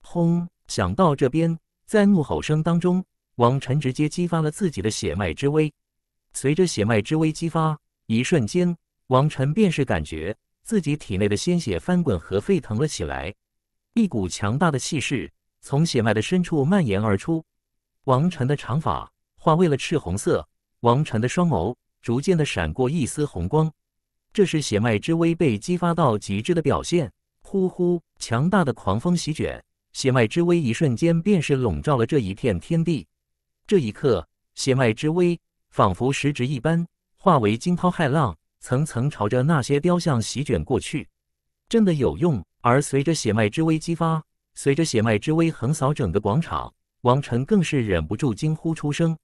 轰！想到这边，在怒吼声当中，王晨直接激发了自己的血脉之威。随着血脉之威激发，一瞬间，王晨便是感觉自己体内的鲜血翻滚和沸腾了起来。一股强大的气势从血脉的深处蔓延而出，王晨的长发化为了赤红色，王晨的双眸逐渐的闪过一丝红光。这是血脉之威被激发到极致的表现。呼呼，强大的狂风席卷，血脉之威一瞬间便是笼罩了这一片天地。这一刻，血脉之威仿佛实质一般，化为惊涛骇浪，层层朝着那些雕像席卷过去。真的有用！而随着血脉之威激发，随着血脉之威横扫整个广场，王晨更是忍不住惊呼出声：“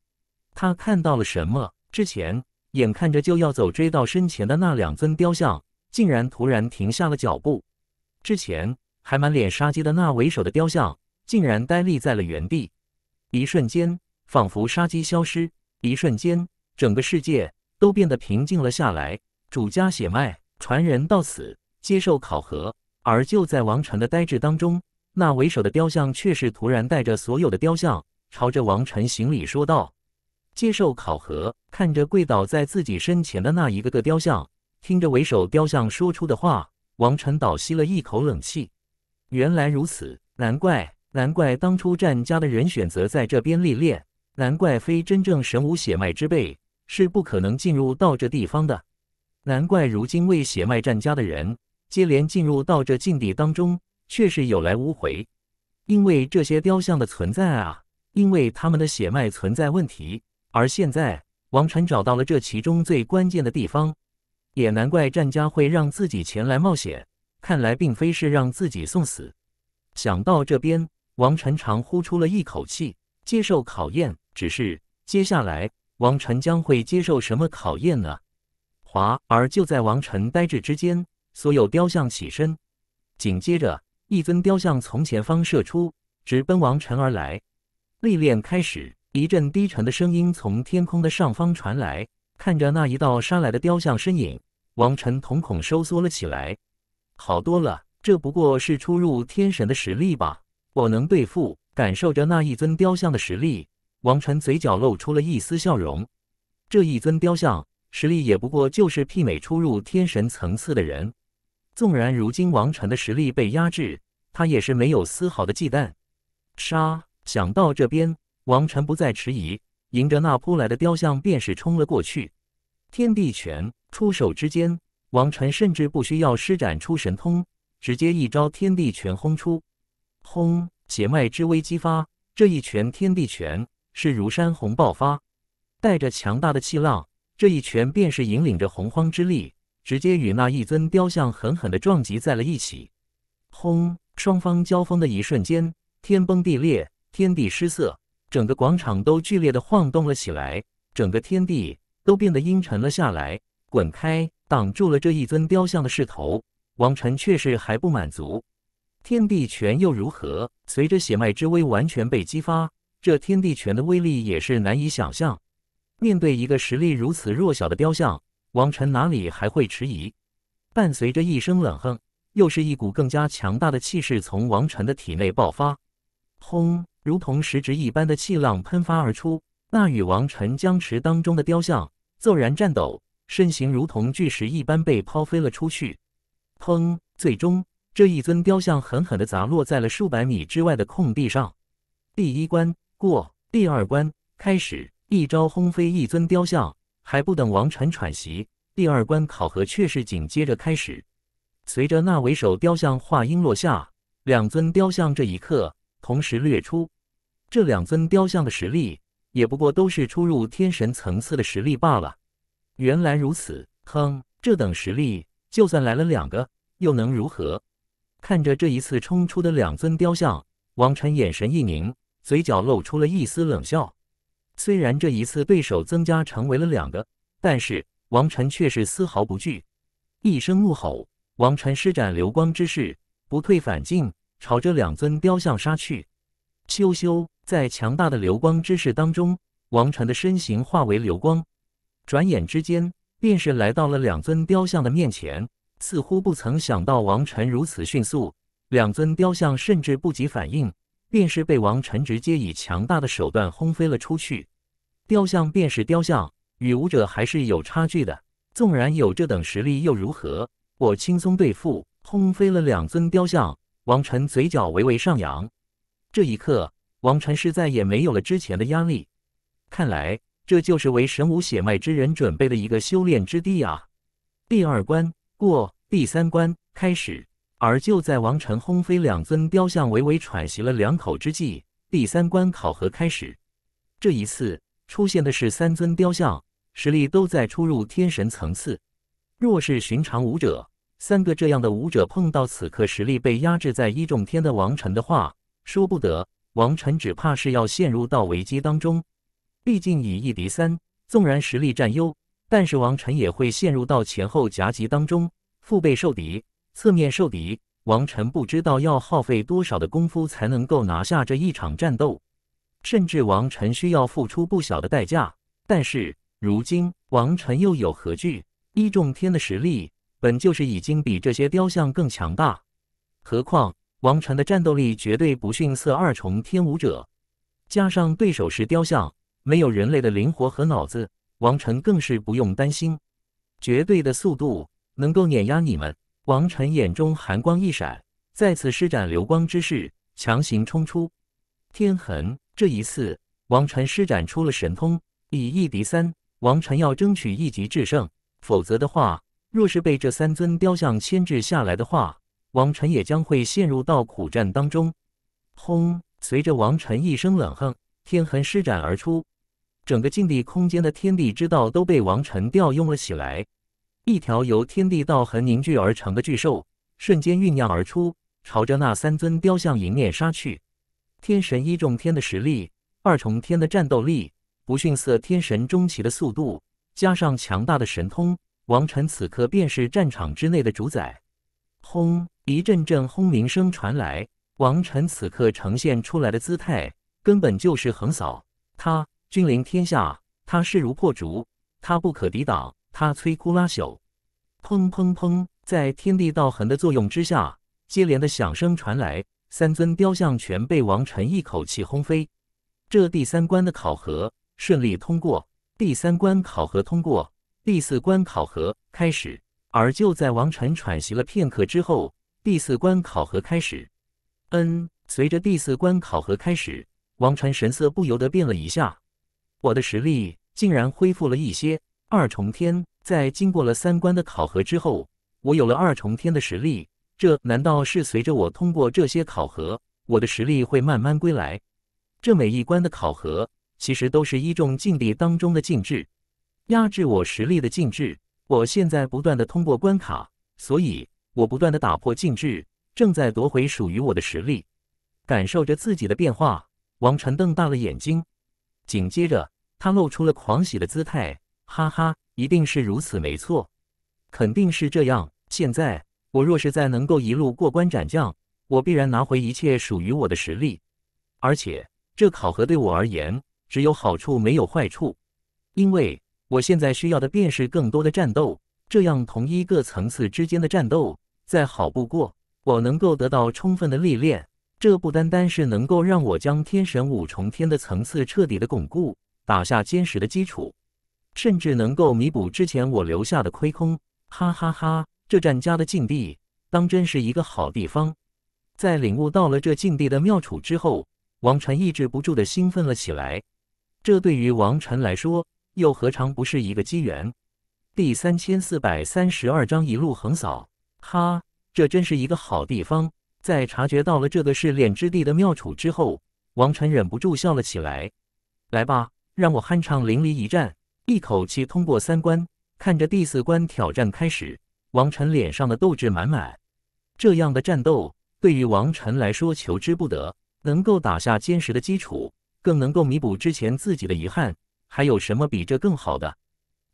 他看到了什么？”之前。眼看着就要走，追到身前的那两尊雕像，竟然突然停下了脚步。之前还满脸杀机的那为首的雕像，竟然呆立在了原地。一瞬间，仿佛杀机消失；一瞬间，整个世界都变得平静了下来。主家血脉传人到此接受考核。而就在王晨的呆滞当中，那为首的雕像却是突然带着所有的雕像，朝着王晨行礼说道。接受考核，看着跪倒在自己身前的那一个个雕像，听着为首雕像说出的话，王晨倒吸了一口冷气。原来如此，难怪难怪当初战家的人选择在这边历练，难怪非真正神武血脉之辈是不可能进入到这地方的，难怪如今未血脉战家的人接连进入到这禁地当中却是有来无回，因为这些雕像的存在啊，因为他们的血脉存在问题。而现在，王晨找到了这其中最关键的地方，也难怪战家会让自己前来冒险。看来并非是让自己送死。想到这边，王晨长呼出了一口气，接受考验。只是接下来，王晨将会接受什么考验呢？华而就在王晨呆滞之间，所有雕像起身，紧接着，一尊雕像从前方射出，直奔王晨而来。历练开始。一阵低沉的声音从天空的上方传来，看着那一道杀来的雕像身影，王晨瞳孔收缩了起来。好多了，这不过是初入天神的实力吧？我能对付。感受着那一尊雕像的实力，王晨嘴角露出了一丝笑容。这一尊雕像实力也不过就是媲美初入天神层次的人。纵然如今王晨的实力被压制，他也是没有丝毫的忌惮。杀！想到这边。王臣不再迟疑，迎着那扑来的雕像便是冲了过去。天地拳出手之间，王臣甚至不需要施展出神通，直接一招天地拳轰出。轰！血脉之威激发，这一拳天地拳是如山洪爆发，带着强大的气浪。这一拳便是引领着洪荒之力，直接与那一尊雕像狠狠地撞击在了一起。轰！双方交锋的一瞬间，天崩地裂，天地失色。整个广场都剧烈地晃动了起来，整个天地都变得阴沉了下来。滚开！挡住了这一尊雕像的势头，王晨却是还不满足。天地拳又如何？随着血脉之威完全被激发，这天地拳的威力也是难以想象。面对一个实力如此弱小的雕像，王晨哪里还会迟疑？伴随着一声冷哼，又是一股更加强大的气势从王晨的体内爆发，轰！如同石质一般的气浪喷发而出，那与王晨僵持当中的雕像骤然颤抖，身形如同巨石一般被抛飞了出去。砰！最终这一尊雕像狠狠地砸落在了数百米之外的空地上。第一关过，第二关开始，一招轰飞一尊雕像。还不等王晨喘息，第二关考核却是紧接着开始。随着那为首雕像话音落下，两尊雕像这一刻同时掠出。这两尊雕像的实力，也不过都是出入天神层次的实力罢了。原来如此，哼，这等实力，就算来了两个，又能如何？看着这一次冲出的两尊雕像，王晨眼神一凝，嘴角露出了一丝冷笑。虽然这一次对手增加成为了两个，但是王晨却是丝毫不惧。一声怒吼，王晨施展流光之势，不退反进，朝着两尊雕像杀去。咻咻！在强大的流光之势当中，王臣的身形化为流光，转眼之间便是来到了两尊雕像的面前。似乎不曾想到王臣如此迅速，两尊雕像甚至不及反应，便是被王臣直接以强大的手段轰飞了出去。雕像便是雕像，与武者还是有差距的。纵然有这等实力又如何？我轻松对付，轰飞了两尊雕像。王晨嘴角微微上扬，这一刻。王辰是再也没有了之前的压力，看来这就是为神武血脉之人准备的一个修炼之地啊！第二关过，第三关开始。而就在王辰轰飞两尊雕像，微微喘息了两口之际，第三关考核开始。这一次出现的是三尊雕像，实力都在出入天神层次。若是寻常武者，三个这样的武者碰到此刻实力被压制在一重天的王辰的话，说不得。王晨只怕是要陷入到危机当中，毕竟以一敌三，纵然实力占优，但是王晨也会陷入到前后夹击当中，腹背受敌，侧面受敌。王晨不知道要耗费多少的功夫才能够拿下这一场战斗，甚至王晨需要付出不小的代价。但是如今王晨又有何惧？一众天的实力本就是已经比这些雕像更强大，何况。王晨的战斗力绝对不逊色二重天武者，加上对手是雕像，没有人类的灵活和脑子，王晨更是不用担心。绝对的速度能够碾压你们。王晨眼中寒光一闪，再次施展流光之势，强行冲出天痕。这一次，王晨施展出了神通，以一敌三。王晨要争取一击制胜，否则的话，若是被这三尊雕像牵制下来的话。王晨也将会陷入到苦战当中。轰！随着王晨一声冷哼，天痕施展而出，整个禁地空间的天地之道都被王晨调用了起来。一条由天地道痕凝聚而成的巨兽瞬间酝酿而出，朝着那三尊雕像迎面杀去。天神一重天的实力，二重天的战斗力，不逊色天神中期的速度，加上强大的神通，王晨此刻便是战场之内的主宰。轰！一阵阵轰鸣声传来，王晨此刻呈现出来的姿态根本就是横扫。他君临天下，他势如破竹，他不可抵挡，他摧枯拉朽。砰砰砰！在天地道痕的作用之下，接连的响声传来，三尊雕像全被王晨一口气轰飞。这第三关的考核顺利通过。第三关考核通过，第四关考核开始。而就在王晨喘息了片刻之后，第四关考核开始。嗯，随着第四关考核开始，王禅神色不由得变了一下。我的实力竟然恢复了一些。二重天，在经过了三关的考核之后，我有了二重天的实力。这难道是随着我通过这些考核，我的实力会慢慢归来？这每一关的考核，其实都是一重禁地当中的禁制，压制我实力的禁制。我现在不断的通过关卡，所以。我不断的打破禁制，正在夺回属于我的实力，感受着自己的变化。王晨瞪大了眼睛，紧接着他露出了狂喜的姿态，哈哈，一定是如此，没错，肯定是这样。现在我若是再能够一路过关斩将，我必然拿回一切属于我的实力，而且这考核对我而言只有好处没有坏处，因为我现在需要的便是更多的战斗，这样同一个层次之间的战斗。再好不过，我能够得到充分的历练，这不单单是能够让我将天神五重天的层次彻底的巩固，打下坚实的基础，甚至能够弥补之前我留下的亏空。哈哈哈，这战家的境地当真是一个好地方。在领悟到了这境地的妙处之后，王禅抑制不住的兴奋了起来。这对于王禅来说，又何尝不是一个机缘？第三千四百三十二章一路横扫。哈，这真是一个好地方！在察觉到了这个试炼之地的妙处之后，王晨忍不住笑了起来。来吧，让我酣畅淋漓一战，一口气通过三关。看着第四关挑战开始，王晨脸上的斗志满满。这样的战斗对于王晨来说求之不得，能够打下坚实的基础，更能够弥补之前自己的遗憾。还有什么比这更好的？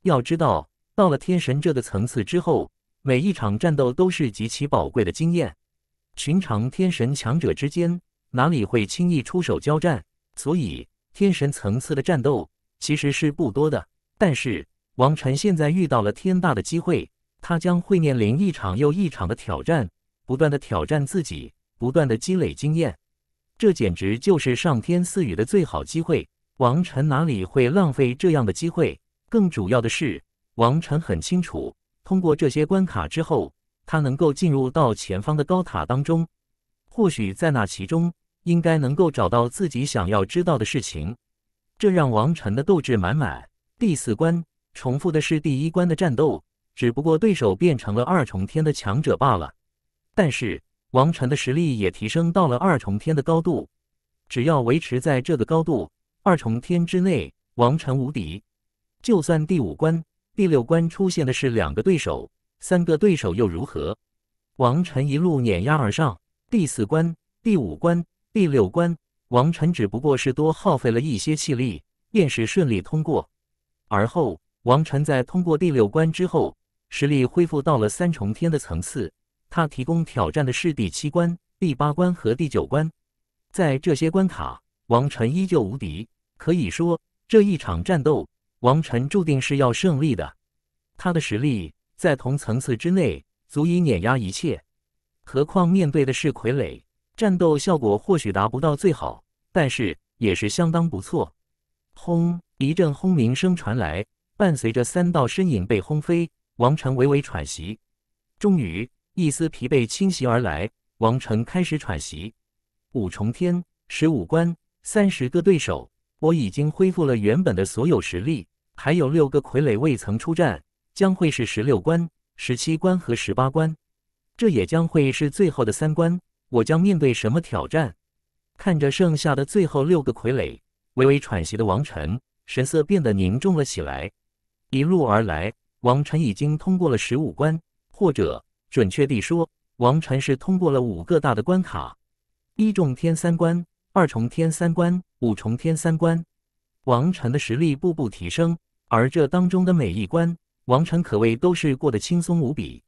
要知道，到了天神这个层次之后。每一场战斗都是极其宝贵的经验。寻常天神强者之间哪里会轻易出手交战？所以天神层次的战斗其实是不多的。但是王晨现在遇到了天大的机会，他将会面临一场又一场的挑战，不断的挑战自己，不断的积累经验。这简直就是上天赐予的最好机会。王晨哪里会浪费这样的机会？更主要的是，王晨很清楚。通过这些关卡之后，他能够进入到前方的高塔当中，或许在那其中应该能够找到自己想要知道的事情。这让王晨的斗志满满。第四关重复的是第一关的战斗，只不过对手变成了二重天的强者罢了。但是王晨的实力也提升到了二重天的高度，只要维持在这个高度，二重天之内，王晨无敌。就算第五关。第六关出现的是两个对手，三个对手又如何？王晨一路碾压而上，第四关、第五关、第六关，王晨只不过是多耗费了一些气力，便是顺利通过。而后，王晨在通过第六关之后，实力恢复到了三重天的层次。他提供挑战的是第七关、第八关和第九关，在这些关卡，王晨依旧无敌。可以说，这一场战斗。王晨注定是要胜利的，他的实力在同层次之内足以碾压一切，何况面对的是傀儡，战斗效果或许达不到最好，但是也是相当不错。轰！一阵轰鸣声传来，伴随着三道身影被轰飞，王晨微微喘息，终于一丝疲惫侵袭而来，王晨开始喘息。五重天，十五关，三十个对手，我已经恢复了原本的所有实力。还有六个傀儡未曾出战，将会是十六关、十七关和十八关，这也将会是最后的三关。我将面对什么挑战？看着剩下的最后六个傀儡，微微喘息的王晨神色变得凝重了起来。一路而来，王晨已经通过了十五关，或者准确地说，王晨是通过了五个大的关卡：一重天三关、二重天三关、五重天三关。王晨的实力步步提升，而这当中的每一关，王晨可谓都是过得轻松无比。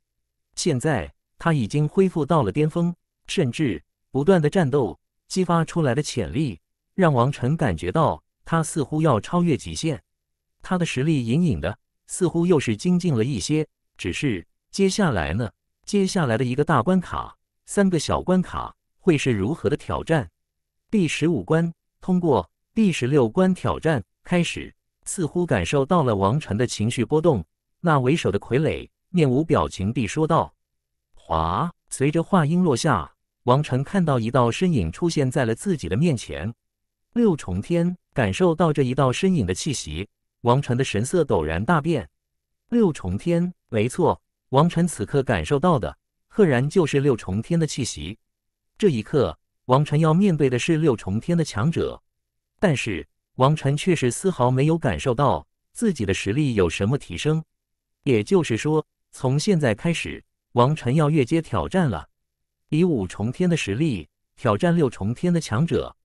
现在他已经恢复到了巅峰，甚至不断的战斗激发出来的潜力，让王晨感觉到他似乎要超越极限。他的实力隐隐的似乎又是精进了一些。只是接下来呢？接下来的一个大关卡，三个小关卡会是如何的挑战？第十五关通过。第十六关挑战开始，似乎感受到了王晨的情绪波动。那为首的傀儡面无表情地说道：“哗！”随着话音落下，王晨看到一道身影出现在了自己的面前。六重天，感受到这一道身影的气息，王晨的神色陡然大变。六重天，没错，王晨此刻感受到的，赫然就是六重天的气息。这一刻，王晨要面对的是六重天的强者。但是王晨却是丝毫没有感受到自己的实力有什么提升，也就是说，从现在开始，王晨要越阶挑战了。以五重天的实力挑战六重天的强者，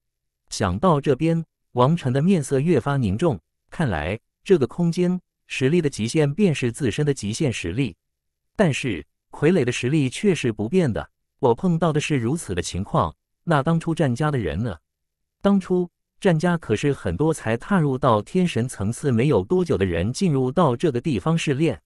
想到这边，王晨的面色越发凝重。看来这个空间实力的极限便是自身的极限实力，但是傀儡的实力却是不变的。我碰到的是如此的情况，那当初战家的人呢？当初。战家可是很多才踏入到天神层次没有多久的人进入到这个地方试炼，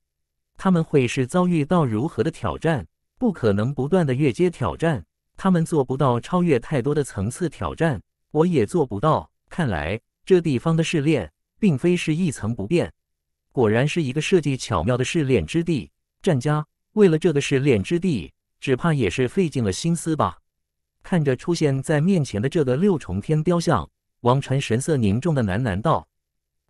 他们会是遭遇到如何的挑战？不可能不断的越阶挑战，他们做不到超越太多的层次挑战，我也做不到。看来这地方的试炼并非是一层不变，果然是一个设计巧妙的试炼之地。战家为了这个试炼之地，只怕也是费尽了心思吧。看着出现在面前的这个六重天雕像。王晨神色凝重的喃喃道：“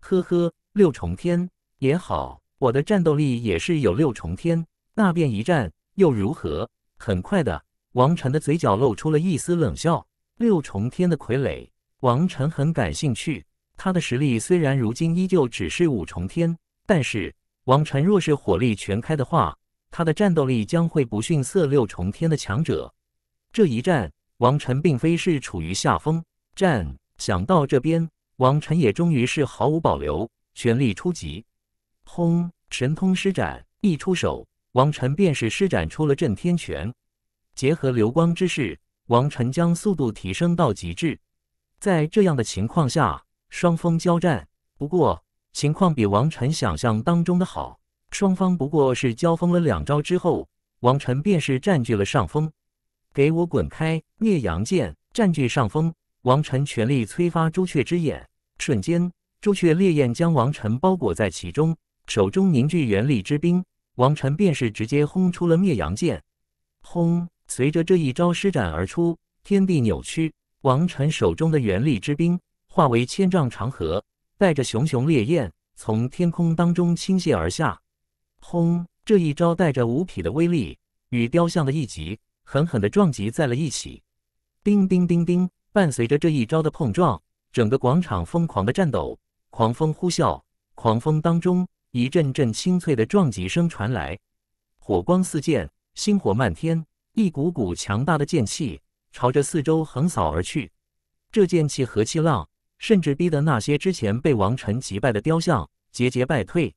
呵呵，六重天也好，我的战斗力也是有六重天，那便一战又如何？”很快的，王晨的嘴角露出了一丝冷笑。六重天的傀儡，王晨很感兴趣。他的实力虽然如今依旧只是五重天，但是王晨若是火力全开的话，他的战斗力将会不逊色六重天的强者。这一战，王晨并非是处于下风。战。想到这边，王晨也终于是毫无保留，全力出击。轰！神通施展，一出手，王晨便是施展出了震天拳，结合流光之势，王晨将速度提升到极致。在这样的情况下，双方交战。不过，情况比王晨想象当中的好，双方不过是交锋了两招之后，王晨便是占据了上风。给我滚开！灭阳剑占据上风。王晨全力催发朱雀之眼，瞬间，朱雀烈焰将王晨包裹在其中。手中凝聚元力之冰，王晨便是直接轰出了灭阳剑。轰！随着这一招施展而出，天地扭曲。王晨手中的元力之冰化为千丈长河，带着熊熊烈焰，从天空当中倾泻而下。轰！这一招带着无匹的威力，与雕像的一击狠狠地撞击在了一起。叮叮叮叮。伴随着这一招的碰撞，整个广场疯狂的颤抖，狂风呼啸，狂风当中一阵阵清脆的撞击声传来，火光四溅，星火漫天，一股股强大的剑气朝着四周横扫而去。这剑气和气浪，甚至逼得那些之前被王晨击败的雕像节节败退。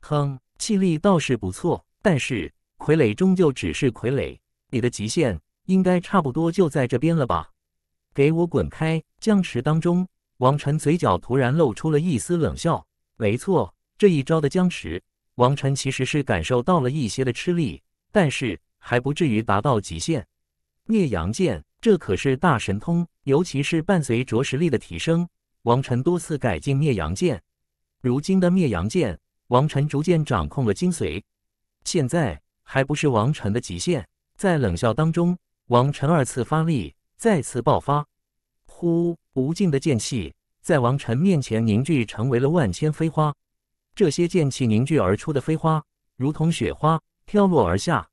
哼，气力倒是不错，但是傀儡终究只是傀儡，你的极限应该差不多就在这边了吧。给我滚开！僵持当中，王晨嘴角突然露出了一丝冷笑。没错，这一招的僵持，王晨其实是感受到了一些的吃力，但是还不至于达到极限。灭阳剑，这可是大神通，尤其是伴随着实力的提升，王晨多次改进灭阳剑。如今的灭阳剑，王晨逐渐掌控了精髓。现在还不是王晨的极限。在冷笑当中，王晨二次发力。再次爆发，呼！无尽的剑气在王晨面前凝聚，成为了万千飞花。这些剑气凝聚而出的飞花，如同雪花飘落而下，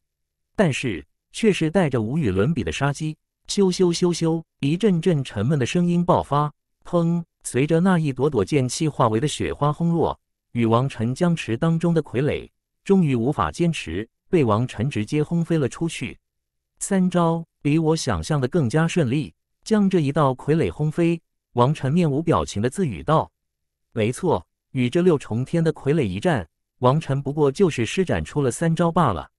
但是却是带着无与伦比的杀机。咻咻咻咻！一阵阵沉闷的声音爆发，砰！随着那一朵朵剑气化为的雪花轰落，与王晨僵持当中的傀儡终于无法坚持，被王晨直接轰飞了出去。三招比我想象的更加顺利，将这一道傀儡轰飞。王晨面无表情的自语道：“没错，与这六重天的傀儡一战，王晨不过就是施展出了三招罢了。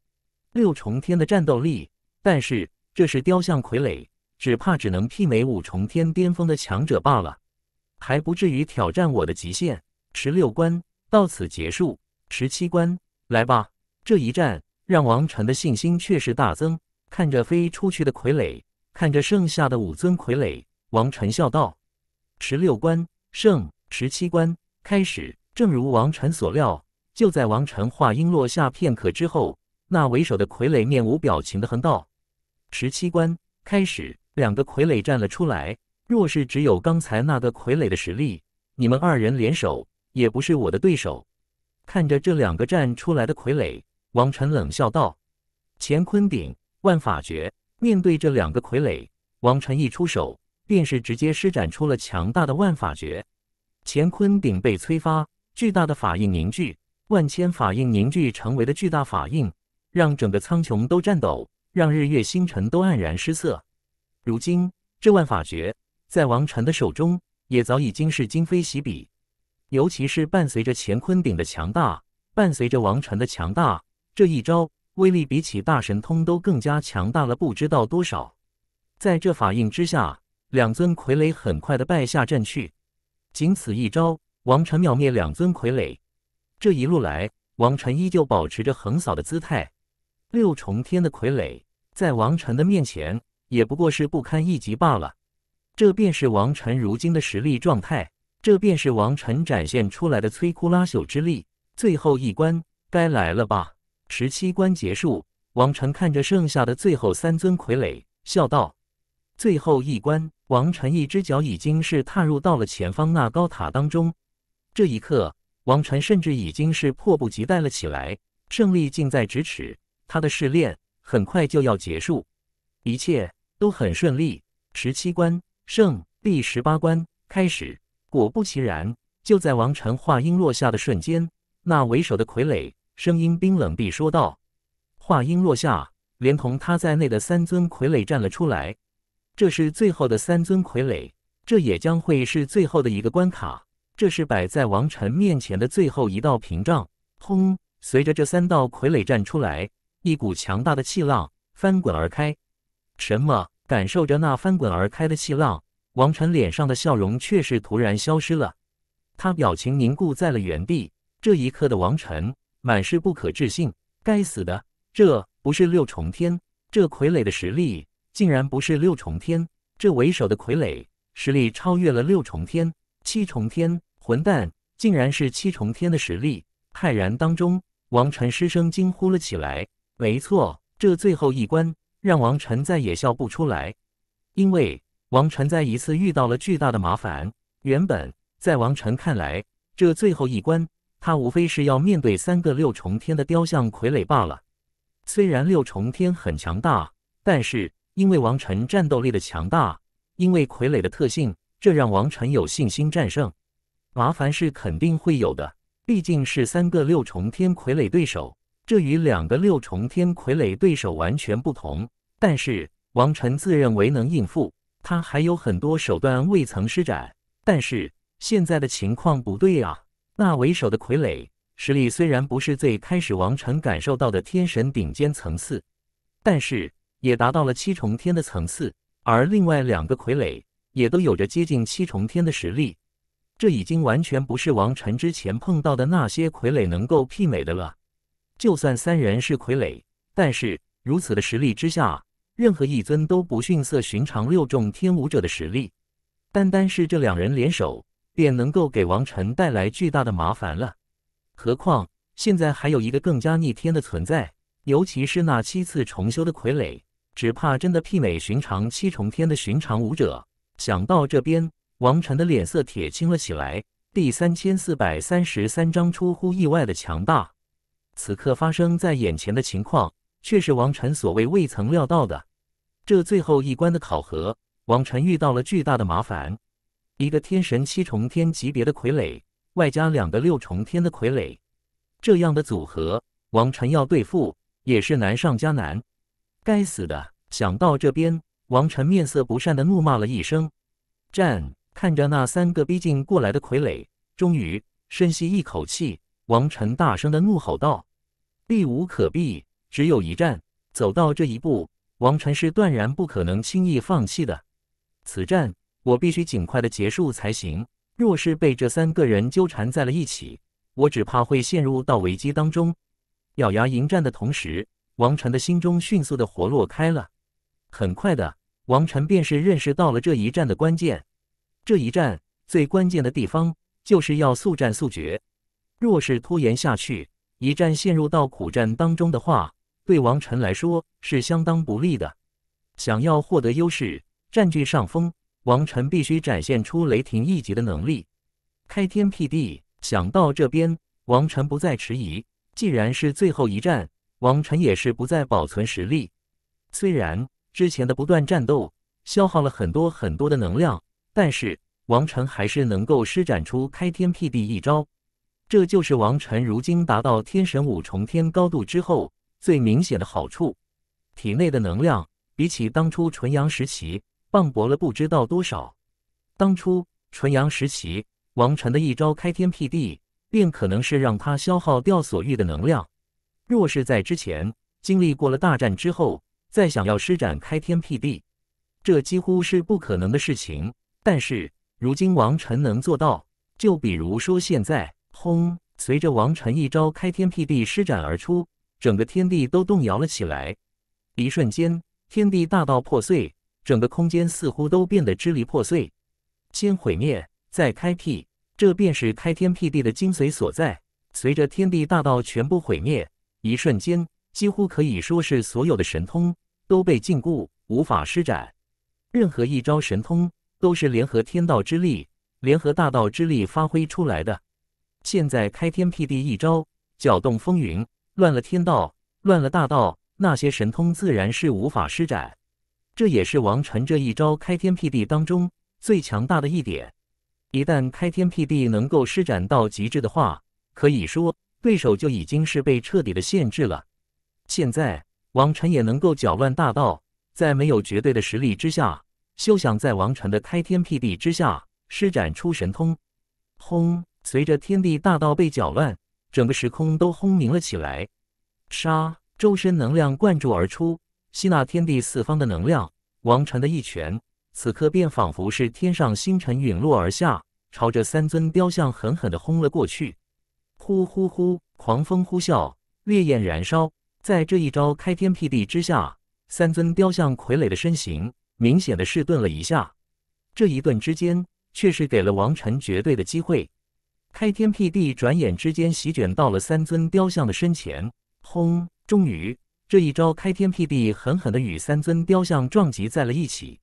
六重天的战斗力，但是这是雕像傀儡，只怕只能媲美五重天巅峰的强者罢了，还不至于挑战我的极限。十六关到此结束，十七关来吧！这一战让王晨的信心确实大增。”看着飞出去的傀儡，看着剩下的五尊傀儡，王晨笑道：“十六关胜，十七关开始。”正如王晨所料，就在王晨话音落下片刻之后，那为首的傀儡面无表情的横道：“十七关开始。”两个傀儡站了出来。若是只有刚才那个傀儡的实力，你们二人联手也不是我的对手。看着这两个站出来的傀儡，王晨冷笑道：“乾坤鼎万法诀，面对这两个傀儡，王禅一出手，便是直接施展出了强大的万法诀。乾坤鼎被催发，巨大的法印凝聚，万千法印凝聚成为的巨大法印，让整个苍穹都颤抖，让日月星辰都黯然失色。如今，这万法诀在王禅的手中，也早已经是今非昔比。尤其是伴随着乾坤鼎的强大，伴随着王禅的强大，这一招。威力比起大神通都更加强大了，不知道多少。在这法印之下，两尊傀儡很快的败下阵去。仅此一招，王臣秒灭两尊傀儡。这一路来，王臣依旧保持着横扫的姿态。六重天的傀儡，在王臣的面前，也不过是不堪一击罢了。这便是王臣如今的实力状态，这便是王臣展现出来的摧枯拉朽之力。最后一关，该来了吧。十七关结束，王晨看着剩下的最后三尊傀儡，笑道：“最后一关，王晨一只脚已经是踏入到了前方那高塔当中。”这一刻，王晨甚至已经是迫不及待了起来，胜利近在咫尺，他的试炼很快就要结束，一切都很顺利。十七关胜，第十八关开始。果不其然，就在王晨话音落下的瞬间，那为首的傀儡。声音冰冷地说道。话音落下，连同他在内的三尊傀儡站了出来。这是最后的三尊傀儡，这也将会是最后的一个关卡。这是摆在王晨面前的最后一道屏障。轰！随着这三道傀儡站出来，一股强大的气浪翻滚而开。什么？感受着那翻滚而开的气浪，王晨脸上的笑容却是突然消失了。他表情凝固在了原地。这一刻的王晨。满是不可置信！该死的，这不是六重天！这傀儡的实力竟然不是六重天！这为首的傀儡实力超越了六重天、七重天！混蛋，竟然是七重天的实力！骇然当中，王晨失声惊呼了起来。没错，这最后一关让王晨再也笑不出来，因为王晨再一次遇到了巨大的麻烦。原本在王晨看来，这最后一关。他无非是要面对三个六重天的雕像傀儡罢了。虽然六重天很强大，但是因为王晨战斗力的强大，因为傀儡的特性，这让王晨有信心战胜。麻烦是肯定会有的，毕竟是三个六重天傀儡对手，这与两个六重天傀儡对手完全不同。但是王晨自认为能应付，他还有很多手段未曾施展。但是现在的情况不对啊！那为首的傀儡实力虽然不是最开始王晨感受到的天神顶尖层次，但是也达到了七重天的层次，而另外两个傀儡也都有着接近七重天的实力，这已经完全不是王晨之前碰到的那些傀儡能够媲美的了。就算三人是傀儡，但是如此的实力之下，任何一尊都不逊色寻常六重天武者的实力。单单是这两人联手。便能够给王晨带来巨大的麻烦了。何况现在还有一个更加逆天的存在，尤其是那七次重修的傀儡，只怕真的媲美寻常七重天的寻常武者。想到这边，王晨的脸色铁青了起来。第三千四百三十三章出乎意外的强大。此刻发生在眼前的情况，却是王晨所谓未曾料到的。这最后一关的考核，王晨遇到了巨大的麻烦。一个天神七重天级别的傀儡，外加两个六重天的傀儡，这样的组合，王晨要对付也是难上加难。该死的！想到这边，王晨面色不善的怒骂了一声。战，看着那三个逼近过来的傀儡，终于深吸一口气，王晨大声的怒吼道：“避无可避，只有一战！走到这一步，王晨是断然不可能轻易放弃的。此战！”我必须尽快的结束才行。若是被这三个人纠缠在了一起，我只怕会陷入到危机当中。咬牙迎战的同时，王晨的心中迅速的活络开了。很快的，王晨便是认识到了这一战的关键。这一战最关键的地方就是要速战速决。若是拖延下去，一战陷入到苦战当中的话，对王晨来说是相当不利的。想要获得优势，占据上风。王晨必须展现出雷霆一级的能力，开天辟地。想到这边，王晨不再迟疑。既然是最后一战，王晨也是不再保存实力。虽然之前的不断战斗消耗了很多很多的能量，但是王晨还是能够施展出开天辟地一招。这就是王晨如今达到天神五重天高度之后最明显的好处：体内的能量比起当初纯阳时期。磅礴了不知道多少。当初纯阳时期，王晨的一招开天辟地，便可能是让他消耗掉所欲的能量。若是在之前经历过了大战之后，再想要施展开天辟地，这几乎是不可能的事情。但是如今王晨能做到。就比如说现在，轰！随着王晨一招开天辟地施展而出，整个天地都动摇了起来。一瞬间，天地大道破碎。整个空间似乎都变得支离破碎，先毁灭，再开辟，这便是开天辟地的精髓所在。随着天地大道全部毁灭，一瞬间几乎可以说是所有的神通都被禁锢，无法施展。任何一招神通都是联合天道之力、联合大道之力发挥出来的。现在开天辟地一招，搅动风云，乱了天道，乱了大道，那些神通自然是无法施展。这也是王晨这一招开天辟地当中最强大的一点。一旦开天辟地能够施展到极致的话，可以说对手就已经是被彻底的限制了。现在王晨也能够搅乱大道，在没有绝对的实力之下，休想在王晨的开天辟地之下施展出神通。轰！随着天地大道被搅乱，整个时空都轰鸣了起来。杀！周身能量灌注而出。吸纳天地四方的能量，王晨的一拳此刻便仿佛是天上星辰陨落而下，朝着三尊雕像狠狠的轰了过去。呼呼呼，狂风呼啸，烈焰燃烧，在这一招开天辟地之下，三尊雕像傀儡的身形明显的是顿了一下。这一顿之间，却是给了王晨绝对的机会。开天辟地，转眼之间席卷到了三尊雕像的身前，轰！终于。这一招开天辟地，狠狠的与三尊雕像撞击在了一起。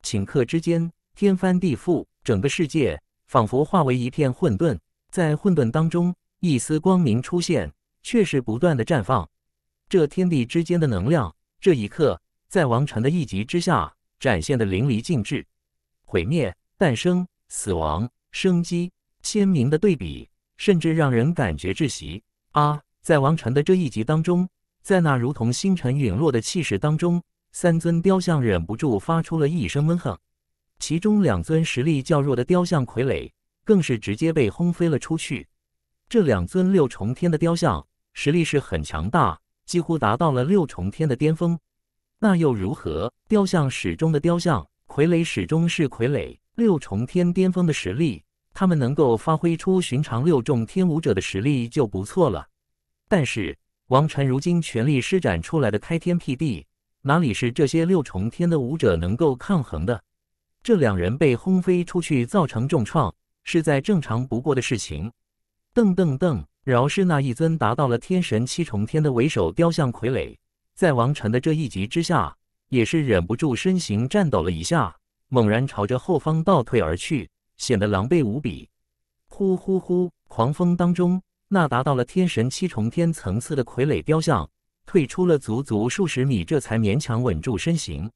顷刻之间，天翻地覆，整个世界仿佛化为一片混沌。在混沌当中，一丝光明出现，却是不断的绽放。这天地之间的能量，这一刻在王禅的一击之下展现的淋漓尽致。毁灭、诞生、死亡、生机、鲜明的对比，甚至让人感觉窒息。啊，在王禅的这一集当中。在那如同星辰陨落的气势当中，三尊雕像忍不住发出了一声闷哼，其中两尊实力较弱的雕像傀儡更是直接被轰飞了出去。这两尊六重天的雕像实力是很强大，几乎达到了六重天的巅峰。那又如何？雕像始终的雕像，傀儡始终是傀儡。六重天巅峰的实力，他们能够发挥出寻常六重天武者的实力就不错了。但是。王禅如今全力施展出来的开天辟地，哪里是这些六重天的武者能够抗衡的？这两人被轰飞出去，造成重创，是再正常不过的事情。噔噔噔，饶是那一尊达到了天神七重天的为首雕像傀儡，在王禅的这一击之下，也是忍不住身形颤抖了一下，猛然朝着后方倒退而去，显得狼狈无比。呼呼呼，狂风当中。那达到了天神七重天层次的傀儡雕像退出了足足数十米，这才勉强稳住身形。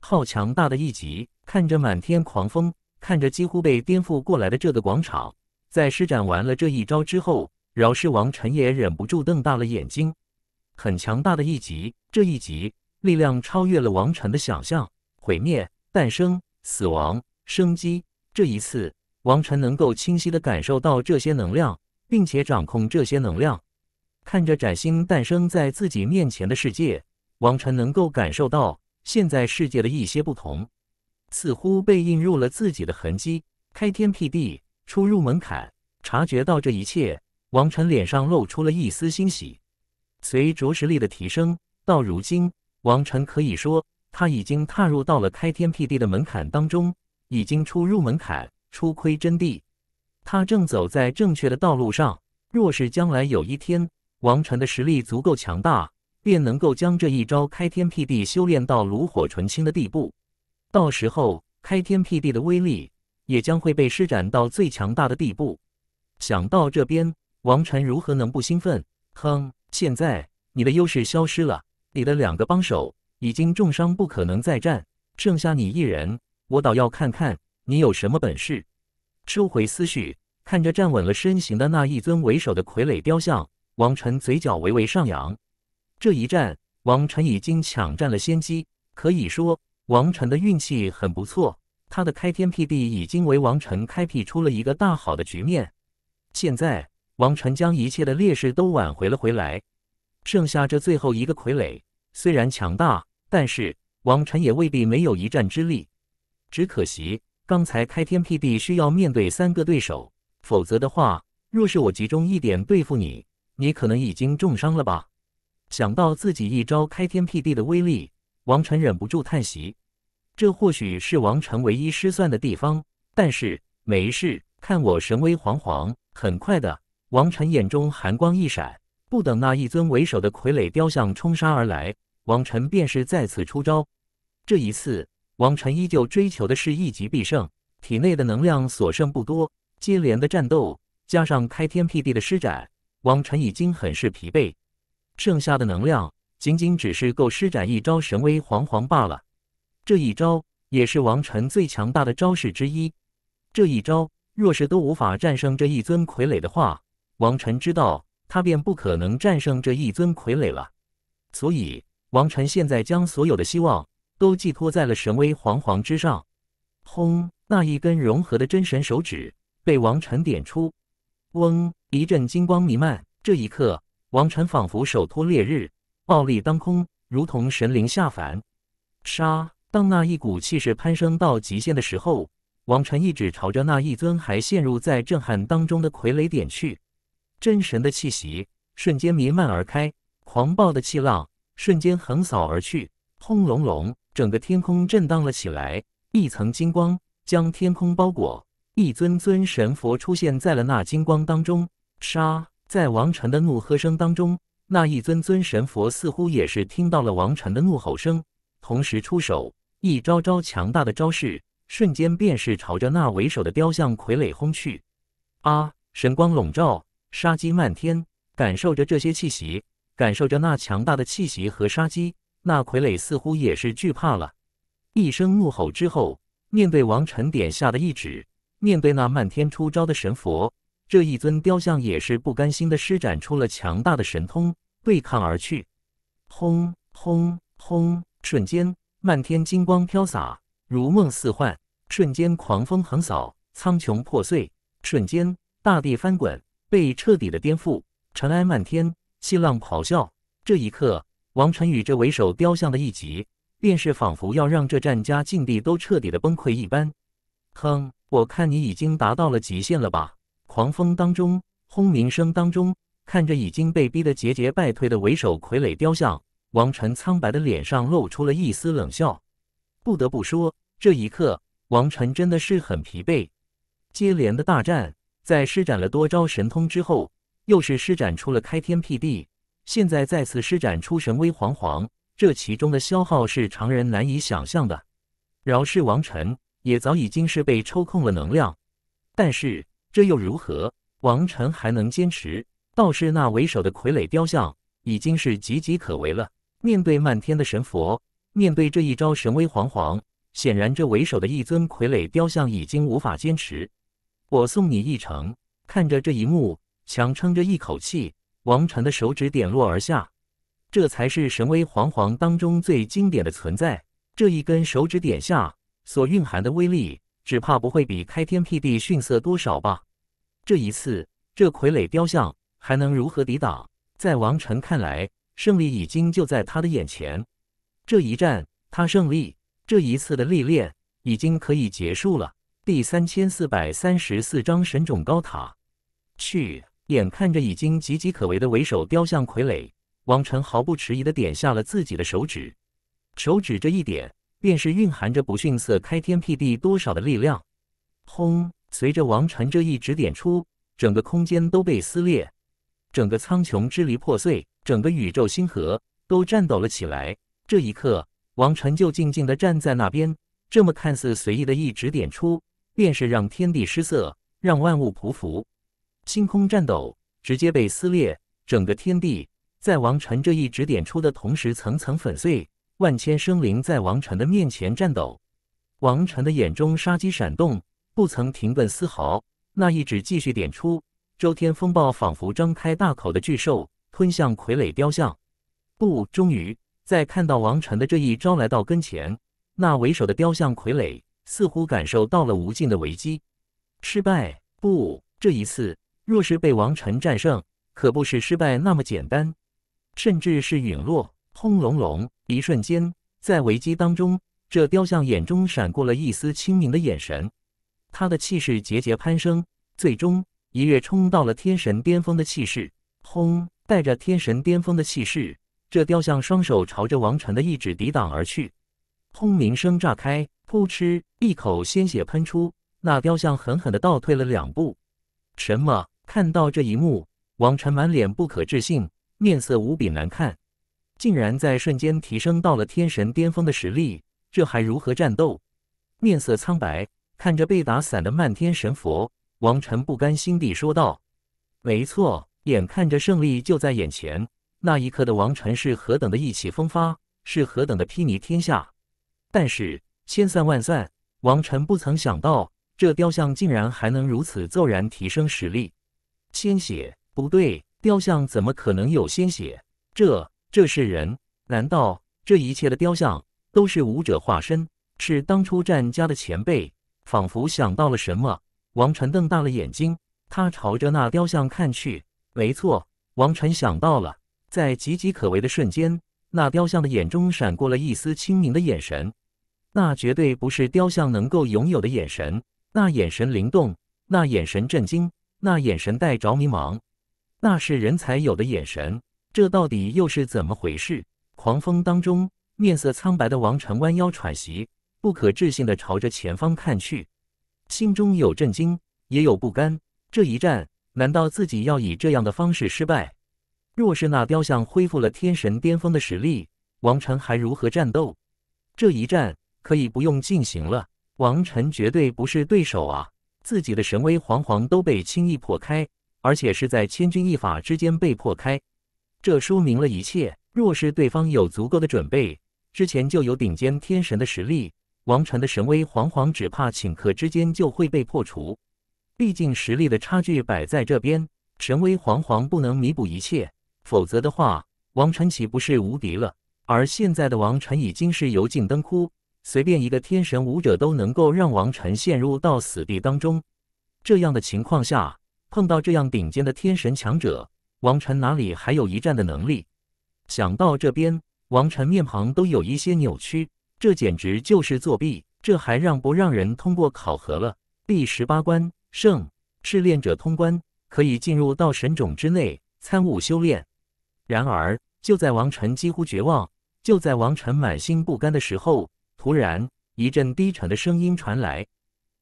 好强大的一击！看着满天狂风，看着几乎被颠覆过来的这个广场，在施展完了这一招之后，饶是王臣也忍不住瞪大了眼睛。很强大的一击！这一击力量超越了王晨的想象。毁灭、诞生、死亡、生机，这一次，王晨能够清晰的感受到这些能量。并且掌控这些能量，看着崭新诞生在自己面前的世界，王晨能够感受到现在世界的一些不同，似乎被印入了自己的痕迹。开天辟地，出入门槛，察觉到这一切，王晨脸上露出了一丝欣喜。随着实力的提升，到如今，王晨可以说他已经踏入到了开天辟地的门槛当中，已经出入门槛，初窥真谛。他正走在正确的道路上。若是将来有一天，王晨的实力足够强大，便能够将这一招开天辟地修炼到炉火纯青的地步。到时候，开天辟地的威力也将会被施展到最强大的地步。想到这边，王晨如何能不兴奋？哼，现在你的优势消失了，你的两个帮手已经重伤，不可能再战，剩下你一人，我倒要看看你有什么本事。收回思绪，看着站稳了身形的那一尊为首的傀儡雕像，王晨嘴角微微上扬。这一战，王晨已经抢占了先机，可以说王晨的运气很不错。他的开天辟地已经为王晨开辟出了一个大好的局面。现在，王晨将一切的劣势都挽回了回来。剩下这最后一个傀儡，虽然强大，但是王晨也未必没有一战之力。只可惜。刚才开天辟地需要面对三个对手，否则的话，若是我集中一点对付你，你可能已经重伤了吧。想到自己一招开天辟地的威力，王晨忍不住叹息。这或许是王晨唯一失算的地方，但是没事，看我神威煌煌，很快的。王晨眼中寒光一闪，不等那一尊为首的傀儡雕像冲杀而来，王晨便是再次出招。这一次。王晨依旧追求的是一击必胜，体内的能量所剩不多，接连的战斗加上开天辟地的施展，王晨已经很是疲惫，剩下的能量仅仅只是够施展一招神威煌煌罢了。这一招也是王晨最强大的招式之一，这一招若是都无法战胜这一尊傀儡的话，王晨知道他便不可能战胜这一尊傀儡了。所以，王晨现在将所有的希望。都寄托在了神威煌煌之上。轰！那一根融合的真神手指被王晨点出。嗡！一阵金光弥漫。这一刻，王晨仿佛手托烈日，暴力当空，如同神灵下凡。杀！当那一股气势攀升到极限的时候，王晨一指朝着那一尊还陷入在震撼当中的傀儡点去。真神的气息瞬间弥漫而开，狂暴的气浪瞬间横扫而去。轰隆隆！整个天空震荡了起来，一层金光将天空包裹，一尊尊神佛出现在了那金光当中。杀！在王晨的怒喝声当中，那一尊尊神佛似乎也是听到了王晨的怒吼声，同时出手，一招招强大的招式，瞬间便是朝着那为首的雕像傀儡轰去。啊！神光笼罩，杀机漫天。感受着这些气息，感受着那强大的气息和杀机。那傀儡似乎也是惧怕了，一声怒吼之后，面对王辰点下的一指，面对那漫天出招的神佛，这一尊雕像也是不甘心的施展出了强大的神通对抗而去。轰轰轰！瞬间，漫天金光飘洒，如梦似幻；瞬间，狂风横扫，苍穹破碎；瞬间，大地翻滚，被彻底的颠覆，尘埃漫天，气浪咆哮。这一刻。王晨宇这为首雕像的一击，便是仿佛要让这战家境地都彻底的崩溃一般。哼，我看你已经达到了极限了吧？狂风当中，轰鸣声当中，看着已经被逼得节节败退的为首傀儡雕像，王晨苍白的脸上露出了一丝冷笑。不得不说，这一刻，王晨真的是很疲惫。接连的大战，在施展了多招神通之后，又是施展出了开天辟地。现在再次施展出神威煌煌，这其中的消耗是常人难以想象的。饶是王晨，也早已经是被抽空了能量。但是这又如何？王晨还能坚持？倒是那为首的傀儡雕像，已经是岌岌可危了。面对漫天的神佛，面对这一招神威煌煌，显然这为首的一尊傀儡雕像已经无法坚持。我送你一程。看着这一幕，强撑着一口气。王禅的手指点落而下，这才是神威煌煌当中最经典的存在。这一根手指点下所蕴含的威力，只怕不会比开天辟地逊色多少吧？这一次，这傀儡雕像还能如何抵挡？在王晨看来，胜利已经就在他的眼前。这一战，他胜利。这一次的历练已经可以结束了。第三千四百三十四章：神种高塔。去。眼看着已经岌岌可危的为首雕像傀儡，王晨毫不迟疑地点下了自己的手指。手指这一点，便是蕴含着不逊色开天辟地多少的力量。轰！随着王晨这一指点出，整个空间都被撕裂，整个苍穹支离破碎，整个宇宙星河都颤抖了起来。这一刻，王晨就静静地站在那边，这么看似随意的一指点出，便是让天地失色，让万物匍匐。星空颤抖，直接被撕裂。整个天地在王晨这一指点出的同时，层层粉碎。万千生灵在王晨的面前颤抖。王晨的眼中杀机闪动，不曾停顿丝毫。那一指继续点出，周天风暴仿佛张开大口的巨兽，吞向傀儡雕像。不，终于在看到王晨的这一招来到跟前，那为首的雕像傀儡似乎感受到了无尽的危机，失败。不，这一次。若是被王臣战胜，可不是失败那么简单，甚至是陨落。轰隆隆，一瞬间，在危机当中，这雕像眼中闪过了一丝清明的眼神，他的气势节节攀升，最终一跃冲到了天神巅峰的气势。轰，带着天神巅峰的气势，这雕像双手朝着王臣的一指抵挡而去，轰鸣声炸开，噗嗤，一口鲜血喷出，那雕像狠狠地倒退了两步。什么？看到这一幕，王晨满脸不可置信，面色无比难看，竟然在瞬间提升到了天神巅峰的实力，这还如何战斗？面色苍白，看着被打散的漫天神佛，王晨不甘心地说道：“没错，眼看着胜利就在眼前，那一刻的王晨是何等的意气风发，是何等的睥睨天下。但是千算万算，王晨不曾想到，这雕像竟然还能如此骤然提升实力。”鲜血不对，雕像怎么可能有鲜血？这这是人？难道这一切的雕像都是武者化身？是当初战家的前辈？仿佛想到了什么，王晨瞪大了眼睛，他朝着那雕像看去。没错，王晨想到了，在岌岌可危的瞬间，那雕像的眼中闪过了一丝清明的眼神。那绝对不是雕像能够拥有的眼神，那眼神灵动，那眼神震惊。那眼神带着迷茫，那是人才有的眼神。这到底又是怎么回事？狂风当中，面色苍白的王晨弯腰喘息，不可置信地朝着前方看去，心中有震惊，也有不甘。这一战，难道自己要以这样的方式失败？若是那雕像恢复了天神巅峰的实力，王晨还如何战斗？这一战可以不用进行了。王晨绝对不是对手啊！自己的神威惶惶都被轻易破开，而且是在千钧一发之间被破开，这说明了一切。若是对方有足够的准备，之前就有顶尖天神的实力，王辰的神威惶惶只怕顷刻之间就会被破除。毕竟实力的差距摆在这边，神威惶惶不能弥补一切，否则的话，王辰岂不是无敌了？而现在的王辰已经是油尽灯枯。随便一个天神武者都能够让王晨陷入到死地当中。这样的情况下，碰到这样顶尖的天神强者，王晨哪里还有一战的能力？想到这边，王晨面庞都有一些扭曲。这简直就是作弊，这还让不让人通过考核了？第十八关，胜试炼者通关，可以进入到神种之内参悟修炼。然而，就在王晨几乎绝望，就在王晨满心不甘的时候。突然，一阵低沉的声音传来。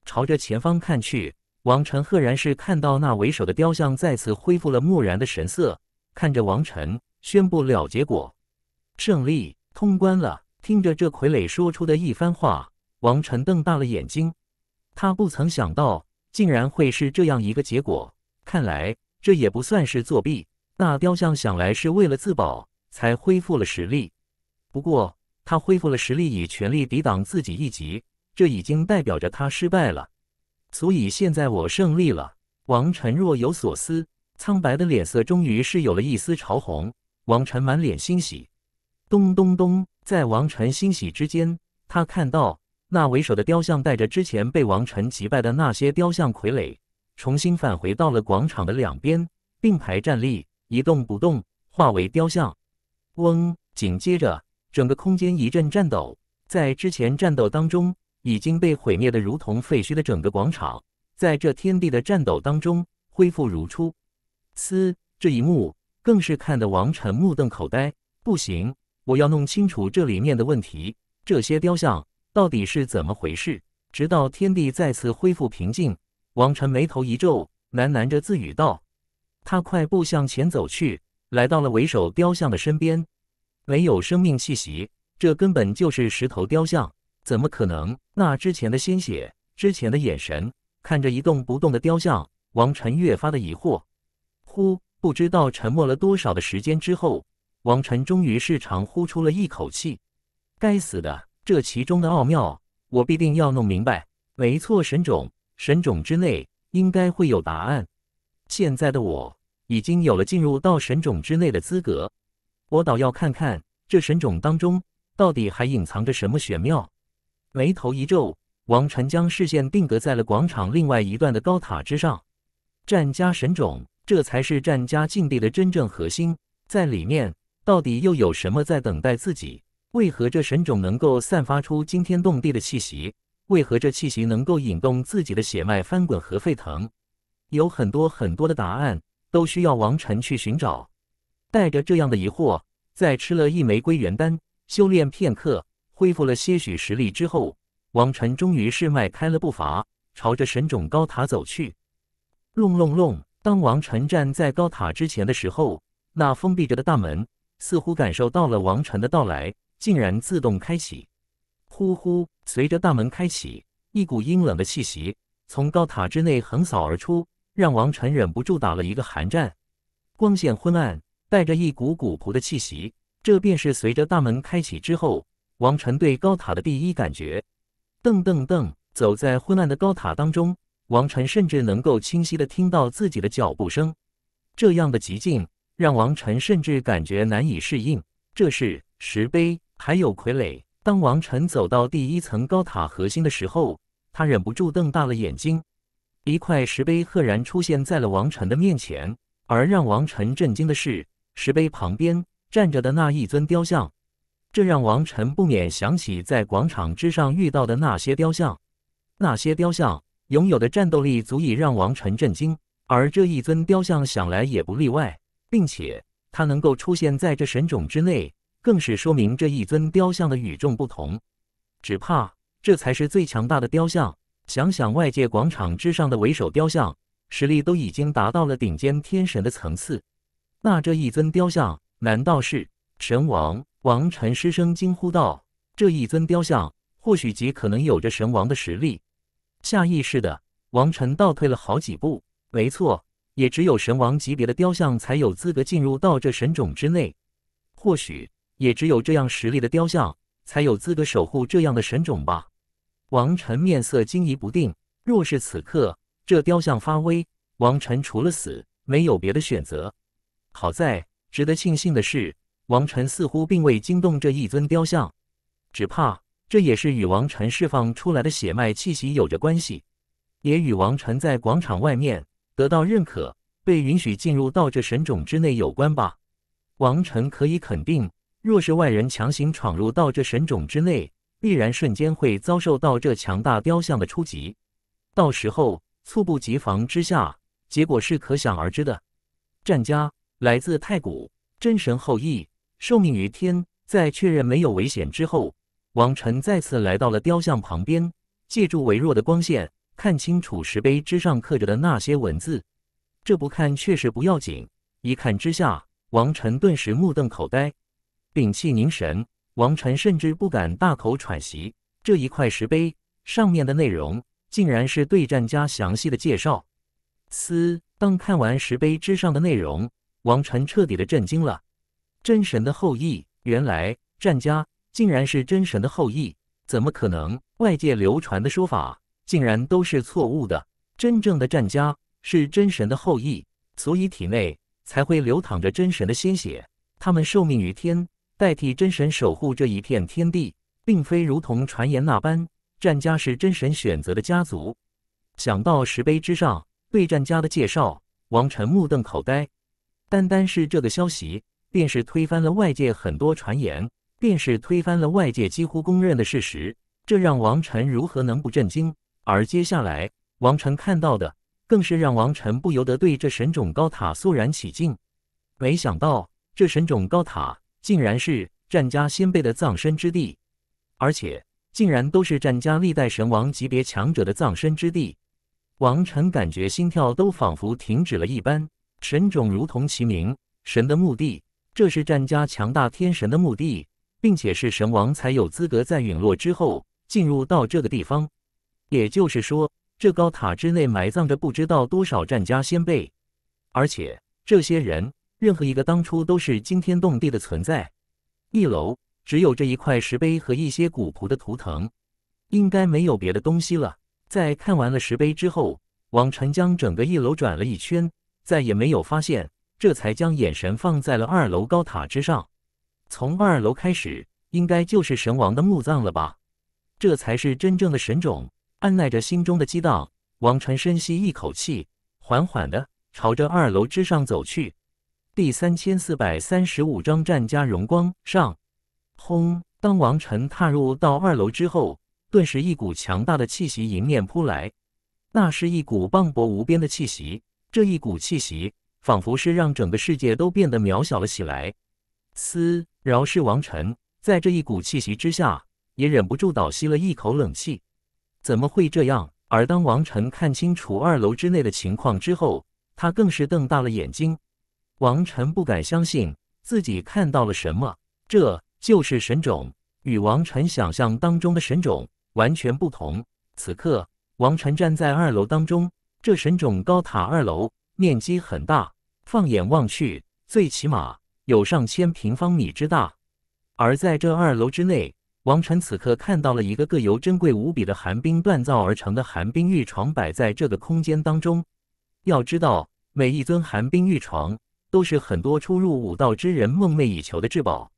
朝着前方看去，王晨赫然是看到那为首的雕像再次恢复了漠然的神色，看着王晨宣布了结果：胜利，通关了。听着这傀儡说出的一番话，王晨瞪大了眼睛。他不曾想到，竟然会是这样一个结果。看来这也不算是作弊。那雕像想来是为了自保，才恢复了实力。不过。他恢复了实力，以全力抵挡自己一击，这已经代表着他失败了。所以现在我胜利了。王晨若有所思，苍白的脸色终于是有了一丝潮红。王晨满脸欣喜。咚咚咚！在王晨欣喜之间，他看到那为首的雕像带着之前被王晨击败的那些雕像傀儡，重新返回到了广场的两边，并排站立，一动不动，化为雕像。嗡！紧接着。整个空间一阵颤抖，在之前战斗当中已经被毁灭的如同废墟的整个广场，在这天地的战斗当中恢复如初。嘶，这一幕更是看得王辰目瞪口呆。不行，我要弄清楚这里面的问题，这些雕像到底是怎么回事？直到天地再次恢复平静，王辰眉头一皱，喃喃着自语道：“他快步向前走去，来到了为首雕像的身边。”没有生命气息，这根本就是石头雕像，怎么可能？那之前的鲜血，之前的眼神，看着一动不动的雕像，王晨越发的疑惑。呼，不知道沉默了多少的时间之后，王晨终于是长呼出了一口气。该死的，这其中的奥妙，我必定要弄明白。没错，神种，神种之内应该会有答案。现在的我已经有了进入到神种之内的资格。我倒要看看这神种当中到底还隐藏着什么玄妙。眉头一皱，王晨将视线定格在了广场另外一段的高塔之上。战家神种，这才是战家禁地的真正核心。在里面到底又有什么在等待自己？为何这神种能够散发出惊天动地的气息？为何这气息能够引动自己的血脉翻滚和沸腾？有很多很多的答案，都需要王晨去寻找。带着这样的疑惑，在吃了一枚归元丹，修炼片刻，恢复了些许实力之后，王晨终于是迈开了步伐，朝着神种高塔走去。隆隆隆！当王晨站在高塔之前的时候，那封闭着的大门似乎感受到了王晨的到来，竟然自动开启。呼呼！随着大门开启，一股阴冷的气息从高塔之内横扫而出，让王晨忍不住打了一个寒战。光线昏暗。带着一股古朴的气息，这便是随着大门开启之后，王晨对高塔的第一感觉。噔噔噔，走在昏暗的高塔当中，王晨甚至能够清晰的听到自己的脚步声。这样的极境让王晨甚至感觉难以适应。这是石碑，还有傀儡。当王晨走到第一层高塔核心的时候，他忍不住瞪大了眼睛。一块石碑赫然出现在了王晨的面前，而让王晨震惊的是。石碑旁边站着的那一尊雕像，这让王晨不免想起在广场之上遇到的那些雕像。那些雕像拥有的战斗力足以让王晨震惊，而这一尊雕像想来也不例外。并且，它能够出现在这神种之内，更是说明这一尊雕像的与众不同。只怕这才是最强大的雕像。想想外界广场之上的为首雕像，实力都已经达到了顶尖天神的层次。那这一尊雕像难道是神王？王晨失声惊呼道：“这一尊雕像或许极可能有着神王的实力。”下意识的，王晨倒退了好几步。没错，也只有神王级别的雕像才有资格进入到这神种之内。或许也只有这样实力的雕像才有资格守护这样的神种吧。王晨面色惊疑不定。若是此刻这雕像发威，王晨除了死没有别的选择。好在，值得庆幸的是，王晨似乎并未惊动这一尊雕像，只怕这也是与王晨释放出来的血脉气息有着关系，也与王晨在广场外面得到认可，被允许进入到这神种之内有关吧。王晨可以肯定，若是外人强行闯入到这神种之内，必然瞬间会遭受到这强大雕像的初级，到时候猝不及防之下，结果是可想而知的。战家。来自太古真神后裔，受命于天。在确认没有危险之后，王晨再次来到了雕像旁边，借助微弱的光线，看清楚石碑之上刻着的那些文字。这不看确实不要紧，一看之下，王晨顿时目瞪口呆，屏气凝神。王晨甚至不敢大口喘息。这一块石碑上面的内容，竟然是对战家详细的介绍。嘶！当看完石碑之上的内容。王晨彻底的震惊了，真神的后裔，原来战家竟然是真神的后裔，怎么可能？外界流传的说法竟然都是错误的。真正的战家是真神的后裔，所以体内才会流淌着真神的鲜血。他们受命于天，代替真神守护这一片天地，并非如同传言那般，战家是真神选择的家族。想到石碑之上对战家的介绍，王晨目瞪口呆。单单是这个消息，便是推翻了外界很多传言，便是推翻了外界几乎公认的事实。这让王晨如何能不震惊？而接下来，王晨看到的，更是让王晨不由得对这神种高塔肃然起敬。没想到，这神种高塔竟然是战家先辈的葬身之地，而且竟然都是战家历代神王级别强者的葬身之地。王晨感觉心跳都仿佛停止了一般。神冢如同其名，神的墓地。这是战家强大天神的墓地，并且是神王才有资格在陨落之后进入到这个地方。也就是说，这高塔之内埋葬着不知道多少战家先辈，而且这些人任何一个当初都是惊天动地的存在。一楼只有这一块石碑和一些古朴的图腾，应该没有别的东西了。在看完了石碑之后，王晨将整个一楼转了一圈。再也没有发现，这才将眼神放在了二楼高塔之上。从二楼开始，应该就是神王的墓葬了吧？这才是真正的神种。按耐着心中的激荡，王晨深吸一口气，缓缓的朝着二楼之上走去。第三千四百三十五章战家荣光上。轰！当王晨踏入到二楼之后，顿时一股强大的气息迎面扑来，那是一股磅礴无边的气息。这一股气息，仿佛是让整个世界都变得渺小了起来。嘶！饶是王晨在这一股气息之下，也忍不住倒吸了一口冷气。怎么会这样？而当王晨看清楚二楼之内的情况之后，他更是瞪大了眼睛。王晨不敢相信自己看到了什么，这就是神种，与王晨想象当中的神种完全不同。此刻，王晨站在二楼当中。这神种高塔二楼面积很大，放眼望去，最起码有上千平方米之大。而在这二楼之内，王晨此刻看到了一个个由珍贵无比的寒冰锻造而成的寒冰玉床摆在这个空间当中。要知道，每一尊寒冰玉床都是很多初入武道之人梦寐以求的至宝，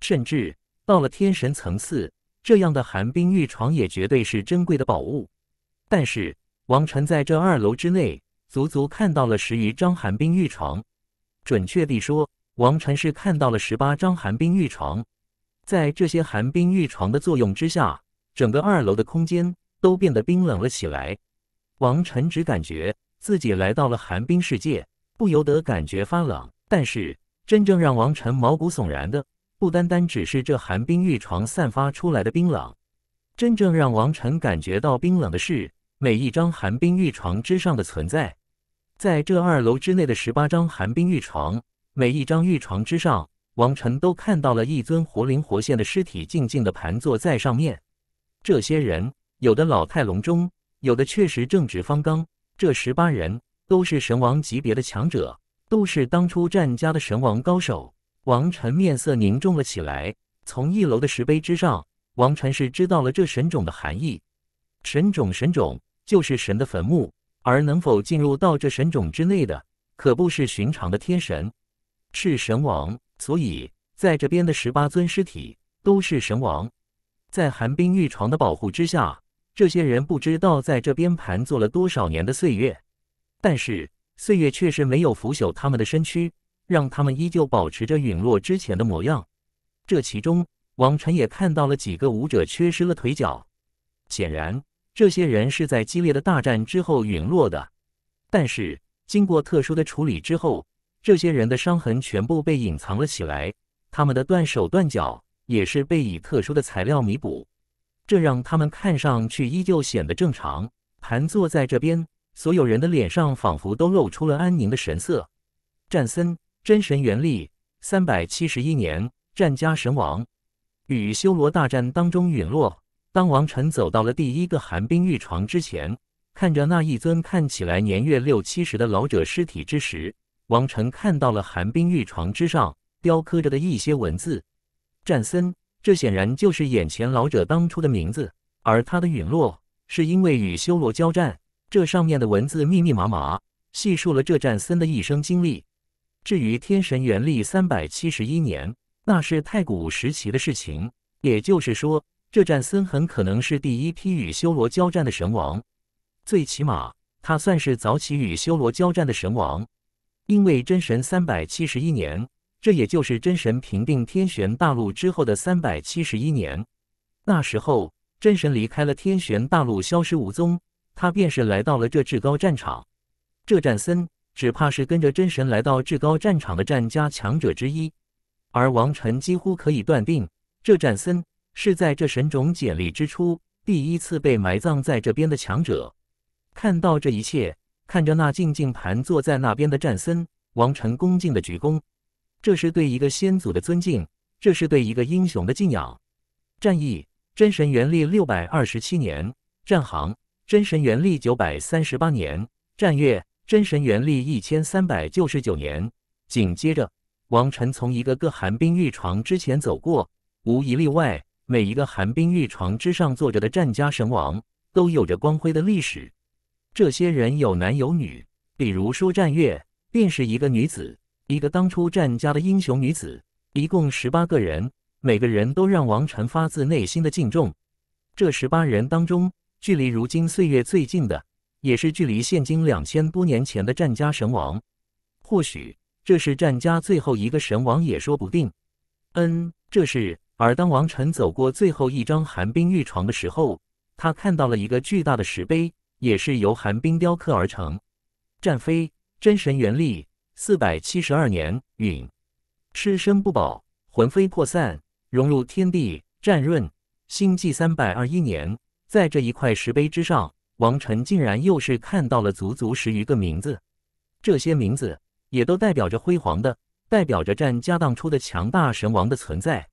甚至到了天神层次，这样的寒冰玉床也绝对是珍贵的宝物。但是。王晨在这二楼之内，足足看到了十余张寒冰玉床。准确地说，王晨是看到了十八张寒冰玉床。在这些寒冰玉床的作用之下，整个二楼的空间都变得冰冷了起来。王晨只感觉自己来到了寒冰世界，不由得感觉发冷。但是，真正让王晨毛骨悚然的，不单单只是这寒冰玉床散发出来的冰冷。真正让王晨感觉到冰冷的是。每一张寒冰玉床之上的存在，在这二楼之内的十八张寒冰玉床，每一张玉床之上，王晨都看到了一尊活灵活现的尸体静静的盘坐在上面。这些人，有的老态龙钟，有的确实正值方刚。这十八人都是神王级别的强者，都是当初战家的神王高手。王晨面色凝重了起来。从一楼的石碑之上，王晨是知道了这神种的含义。神种，神种就是神的坟墓，而能否进入到这神种之内的，可不是寻常的天神，是神王。所以，在这边的十八尊尸体都是神王。在寒冰玉床的保护之下，这些人不知道在这边盘坐了多少年的岁月，但是岁月却是没有腐朽他们的身躯，让他们依旧保持着陨落之前的模样。这其中，王晨也看到了几个武者缺失了腿脚，显然。这些人是在激烈的大战之后陨落的，但是经过特殊的处理之后，这些人的伤痕全部被隐藏了起来，他们的断手断脚也是被以特殊的材料弥补，这让他们看上去依旧显得正常。盘坐在这边，所有人的脸上仿佛都露出了安宁的神色。战森，真神元力三百七十一年，战家神王，与修罗大战当中陨落。当王晨走到了第一个寒冰玉床之前，看着那一尊看起来年月六七十的老者尸体之时，王晨看到了寒冰玉床之上雕刻着的一些文字。战森，这显然就是眼前老者当初的名字。而他的陨落，是因为与修罗交战。这上面的文字密密麻麻，细述了这战森的一生经历。至于天神元历三百七十一年，那是太古时期的事情，也就是说。这战森很可能是第一批与修罗交战的神王，最起码他算是早起与修罗交战的神王，因为真神三百七十一年，这也就是真神平定天玄大陆之后的三百七十一年。那时候真神离开了天玄大陆，消失无踪，他便是来到了这至高战场。这战森只怕是跟着真神来到至高战场的战家强者之一，而王晨几乎可以断定，这战森。是在这神种建立之初，第一次被埋葬在这边的强者，看到这一切，看着那静静盘坐在那边的战森，王晨恭敬的鞠躬，这是对一个先祖的尊敬，这是对一个英雄的敬仰。战役，真神元力六百二十七年，战行真神元力九百三十八年，战月真神元力一千三百九十九年。紧接着，王晨从一个个寒冰玉床之前走过，无一例外。每一个寒冰玉床之上坐着的战家神王都有着光辉的历史。这些人有男有女，比如说战月，便是一个女子，一个当初战家的英雄女子。一共十八个人，每个人都让王禅发自内心的敬重。这十八人当中，距离如今岁月最近的，也是距离现今两千多年前的战家神王。或许这是战家最后一个神王也说不定。嗯，这是。而当王晨走过最后一张寒冰玉床的时候，他看到了一个巨大的石碑，也是由寒冰雕刻而成。战飞真神元力四百七十二年陨，尸身不保，魂飞魄散，融入天地。战润星际三百二一年，在这一块石碑之上，王晨竟然又是看到了足足十余个名字，这些名字也都代表着辉煌的，代表着战家当初的强大神王的存在。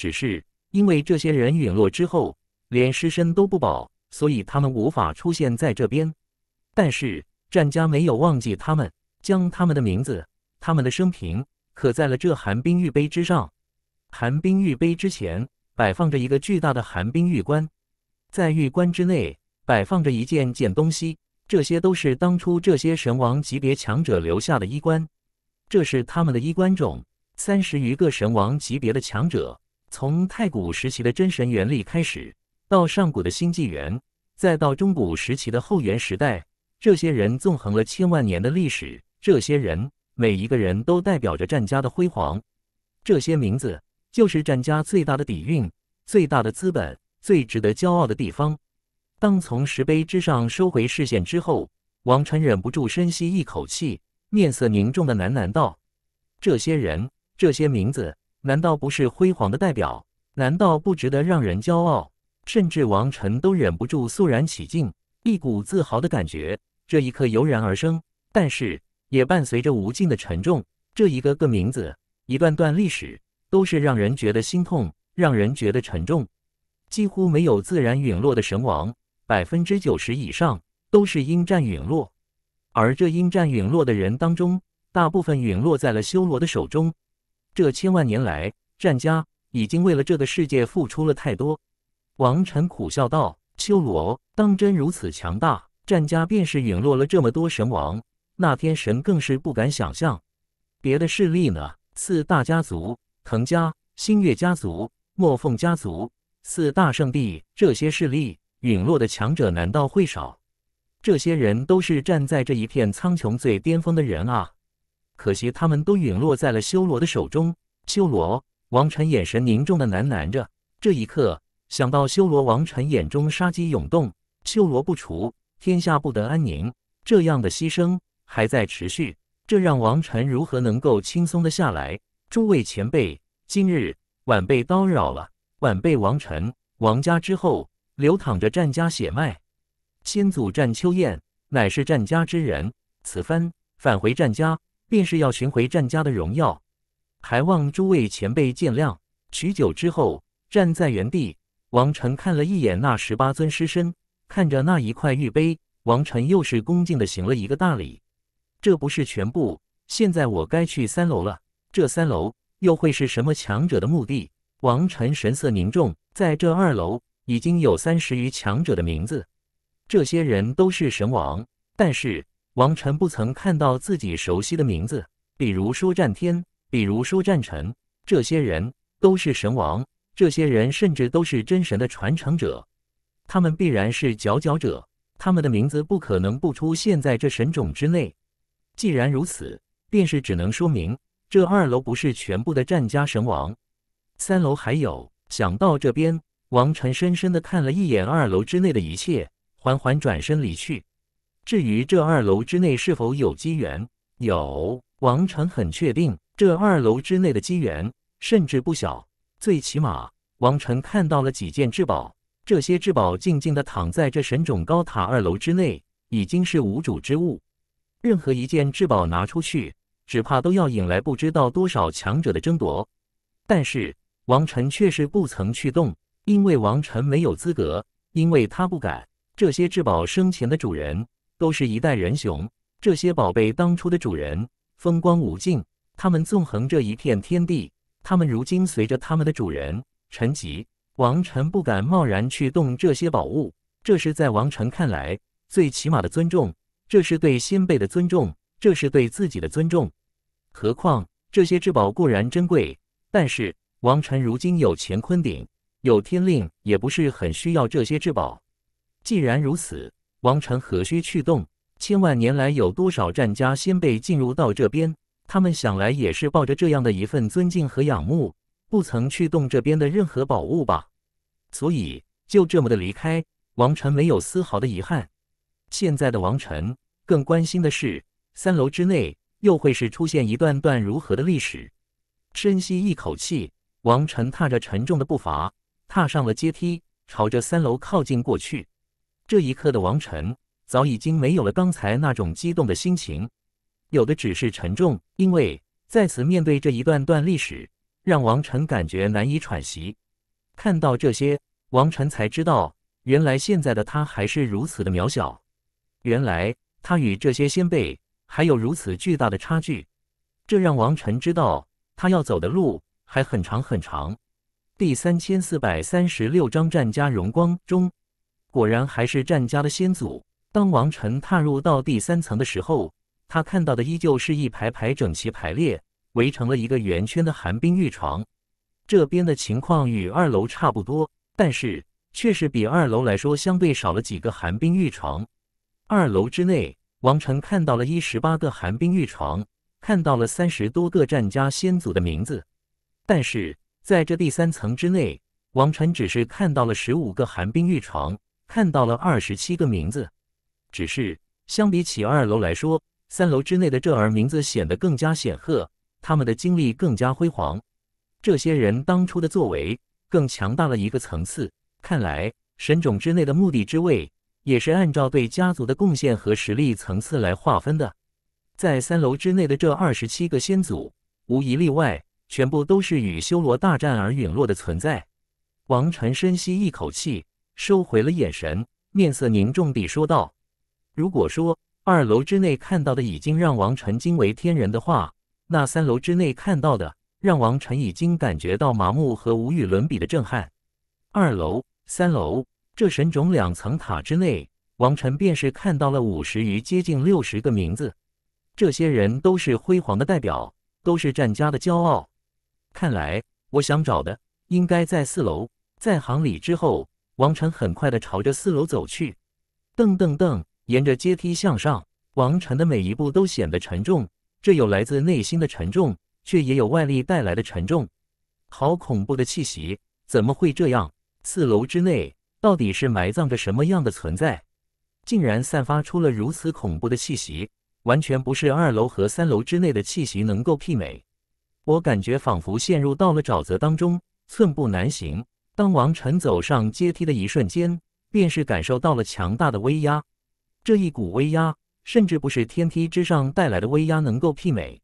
只是因为这些人陨落之后，连尸身都不保，所以他们无法出现在这边。但是战家没有忘记他们，将他们的名字、他们的生平刻在了这寒冰玉碑之上。寒冰玉碑之前摆放着一个巨大的寒冰玉棺，在玉棺之内摆放着一件件东西，这些都是当初这些神王级别强者留下的衣冠。这是他们的衣冠冢，三十余个神王级别的强者。从太古时期的真神元力开始，到上古的新纪元，再到中古时期的后元时代，这些人纵横了千万年的历史。这些人，每一个人都代表着战家的辉煌。这些名字，就是战家最大的底蕴、最大的资本、最值得骄傲的地方。当从石碑之上收回视线之后，王禅忍不住深吸一口气，面色凝重的喃喃道：“这些人，这些名字。”难道不是辉煌的代表？难道不值得让人骄傲？甚至王晨都忍不住肃然起敬，一股自豪的感觉，这一刻油然而生。但是，也伴随着无尽的沉重。这一个个名字，一段段历史，都是让人觉得心痛，让人觉得沉重。几乎没有自然陨落的神王，百分之九十以上都是因战陨落。而这因战陨落的人当中，大部分陨落在了修罗的手中。这千万年来，战家已经为了这个世界付出了太多。王晨苦笑道：“修罗当真如此强大？战家便是陨落了这么多神王，那天神更是不敢想象。别的势力呢？四大家族、藤家、星月家族、墨凤家族、四大圣地，这些势力陨落的强者难道会少？这些人都是站在这一片苍穹最巅峰的人啊！”可惜他们都陨落在了修罗的手中。修罗王晨眼神凝重的喃喃着。这一刻，想到修罗王晨眼中杀机涌动，修罗不除，天下不得安宁。这样的牺牲还在持续，这让王晨如何能够轻松的下来？诸位前辈，今日晚辈叨扰了。晚辈王晨，王家之后流淌着战家血脉，先祖战秋燕乃是战家之人，此番返回战家。便是要寻回战家的荣耀，还望诸位前辈见谅。许久之后，站在原地，王晨看了一眼那十八尊尸身，看着那一块玉碑，王晨又是恭敬的行了一个大礼。这不是全部，现在我该去三楼了。这三楼又会是什么强者的墓地？王晨神色凝重，在这二楼已经有三十余强者的名字，这些人都是神王，但是。王晨不曾看到自己熟悉的名字，比如说战天，比如说战臣，这些人都是神王，这些人甚至都是真神的传承者，他们必然是佼佼者，他们的名字不可能不出现在这神种之内。既然如此，便是只能说明这二楼不是全部的战家神王，三楼还有。想到这边，王晨深深的看了一眼二楼之内的一切，缓缓转身离去。至于这二楼之内是否有机缘，有王晨很确定，这二楼之内的机缘甚至不小。最起码，王晨看到了几件至宝，这些至宝静静地躺在这神种高塔二楼之内，已经是无主之物。任何一件至宝拿出去，只怕都要引来不知道多少强者的争夺。但是王晨却是不曾去动，因为王晨没有资格，因为他不敢。这些至宝生前的主人。都是一代人雄，这些宝贝当初的主人风光无尽，他们纵横这一片天地。他们如今随着他们的主人沉寂，王臣不敢贸然去动这些宝物，这是在王臣看来最起码的尊重，这是对先辈的尊重，这是对自己的尊重。何况这些至宝固然珍贵，但是王臣如今有乾坤鼎，有天令，也不是很需要这些至宝。既然如此。王臣何须去动？千万年来，有多少战家先辈进入到这边？他们想来也是抱着这样的一份尊敬和仰慕，不曾去动这边的任何宝物吧。所以就这么的离开，王臣没有丝毫的遗憾。现在的王臣更关心的是，三楼之内又会是出现一段段如何的历史。深吸一口气，王臣踏着沉重的步伐，踏上了阶梯，朝着三楼靠近过去。这一刻的王晨早已经没有了刚才那种激动的心情，有的只是沉重，因为再次面对这一段段历史，让王晨感觉难以喘息。看到这些，王晨才知道，原来现在的他还是如此的渺小，原来他与这些先辈还有如此巨大的差距，这让王晨知道，他要走的路还很长很长。第三千四百三十六章战家荣光中。果然还是战家的先祖。当王晨踏入到第三层的时候，他看到的依旧是一排排整齐排列、围成了一个圆圈的寒冰玉床。这边的情况与二楼差不多，但是确实比二楼来说相对少了几个寒冰玉床。二楼之内，王晨看到了一十八个寒冰玉床，看到了三十多个战家先祖的名字。但是在这第三层之内，王晨只是看到了十五个寒冰玉床。看到了二十七个名字，只是相比起二楼来说，三楼之内的这儿名字显得更加显赫，他们的经历更加辉煌，这些人当初的作为更强大了一个层次。看来神种之内的目的之位，也是按照对家族的贡献和实力层次来划分的。在三楼之内的这二十七个先祖，无一例外，全部都是与修罗大战而陨落的存在。王晨深吸一口气。收回了眼神，面色凝重地说道：“如果说二楼之内看到的已经让王晨惊为天人的话，那三楼之内看到的让王晨已经感觉到麻木和无与伦比的震撼。二楼、三楼这神冢两层塔之内，王晨便是看到了五十余、接近六十个名字。这些人都是辉煌的代表，都是战家的骄傲。看来，我想找的应该在四楼，在行礼之后。”王晨很快地朝着四楼走去，噔噔噔，沿着阶梯向上。王晨的每一步都显得沉重，这有来自内心的沉重，却也有外力带来的沉重。好恐怖的气息！怎么会这样？四楼之内到底是埋葬着什么样的存在，竟然散发出了如此恐怖的气息，完全不是二楼和三楼之内的气息能够媲美。我感觉仿佛陷入到了沼泽当中，寸步难行。当王晨走上阶梯的一瞬间，便是感受到了强大的威压。这一股威压，甚至不是天梯之上带来的威压能够媲美，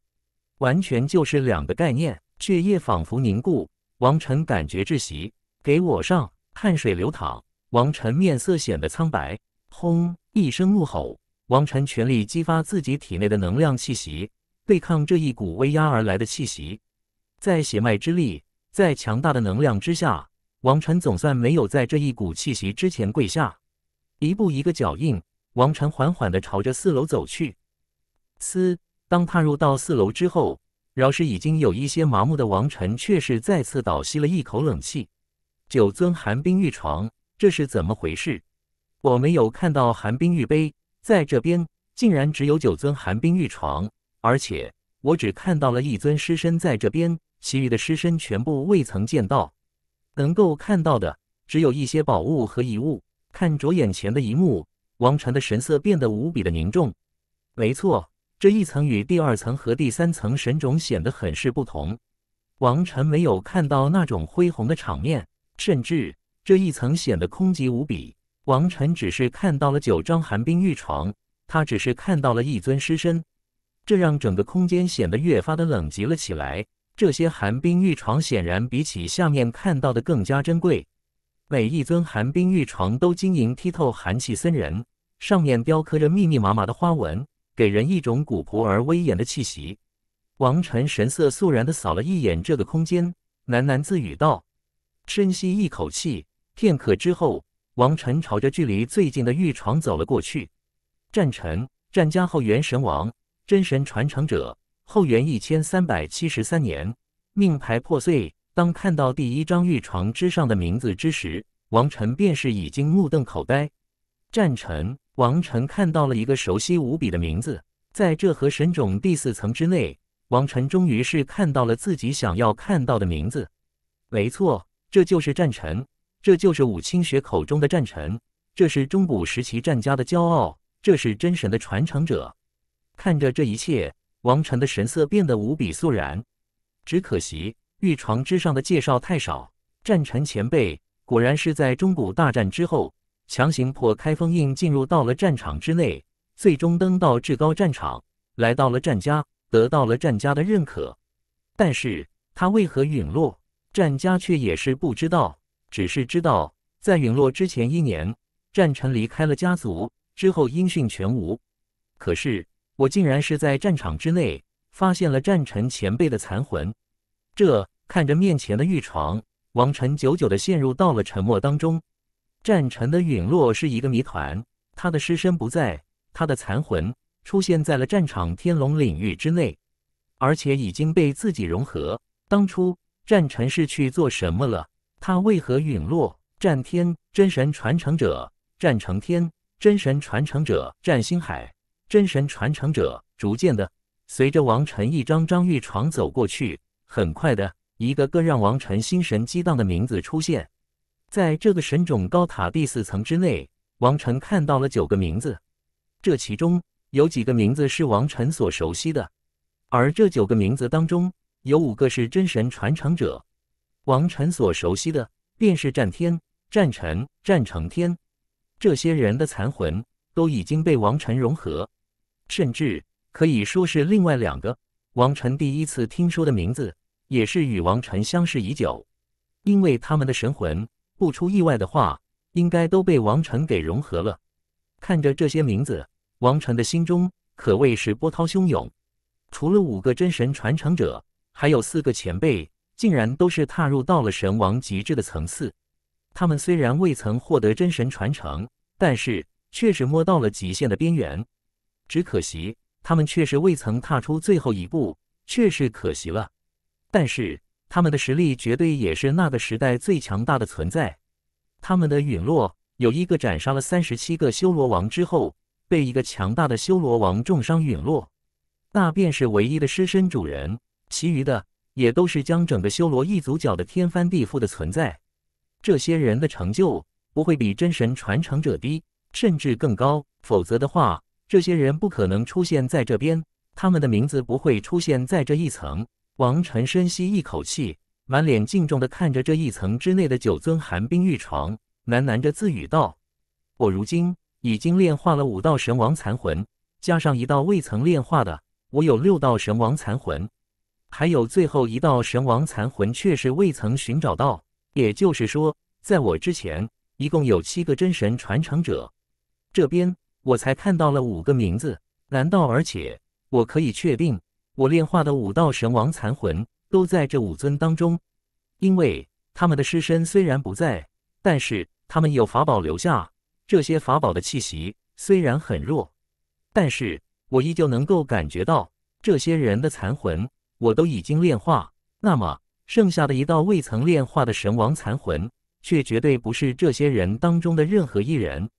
完全就是两个概念。血液仿佛凝固，王晨感觉窒息。给我上！汗水流淌，王晨面色显得苍白。轰！一声怒吼，王晨全力激发自己体内的能量气息，对抗这一股威压而来的气息。在血脉之力，在强大的能量之下。王晨总算没有在这一股气息之前跪下，一步一个脚印，王晨缓缓地朝着四楼走去。嘶，当踏入到四楼之后，饶是已经有一些麻木的王晨，却是再次倒吸了一口冷气。九尊寒冰玉床，这是怎么回事？我没有看到寒冰玉杯，在这边，竟然只有九尊寒冰玉床，而且我只看到了一尊尸身在这边，其余的尸身全部未曾见到。能够看到的只有一些宝物和遗物。看着眼前的一幕，王禅的神色变得无比的凝重。没错，这一层与第二层和第三层神种显得很是不同。王晨没有看到那种恢宏的场面，甚至这一层显得空寂无比。王晨只是看到了九张寒冰玉床，他只是看到了一尊尸身，这让整个空间显得越发的冷极了起来。这些寒冰玉床显然比起下面看到的更加珍贵。每一尊寒冰玉床都晶莹剔透，寒气森人，上面雕刻着密密麻麻的花纹，给人一种古朴而威严的气息。王晨神色肃然地扫了一眼这个空间，喃喃自语道：“深吸一口气，片刻之后，王晨朝着距离最近的玉床走了过去。”战臣，战家后元神王，真神传承者。后元一千三百七十三年，命牌破碎。当看到第一张玉床之上的名字之时，王晨便是已经目瞪口呆。战晨，王晨看到了一个熟悉无比的名字。在这河神冢第四层之内，王晨终于是看到了自己想要看到的名字。没错，这就是战晨，这就是武清雪口中的战晨，这是中古时期战家的骄傲，这是真神的传承者。看着这一切。王晨的神色变得无比肃然，只可惜玉床之上的介绍太少。战臣前辈果然是在中古大战之后强行破开封印进入到了战场之内，最终登到至高战场，来到了战家，得到了战家的认可。但是他为何陨落，战家却也是不知道，只是知道在陨落之前一年，战臣离开了家族，之后音讯全无。可是。我竟然是在战场之内发现了战臣前辈的残魂。这看着面前的玉床，王臣久久的陷入到了沉默当中。战臣的陨落是一个谜团，他的尸身不在，他的残魂出现在了战场天龙领域之内，而且已经被自己融合。当初战臣是去做什么了？他为何陨落？战天真神传承者，战成天真神传承者，战星海。真神传承者逐渐的，随着王晨一张张玉床走过去，很快的，一个个让王晨心神激荡的名字出现。在这个神种高塔第四层之内，王晨看到了九个名字。这其中有几个名字是王晨所熟悉的，而这九个名字当中，有五个是真神传承者。王晨所熟悉的，便是战天、战辰、战成天这些人的残魂，都已经被王晨融合。甚至可以说是另外两个王晨第一次听说的名字，也是与王晨相识已久。因为他们的神魂，不出意外的话，应该都被王晨给融合了。看着这些名字，王晨的心中可谓是波涛汹涌。除了五个真神传承者，还有四个前辈，竟然都是踏入到了神王极致的层次。他们虽然未曾获得真神传承，但是确实摸到了极限的边缘。只可惜，他们确实未曾踏出最后一步，确实可惜了。但是，他们的实力绝对也是那个时代最强大的存在。他们的陨落，有一个斩杀了三十七个修罗王之后，被一个强大的修罗王重伤陨落，那便是唯一的尸身主人。其余的也都是将整个修罗一族搅得天翻地覆的存在。这些人的成就不会比真神传承者低，甚至更高。否则的话。这些人不可能出现在这边，他们的名字不会出现在这一层。王晨深吸一口气，满脸敬重的看着这一层之内的九尊寒冰玉床，喃喃着自语道：“我如今已经炼化了五道神王残魂，加上一道未曾炼化的，我有六道神王残魂。还有最后一道神王残魂却是未曾寻找到。也就是说，在我之前，一共有七个真神传承者。这边。”我才看到了五个名字，难道？而且我可以确定，我炼化的五道神王残魂都在这五尊当中，因为他们的尸身虽然不在，但是他们有法宝留下。这些法宝的气息虽然很弱，但是我依旧能够感觉到这些人的残魂，我都已经炼化。那么剩下的一道未曾炼化的神王残魂，却绝对不是这些人当中的任何一人。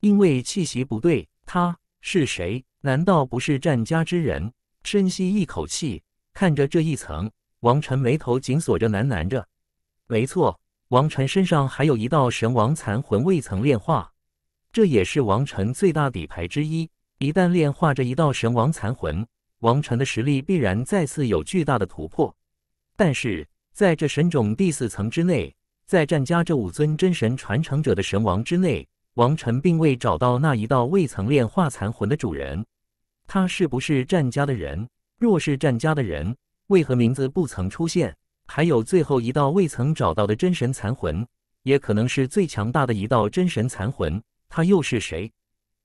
因为气息不对，他是谁？难道不是战家之人？深吸一口气，看着这一层，王晨眉头紧锁着，喃喃着：“没错，王晨身上还有一道神王残魂未曾炼化，这也是王晨最大底牌之一。一旦炼化这一道神王残魂，王晨的实力必然再次有巨大的突破。但是，在这神种第四层之内，在战家这五尊真神传承者的神王之内。”王晨并未找到那一道未曾炼化残魂的主人，他是不是战家的人？若是战家的人，为何名字不曾出现？还有最后一道未曾找到的真神残魂，也可能是最强大的一道真神残魂，他又是谁？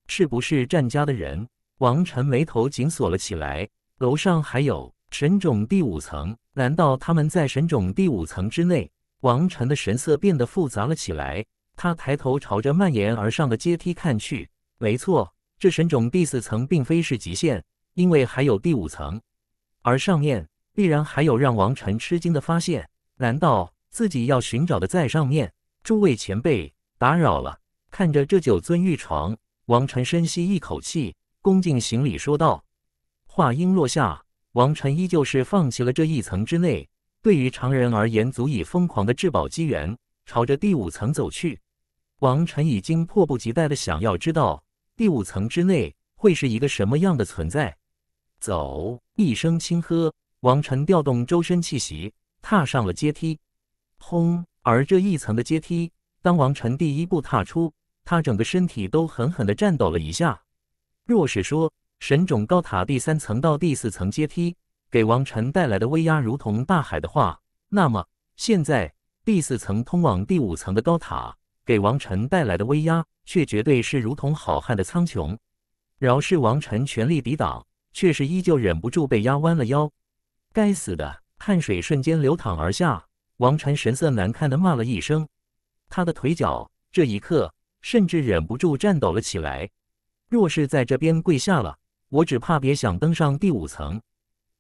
是不是战家的人？王晨眉头紧锁了起来。楼上还有神种第五层，难道他们在神种第五层之内？王晨的神色变得复杂了起来。他抬头朝着蔓延而上的阶梯看去，没错，这神种第四层并非是极限，因为还有第五层，而上面必然还有让王晨吃惊的发现。难道自己要寻找的在上面？诸位前辈，打扰了。看着这九尊玉床，王晨深吸一口气，恭敬行礼说道。话音落下，王晨依旧是放弃了这一层之内对于常人而言足以疯狂的至宝机缘，朝着第五层走去。王晨已经迫不及待的想要知道第五层之内会是一个什么样的存在。走！一声轻喝，王晨调动周身气息，踏上了阶梯。轰！而这一层的阶梯，当王晨第一步踏出，他整个身体都狠狠的颤抖了一下。若是说神种高塔第三层到第四层阶梯给王晨带来的威压如同大海的话，那么现在第四层通往第五层的高塔。给王晨带来的威压，却绝对是如同好汉的苍穹。饶是王晨全力抵挡，却是依旧忍不住被压弯了腰。该死的，汗水瞬间流淌而下。王晨神色难看的骂了一声，他的腿脚这一刻甚至忍不住颤抖了起来。若是在这边跪下了，我只怕别想登上第五层。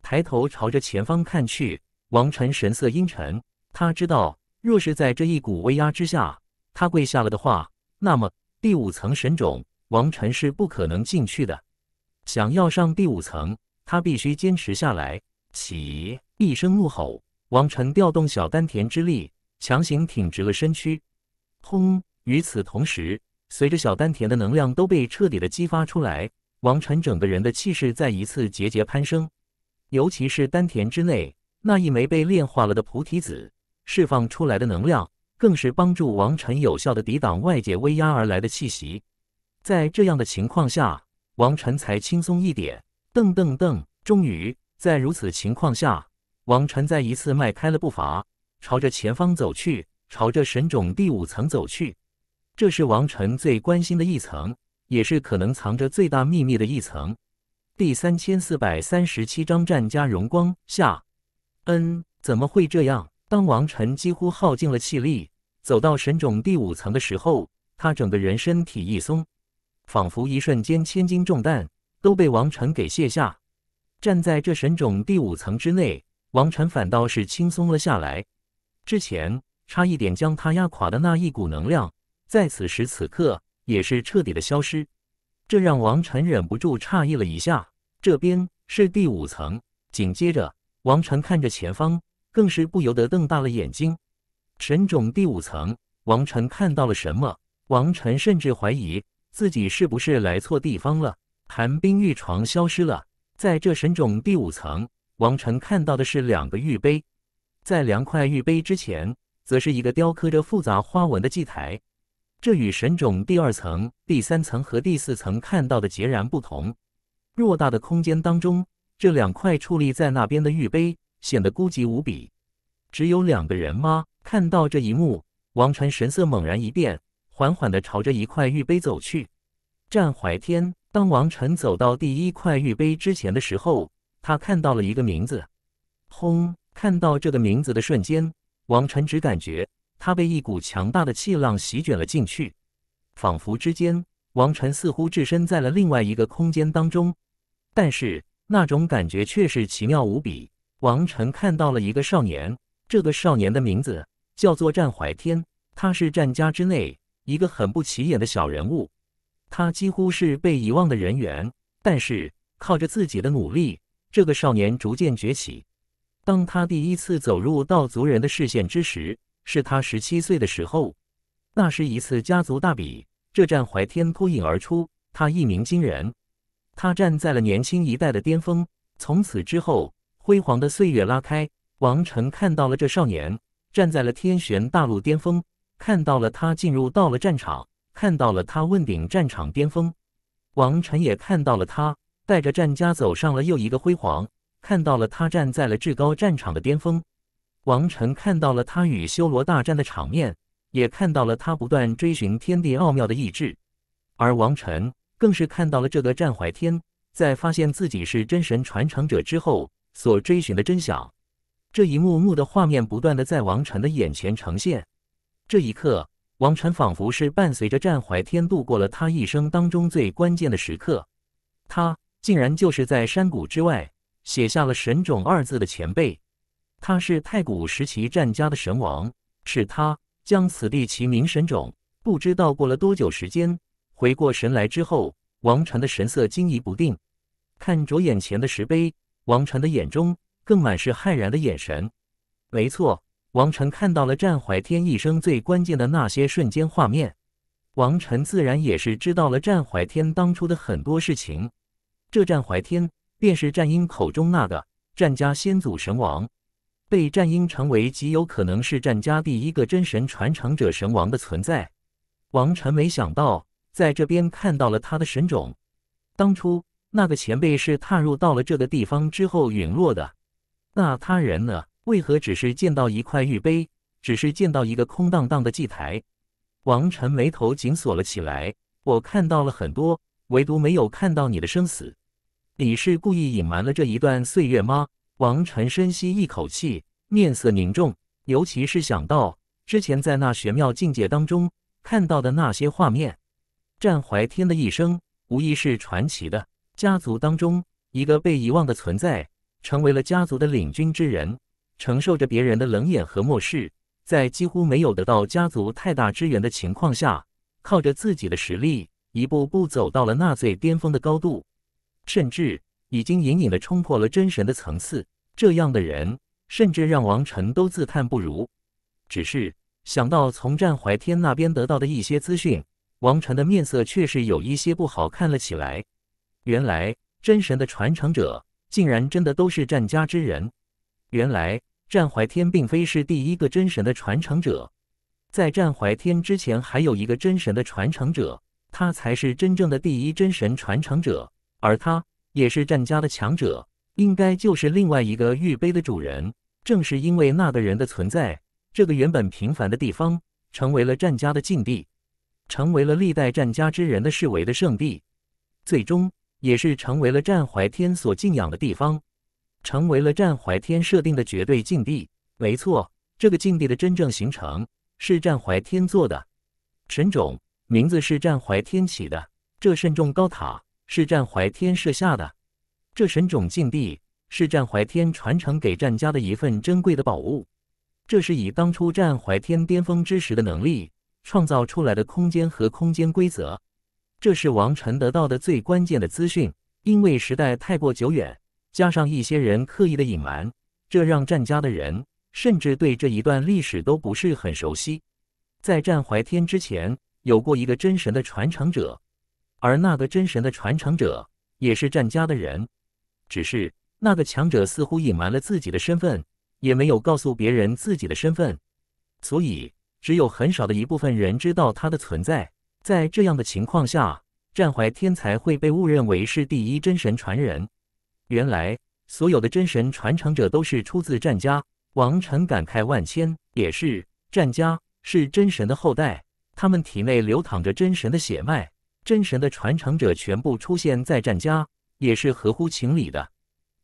抬头朝着前方看去，王晨神色阴沉。他知道，若是在这一股威压之下，他跪下了的话，那么第五层神种王辰是不可能进去的。想要上第五层，他必须坚持下来。起一声怒吼，王辰调动小丹田之力，强行挺直了身躯。轰！与此同时，随着小丹田的能量都被彻底的激发出来，王辰整个人的气势再一次节节攀升。尤其是丹田之内那一枚被炼化了的菩提子释放出来的能量。更是帮助王晨有效的抵挡外界威压而来的气息，在这样的情况下，王晨才轻松一点。噔噔噔，终于在如此情况下，王晨再一次迈开了步伐，朝着前方走去，朝着神种第五层走去。这是王晨最关心的一层，也是可能藏着最大秘密的一层。第三千四百三十七章战家荣光下。嗯，怎么会这样？当王晨几乎耗尽了气力。走到神冢第五层的时候，他整个人身体一松，仿佛一瞬间千斤重担都被王晨给卸下。站在这神冢第五层之内，王晨反倒是轻松了下来。之前差一点将他压垮的那一股能量，在此时此刻也是彻底的消失，这让王晨忍不住诧异了一下。这边是第五层，紧接着，王晨看着前方，更是不由得瞪大了眼睛。神冢第五层，王晨看到了什么？王晨甚至怀疑自己是不是来错地方了。寒冰玉床消失了。在这神冢第五层，王晨看到的是两个玉杯，在两块玉杯之前，则是一个雕刻着复杂花纹的祭台。这与神冢第二层、第三层和第四层看到的截然不同。偌大的空间当中，这两块矗立在那边的玉杯显得孤寂无比。只有两个人吗？看到这一幕，王晨神色猛然一变，缓缓地朝着一块玉碑走去。战怀天，当王晨走到第一块玉碑之前的时候，他看到了一个名字。轰！看到这个名字的瞬间，王晨只感觉他被一股强大的气浪席卷了进去，仿佛之间，王晨似乎置身在了另外一个空间当中。但是那种感觉却是奇妙无比。王晨看到了一个少年，这个少年的名字。叫做战怀天，他是战家之内一个很不起眼的小人物，他几乎是被遗忘的人员。但是靠着自己的努力，这个少年逐渐崛起。当他第一次走入道族人的视线之时，是他十七岁的时候。那是一次家族大比，这战怀天脱颖而出，他一鸣惊人，他站在了年轻一代的巅峰。从此之后，辉煌的岁月拉开。王成看到了这少年。站在了天玄大陆巅峰，看到了他进入到了战场，看到了他问鼎战场巅峰。王晨也看到了他带着战家走上了又一个辉煌，看到了他站在了至高战场的巅峰。王晨看到了他与修罗大战的场面，也看到了他不断追寻天地奥妙的意志。而王晨更是看到了这个战怀天在发现自己是真神传承者之后所追寻的真相。这一幕幕的画面不断的在王晨的眼前呈现。这一刻，王晨仿佛是伴随着战怀天度过了他一生当中最关键的时刻。他竟然就是在山谷之外写下了“神种”二字的前辈。他是太古时期战家的神王，是他将此地其名“神种”。不知道过了多久时间，回过神来之后，王晨的神色惊疑不定，看着眼前的石碑，王晨的眼中。更满是骇然的眼神。没错，王晨看到了战怀天一生最关键的那些瞬间画面。王晨自然也是知道了战怀天当初的很多事情。这战怀天便是战鹰口中那个战家先祖神王，被战鹰成为极有可能是战家第一个真神传承者神王的存在。王晨没想到在这边看到了他的神种。当初那个前辈是踏入到了这个地方之后陨落的。那他人呢？为何只是见到一块玉碑，只是见到一个空荡荡的祭台？王晨眉头紧锁了起来。我看到了很多，唯独没有看到你的生死。你是故意隐瞒了这一段岁月吗？王晨深吸一口气，面色凝重。尤其是想到之前在那玄妙境界当中看到的那些画面，战怀天的一生无疑是传奇的。家族当中一个被遗忘的存在。成为了家族的领军之人，承受着别人的冷眼和漠视，在几乎没有得到家族太大支援的情况下，靠着自己的实力，一步步走到了纳粹巅峰的高度，甚至已经隐隐的冲破了真神的层次。这样的人，甚至让王晨都自叹不如。只是想到从战怀天那边得到的一些资讯，王晨的面色确实有一些不好看了起来。原来，真神的传承者。竟然真的都是战家之人！原来战怀天并非是第一个真神的传承者，在战怀天之前还有一个真神的传承者，他才是真正的第一真神传承者，而他也是战家的强者，应该就是另外一个玉碑的主人。正是因为那个人的存在，这个原本平凡的地方成为了战家的禁地，成为了历代战家之人的视为的圣地，最终。也是成为了战怀天所敬仰的地方，成为了战怀天设定的绝对禁地。没错，这个禁地的真正形成是战怀天做的，神种名字是战怀天起的，这慎重高塔是战怀天设下的，这神种禁地是战怀天传承给战家的一份珍贵的宝物。这是以当初战怀天巅峰之时的能力创造出来的空间和空间规则。这是王晨得到的最关键的资讯，因为时代太过久远，加上一些人刻意的隐瞒，这让战家的人甚至对这一段历史都不是很熟悉。在战怀天之前，有过一个真神的传承者，而那个真神的传承者也是战家的人，只是那个强者似乎隐瞒了自己的身份，也没有告诉别人自己的身份，所以只有很少的一部分人知道他的存在。在这样的情况下，战怀天才会被误认为是第一真神传人。原来，所有的真神传承者都是出自战家。王晨感慨万千，也是战家是真神的后代，他们体内流淌着真神的血脉。真神的传承者全部出现在战家，也是合乎情理的。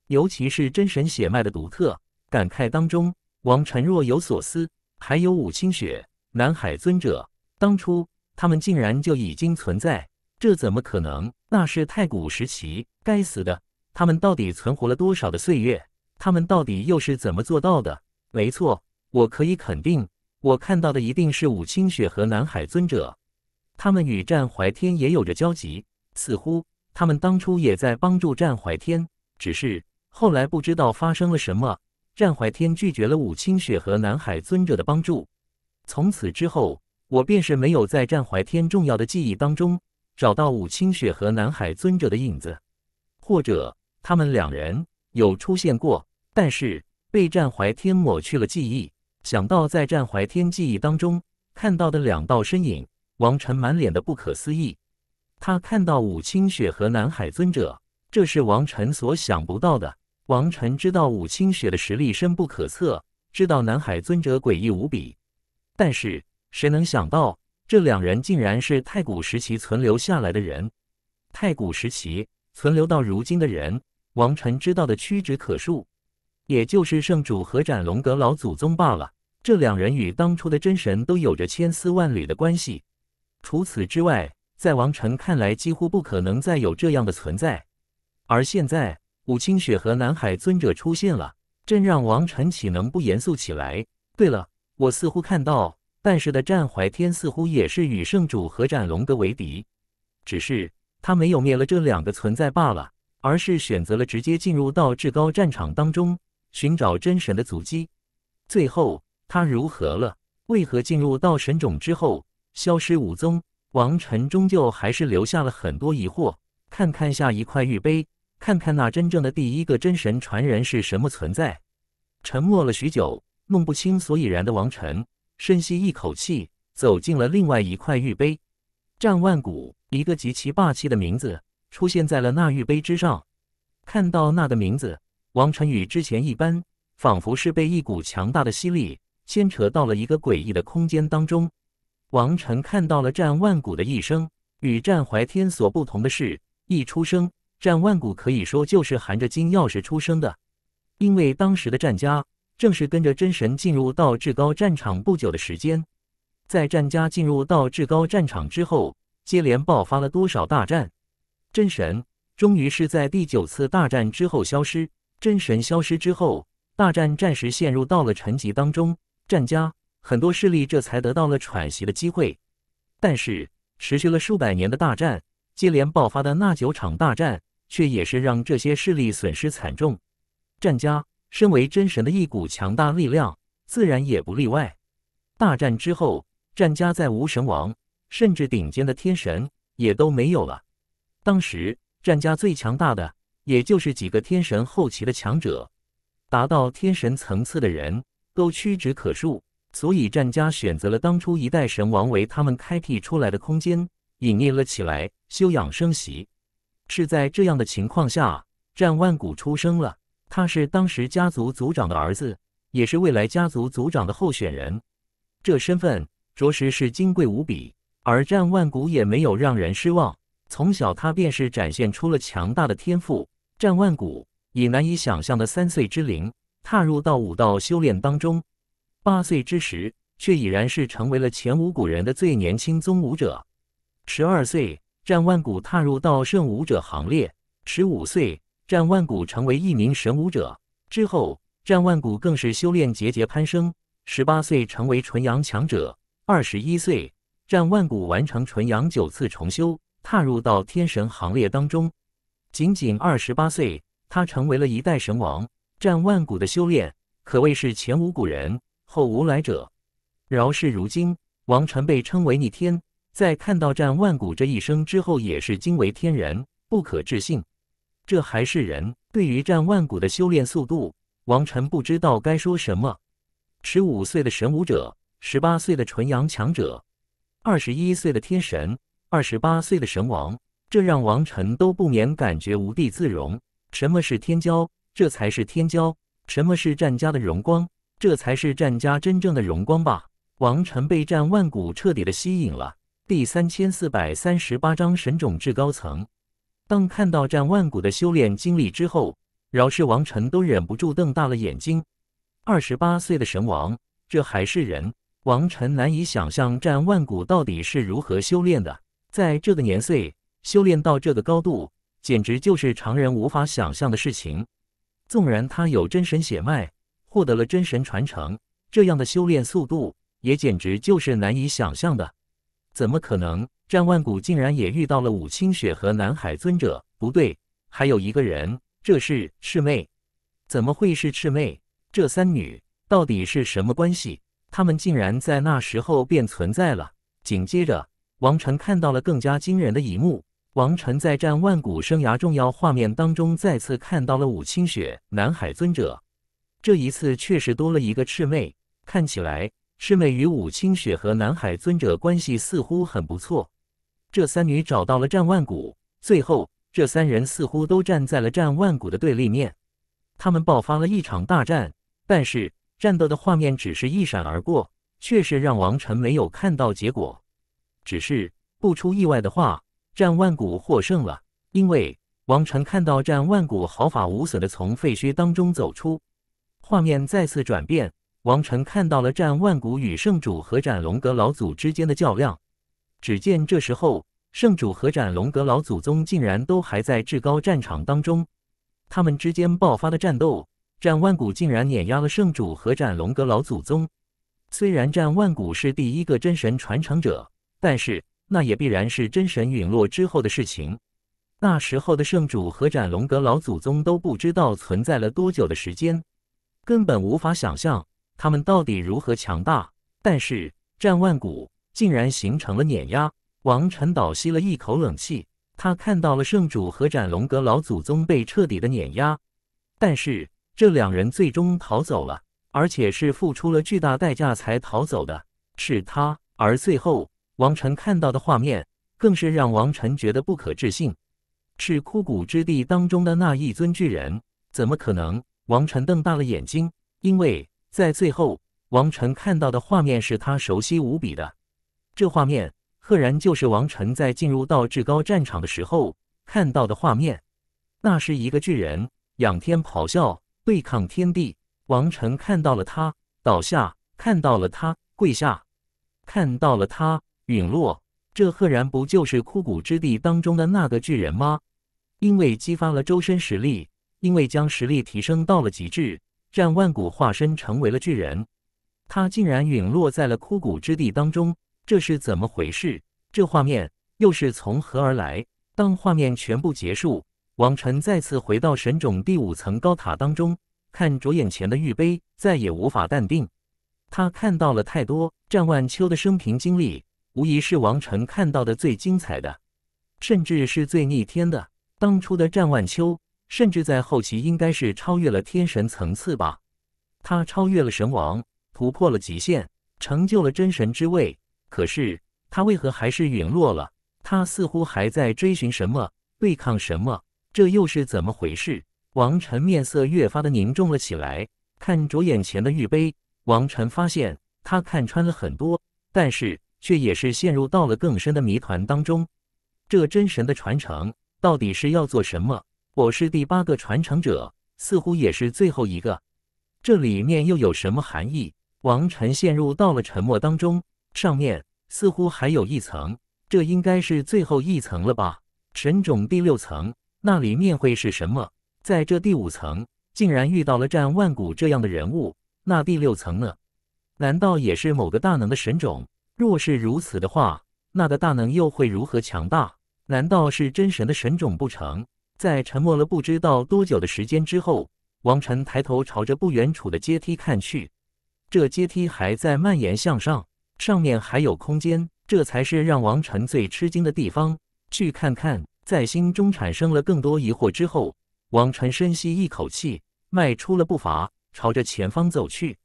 尤其是真神血脉的独特，感慨当中，王晨若有所思。还有武清雪、南海尊者，当初。他们竟然就已经存在，这怎么可能？那是太古时期。该死的，他们到底存活了多少的岁月？他们到底又是怎么做到的？没错，我可以肯定，我看到的一定是武清雪和南海尊者。他们与战怀天也有着交集，似乎他们当初也在帮助战怀天，只是后来不知道发生了什么，战怀天拒绝了武清雪和南海尊者的帮助，从此之后。我便是没有在战怀天重要的记忆当中找到武清雪和南海尊者的影子，或者他们两人有出现过，但是被战怀天抹去了记忆。想到在战怀天记忆当中看到的两道身影，王晨满脸的不可思议。他看到武清雪和南海尊者，这是王晨所想不到的。王晨知道武清雪的实力深不可测，知道南海尊者诡异无比，但是。谁能想到，这两人竟然是太古时期存留下来的人？太古时期存留到如今的人，王臣知道的屈指可数，也就是圣主和斩龙阁老祖宗罢了。这两人与当初的真神都有着千丝万缕的关系。除此之外，在王臣看来，几乎不可能再有这样的存在。而现在，武清雪和南海尊者出现了，真让王臣岂能不严肃起来？对了，我似乎看到。但是的战怀天似乎也是与圣主和斩龙德为敌，只是他没有灭了这两个存在罢了，而是选择了直接进入到至高战场当中寻找真神的足迹。最后他如何了？为何进入到神种之后消失无踪？王晨终究还是留下了很多疑惑。看看下一块玉碑，看看那真正的第一个真神传人是什么存在。沉默了许久，弄不清所以然的王晨。深吸一口气，走进了另外一块玉碑。战万古，一个极其霸气的名字，出现在了那玉碑之上。看到那个名字，王晨与之前一般，仿佛是被一股强大的吸力牵扯到了一个诡异的空间当中。王晨看到了战万古的一生，与战怀天所不同的是，一出生，战万古可以说就是含着金钥匙出生的，因为当时的战家。正是跟着真神进入到至高战场不久的时间，在战家进入到至高战场之后，接连爆发了多少大战？真神终于是在第九次大战之后消失。真神消失之后，大战暂时陷入到了沉寂当中，战家很多势力这才得到了喘息的机会。但是，持续了数百年的大战，接连爆发的那九场大战，却也是让这些势力损失惨重。战家。身为真神的一股强大力量，自然也不例外。大战之后，战家再无神王，甚至顶尖的天神也都没有了。当时，战家最强大的，也就是几个天神后期的强者。达到天神层次的人都屈指可数，所以战家选择了当初一代神王为他们开辟出来的空间，隐匿了起来，休养生息。是在这样的情况下，战万古出生了。他是当时家族族长的儿子，也是未来家族族长的候选人，这身份着实是金贵无比。而战万古也没有让人失望，从小他便是展现出了强大的天赋。战万古以难以想象的三岁之龄踏入到武道修炼当中，八岁之时却已然是成为了前无古人的最年轻宗武者。十二岁，战万古踏入到圣武者行列；十五岁。战万古成为一名神武者之后，战万古更是修炼节节攀升。十八岁成为纯阳强者，二十一岁战万古完成纯阳九次重修，踏入到天神行列当中。仅仅二十八岁，他成为了一代神王。战万古的修炼可谓是前无古人，后无来者。饶是如今王晨被称为逆天，在看到战万古这一生之后，也是惊为天人，不可置信。这还是人？对于战万古的修炼速度，王晨不知道该说什么。十五岁的神武者，十八岁的纯阳强者，二十一岁的天神，二十八岁的神王，这让王晨都不免感觉无地自容。什么是天骄？这才是天骄。什么是战家的荣光？这才是战家真正的荣光吧。王晨被战万古彻底的吸引了。第三千四百三十八章：神种至高层。当看到战万古的修炼经历之后，饶氏王臣都忍不住瞪大了眼睛。二十八岁的神王，这还是人？王臣难以想象战万古到底是如何修炼的。在这个年岁，修炼到这个高度，简直就是常人无法想象的事情。纵然他有真神血脉，获得了真神传承，这样的修炼速度也简直就是难以想象的。怎么可能？战万古竟然也遇到了武清雪和南海尊者，不对，还有一个人，这是赤妹？怎么会是赤妹？这三女到底是什么关系？他们竟然在那时候便存在了。紧接着，王晨看到了更加惊人的一幕。王晨在战万古生涯重要画面当中再次看到了武清雪、南海尊者，这一次确实多了一个赤妹。看起来，赤妹与武清雪和南海尊者关系似乎很不错。这三女找到了战万古，最后这三人似乎都站在了战万古的对立面，他们爆发了一场大战，但是战斗的画面只是一闪而过，却是让王晨没有看到结果。只是不出意外的话，战万古获胜了，因为王晨看到战万古毫发无损的从废墟当中走出。画面再次转变，王晨看到了战万古与圣主和斩龙阁老祖之间的较量。只见这时候，圣主和斩龙阁老祖宗竟然都还在至高战场当中，他们之间爆发的战斗，战万古竟然碾压了圣主和斩龙阁老祖宗。虽然战万古是第一个真神传承者，但是那也必然是真神陨落之后的事情。那时候的圣主和斩龙阁老祖宗都不知道存在了多久的时间，根本无法想象他们到底如何强大。但是战万古。竟然形成了碾压，王晨倒吸了一口冷气。他看到了圣主和斩龙阁老祖宗被彻底的碾压，但是这两人最终逃走了，而且是付出了巨大代价才逃走的。是他，而最后王晨看到的画面更是让王晨觉得不可置信：是枯骨之地当中的那一尊巨人，怎么可能？王晨瞪大了眼睛，因为在最后王晨看到的画面是他熟悉无比的。这画面赫然就是王晨在进入到至高战场的时候看到的画面。那是一个巨人仰天咆哮，对抗天地。王晨看到了他倒下，看到了他跪下，看到了他陨落。这赫然不就是枯骨之地当中的那个巨人吗？因为激发了周身实力，因为将实力提升到了极致，让万古化身成为了巨人。他竟然陨落在了枯骨之地当中。这是怎么回事？这画面又是从何而来？当画面全部结束，王晨再次回到神种第五层高塔当中，看着眼前的玉杯，再也无法淡定。他看到了太多战万秋的生平经历，无疑是王晨看到的最精彩的，甚至是最逆天的。当初的战万秋，甚至在后期应该是超越了天神层次吧？他超越了神王，突破了极限，成就了真神之位。可是他为何还是陨落了？他似乎还在追寻什么，对抗什么？这又是怎么回事？王晨面色越发的凝重了起来，看着眼前的玉杯，王晨发现他看穿了很多，但是却也是陷入到了更深的谜团当中。这真神的传承到底是要做什么？我是第八个传承者，似乎也是最后一个，这里面又有什么含义？王晨陷入到了沉默当中。上面似乎还有一层，这应该是最后一层了吧？神种第六层，那里面会是什么？在这第五层竟然遇到了战万古这样的人物，那第六层呢？难道也是某个大能的神种？若是如此的话，那个大能又会如何强大？难道是真神的神种不成？在沉默了不知道多久的时间之后，王晨抬头朝着不远处的阶梯看去，这阶梯还在蔓延向上。上面还有空间，这才是让王晨最吃惊的地方。去看看，在心中产生了更多疑惑之后，王晨深吸一口气，迈出了步伐，朝着前方走去。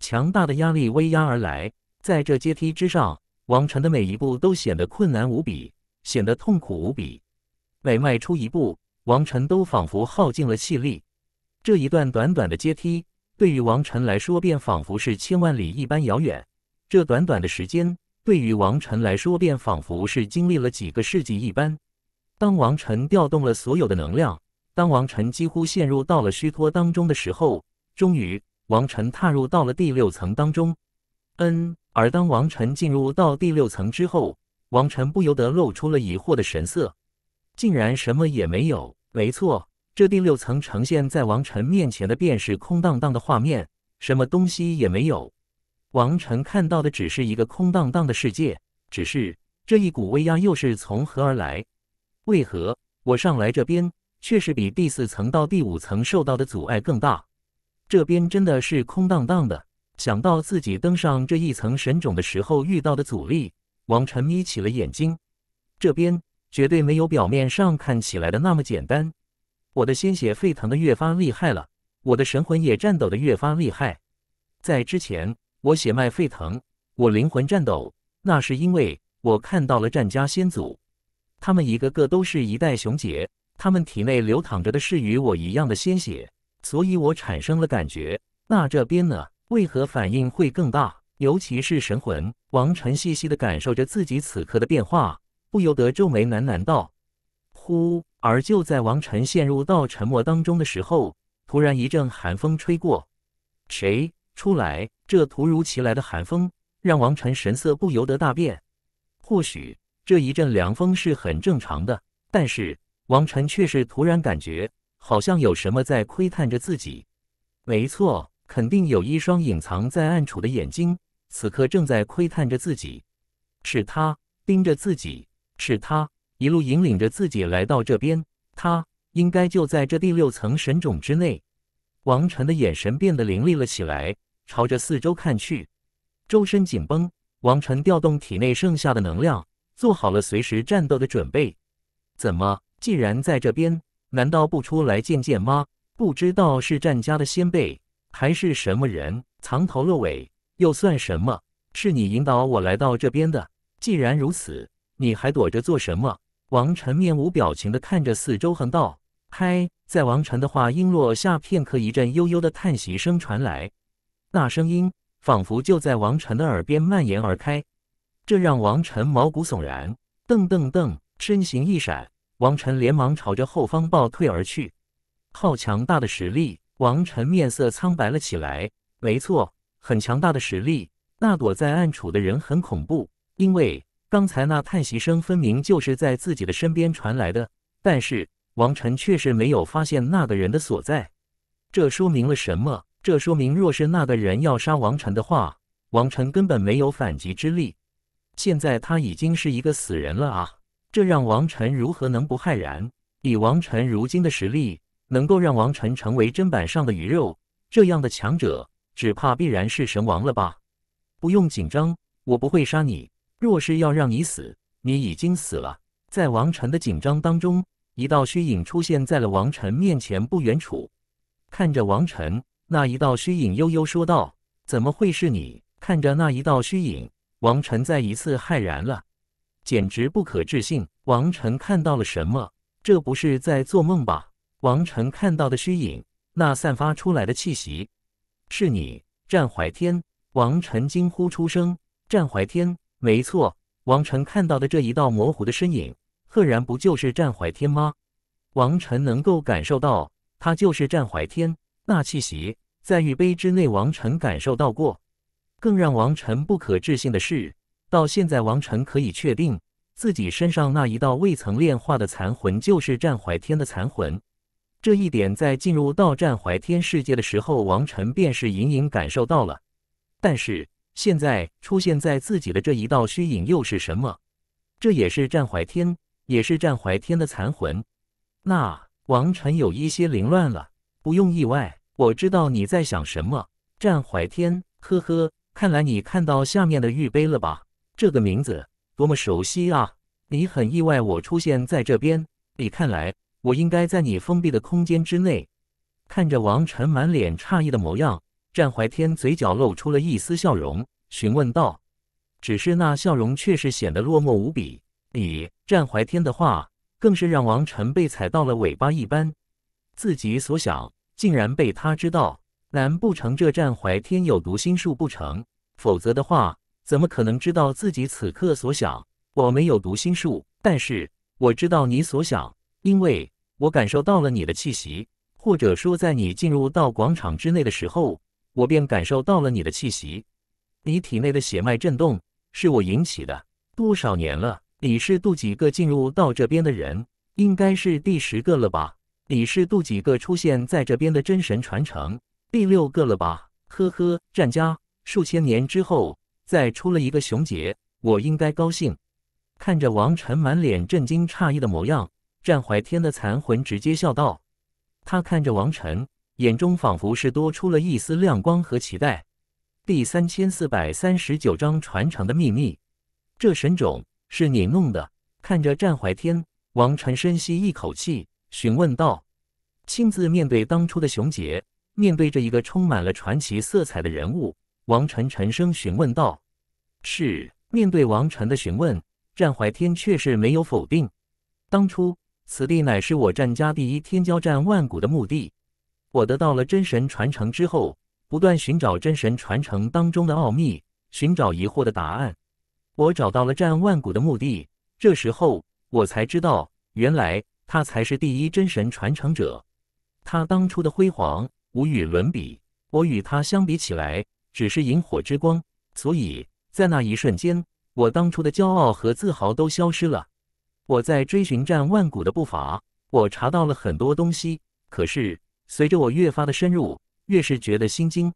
强大的压力威压而来，在这阶梯之上，王晨的每一步都显得困难无比，显得痛苦无比。每迈出一步，王晨都仿佛耗尽了气力。这一段短短的阶梯，对于王晨来说，便仿佛是千万里一般遥远。这短短的时间，对于王晨来说，便仿佛是经历了几个世纪一般。当王晨调动了所有的能量，当王晨几乎陷入到了虚脱当中的时候，终于，王晨踏入到了第六层当中。嗯，而当王晨进入到第六层之后，王晨不由得露出了疑惑的神色，竟然什么也没有。没错，这第六层呈现在王晨面前的，便是空荡荡的画面，什么东西也没有。王晨看到的只是一个空荡荡的世界，只是这一股威压又是从何而来？为何我上来这边却是比第四层到第五层受到的阻碍更大？这边真的是空荡荡的。想到自己登上这一层神种的时候遇到的阻力，王晨眯起了眼睛。这边绝对没有表面上看起来的那么简单。我的鲜血沸腾的越发厉害了，我的神魂也颤抖的越发厉害。在之前。我血脉沸腾，我灵魂颤抖，那是因为我看到了战家先祖，他们一个个都是一代雄杰，他们体内流淌着的是与我一样的鲜血，所以我产生了感觉。那这边呢？为何反应会更大？尤其是神魂。王晨细细的感受着自己此刻的变化，不由得皱眉喃喃道：“呼。”而就在王晨陷入到沉默当中的时候，突然一阵寒风吹过，谁？出来，这突如其来的寒风让王晨神色不由得大变。或许这一阵凉风是很正常的，但是王晨却是突然感觉好像有什么在窥探着自己。没错，肯定有一双隐藏在暗处的眼睛，此刻正在窥探着自己。是他盯着自己，是他一路引领着自己来到这边。他应该就在这第六层神种之内。王晨的眼神变得凌厉了起来。朝着四周看去，周身紧绷。王晨调动体内剩下的能量，做好了随时战斗的准备。怎么，既然在这边，难道不出来见见吗？不知道是战家的先辈还是什么人，藏头露尾又算什么？是你引导我来到这边的。既然如此，你还躲着做什么？王晨面无表情的看着四周，哼道：“嗨！”在王晨的话音落下片刻，一阵悠悠的叹息声传来。那声音仿佛就在王晨的耳边蔓延而开，这让王晨毛骨悚然。噔噔噔，身形一闪，王晨连忙朝着后方暴退而去。好强大的实力！王晨面色苍白了起来。没错，很强大的实力。那躲在暗处的人很恐怖，因为刚才那叹息声分明就是在自己的身边传来的，但是王晨却是没有发现那个人的所在。这说明了什么？这说明，若是那个人要杀王晨的话，王晨根本没有反击之力。现在他已经是一个死人了啊！这让王晨如何能不骇然？以王晨如今的实力，能够让王晨成为砧板上的鱼肉，这样的强者，只怕必然是神王了吧？不用紧张，我不会杀你。若是要让你死，你已经死了。在王晨的紧张当中，一道虚影出现在了王晨面前不远处，看着王晨，那一道虚影悠悠说道：“怎么会是你？”看着那一道虚影，王晨再一次骇然了，简直不可置信。王晨看到了什么？这不是在做梦吧？王晨看到的虚影，那散发出来的气息，是你，战怀天！王晨惊呼出声：“战怀天，没错！”王晨看到的这一道模糊的身影，赫然不就是战怀天吗？王晨能够感受到，他就是战怀天。那气息在玉杯之内，王晨感受到过。更让王晨不可置信的是，到现在王晨可以确定自己身上那一道未曾炼化的残魂就是战怀天的残魂。这一点在进入到战怀天世界的时候，王晨便是隐隐感受到了。但是现在出现在自己的这一道虚影又是什么？这也是战怀天，也是战怀天的残魂。那王晨有一些凌乱了，不用意外。我知道你在想什么，战怀天。呵呵，看来你看到下面的玉杯了吧？这个名字多么熟悉啊！你很意外我出现在这边，你看来我应该在你封闭的空间之内。看着王晨满脸诧异的模样，战怀天嘴角露出了一丝笑容，询问道：“只是那笑容却是显得落寞无比。”你战怀天的话更是让王晨被踩到了尾巴一般，自己所想。竟然被他知道？难不成这战怀天有读心术不成？否则的话，怎么可能知道自己此刻所想？我没有读心术，但是我知道你所想，因为我感受到了你的气息，或者说，在你进入到广场之内的时候，我便感受到了你的气息。你体内的血脉震动是我引起的。多少年了，你是第几个进入到这边的人，应该是第十个了吧？李氏渡几个出现在这边的真神传承第六个了吧？呵呵，战家数千年之后再出了一个熊杰，我应该高兴。看着王晨满脸震惊诧异的模样，战怀天的残魂直接笑道：“他看着王晨，眼中仿佛是多出了一丝亮光和期待。”第三千四百三十九章传承的秘密。这神种是你弄的？看着战怀天，王晨深吸一口气。询问道：“亲自面对当初的熊杰，面对着一个充满了传奇色彩的人物。”王晨沉声询问道：“是。”面对王晨的询问，战怀天却是没有否定。当初，此地乃是我战家第一天骄战万古的墓地。我得到了真神传承之后，不断寻找真神传承当中的奥秘，寻找疑惑的答案。我找到了战万古的墓地，这时候我才知道，原来。他才是第一真神传承者，他当初的辉煌无与伦比。我与他相比起来，只是萤火之光。所以在那一瞬间，我当初的骄傲和自豪都消失了。我在追寻战万古的步伐，我查到了很多东西。可是随着我越发的深入，越是觉得心惊，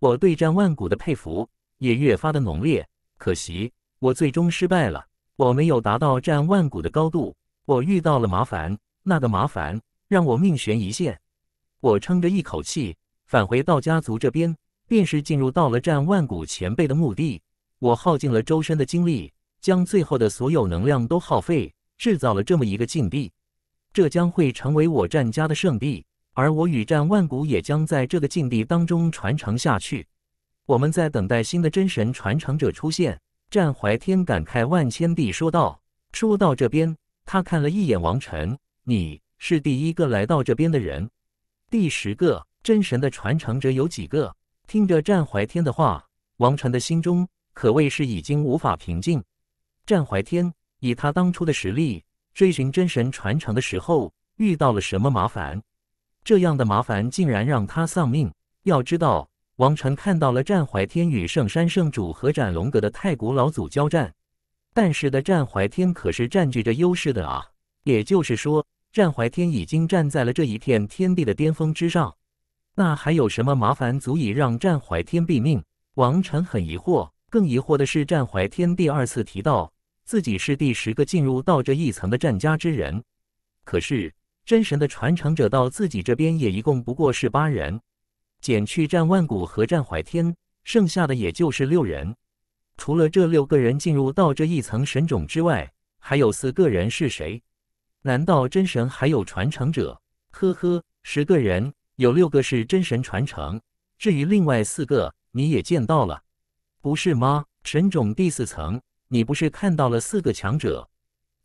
我对战万古的佩服也越发的浓烈。可惜我最终失败了，我没有达到战万古的高度。我遇到了麻烦，那个麻烦让我命悬一线。我撑着一口气返回到家族这边，便是进入到了战万古前辈的墓地。我耗尽了周身的精力，将最后的所有能量都耗费，制造了这么一个禁地。这将会成为我战家的圣地，而我与战万古也将在这个禁地当中传承下去。我们在等待新的真神传承者出现。战怀天感慨万千地说道：“说到这边。”他看了一眼王晨，你是第一个来到这边的人。第十个真神的传承者有几个？听着战怀天的话，王晨的心中可谓是已经无法平静。战怀天以他当初的实力追寻真神传承的时候遇到了什么麻烦？这样的麻烦竟然让他丧命？要知道，王晨看到了战怀天与圣山圣主和斩龙阁的太古老祖交战。但是的战怀天可是占据着优势的啊，也就是说，战怀天已经站在了这一片天地的巅峰之上。那还有什么麻烦足以让战怀天毙命？王晨很疑惑，更疑惑的是，战怀天第二次提到自己是第十个进入到这一层的战家之人。可是真神的传承者到自己这边也一共不过是八人，减去战万古和战怀天，剩下的也就是六人。除了这六个人进入到这一层神种之外，还有四个人是谁？难道真神还有传承者？呵呵，十个人有六个是真神传承，至于另外四个，你也见到了，不是吗？神种第四层，你不是看到了四个强者？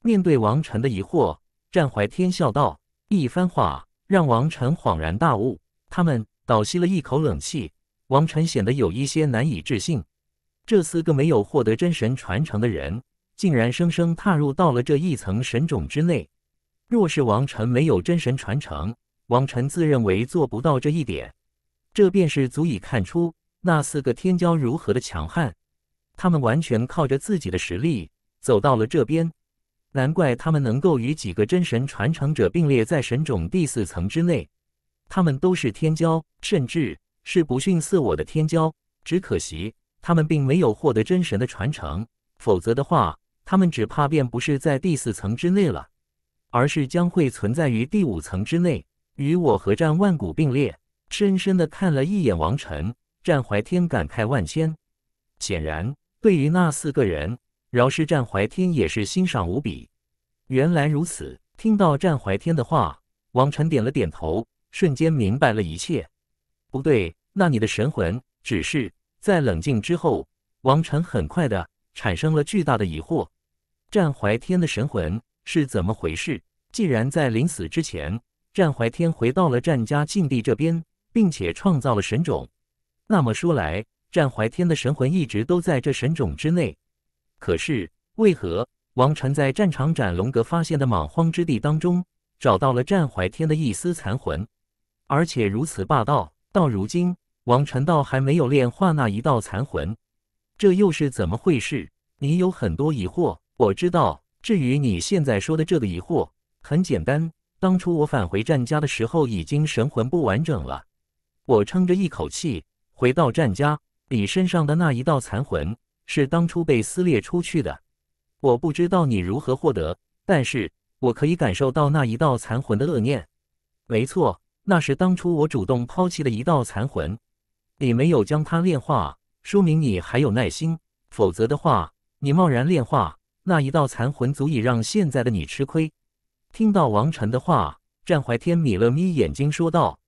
面对王晨的疑惑，战怀天笑道，一番话让王晨恍然大悟，他们倒吸了一口冷气，王晨显得有一些难以置信。这四个没有获得真神传承的人，竟然生生踏入到了这一层神种之内。若是王臣没有真神传承，王臣自认为做不到这一点。这便是足以看出那四个天骄如何的强悍。他们完全靠着自己的实力走到了这边，难怪他们能够与几个真神传承者并列在神种第四层之内。他们都是天骄，甚至是不逊色我的天骄。只可惜。他们并没有获得真神的传承，否则的话，他们只怕便不是在第四层之内了，而是将会存在于第五层之内，与我和战万古并列。深深的看了一眼王晨，战怀天感慨万千。显然，对于那四个人，饶是战怀天也是欣赏无比。原来如此，听到战怀天的话，王晨点了点头，瞬间明白了一切。不对，那你的神魂只是。在冷静之后，王晨很快的产生了巨大的疑惑：战怀天的神魂是怎么回事？既然在临死之前，战怀天回到了战家禁地这边，并且创造了神种，那么说来，战怀天的神魂一直都在这神种之内。可是为何王晨在战场斩龙阁发现的莽荒之地当中，找到了战怀天的一丝残魂，而且如此霸道？到如今。王晨道还没有炼化那一道残魂，这又是怎么回事？你有很多疑惑，我知道。至于你现在说的这个疑惑，很简单，当初我返回战家的时候，已经神魂不完整了。我撑着一口气回到战家，你身上的那一道残魂是当初被撕裂出去的。我不知道你如何获得，但是我可以感受到那一道残魂的恶念。没错，那是当初我主动抛弃的一道残魂。你没有将它炼化，说明你还有耐心。否则的话，你贸然炼化那一道残魂，足以让现在的你吃亏。听到王晨的话，战怀天眯了眯眼睛说道：“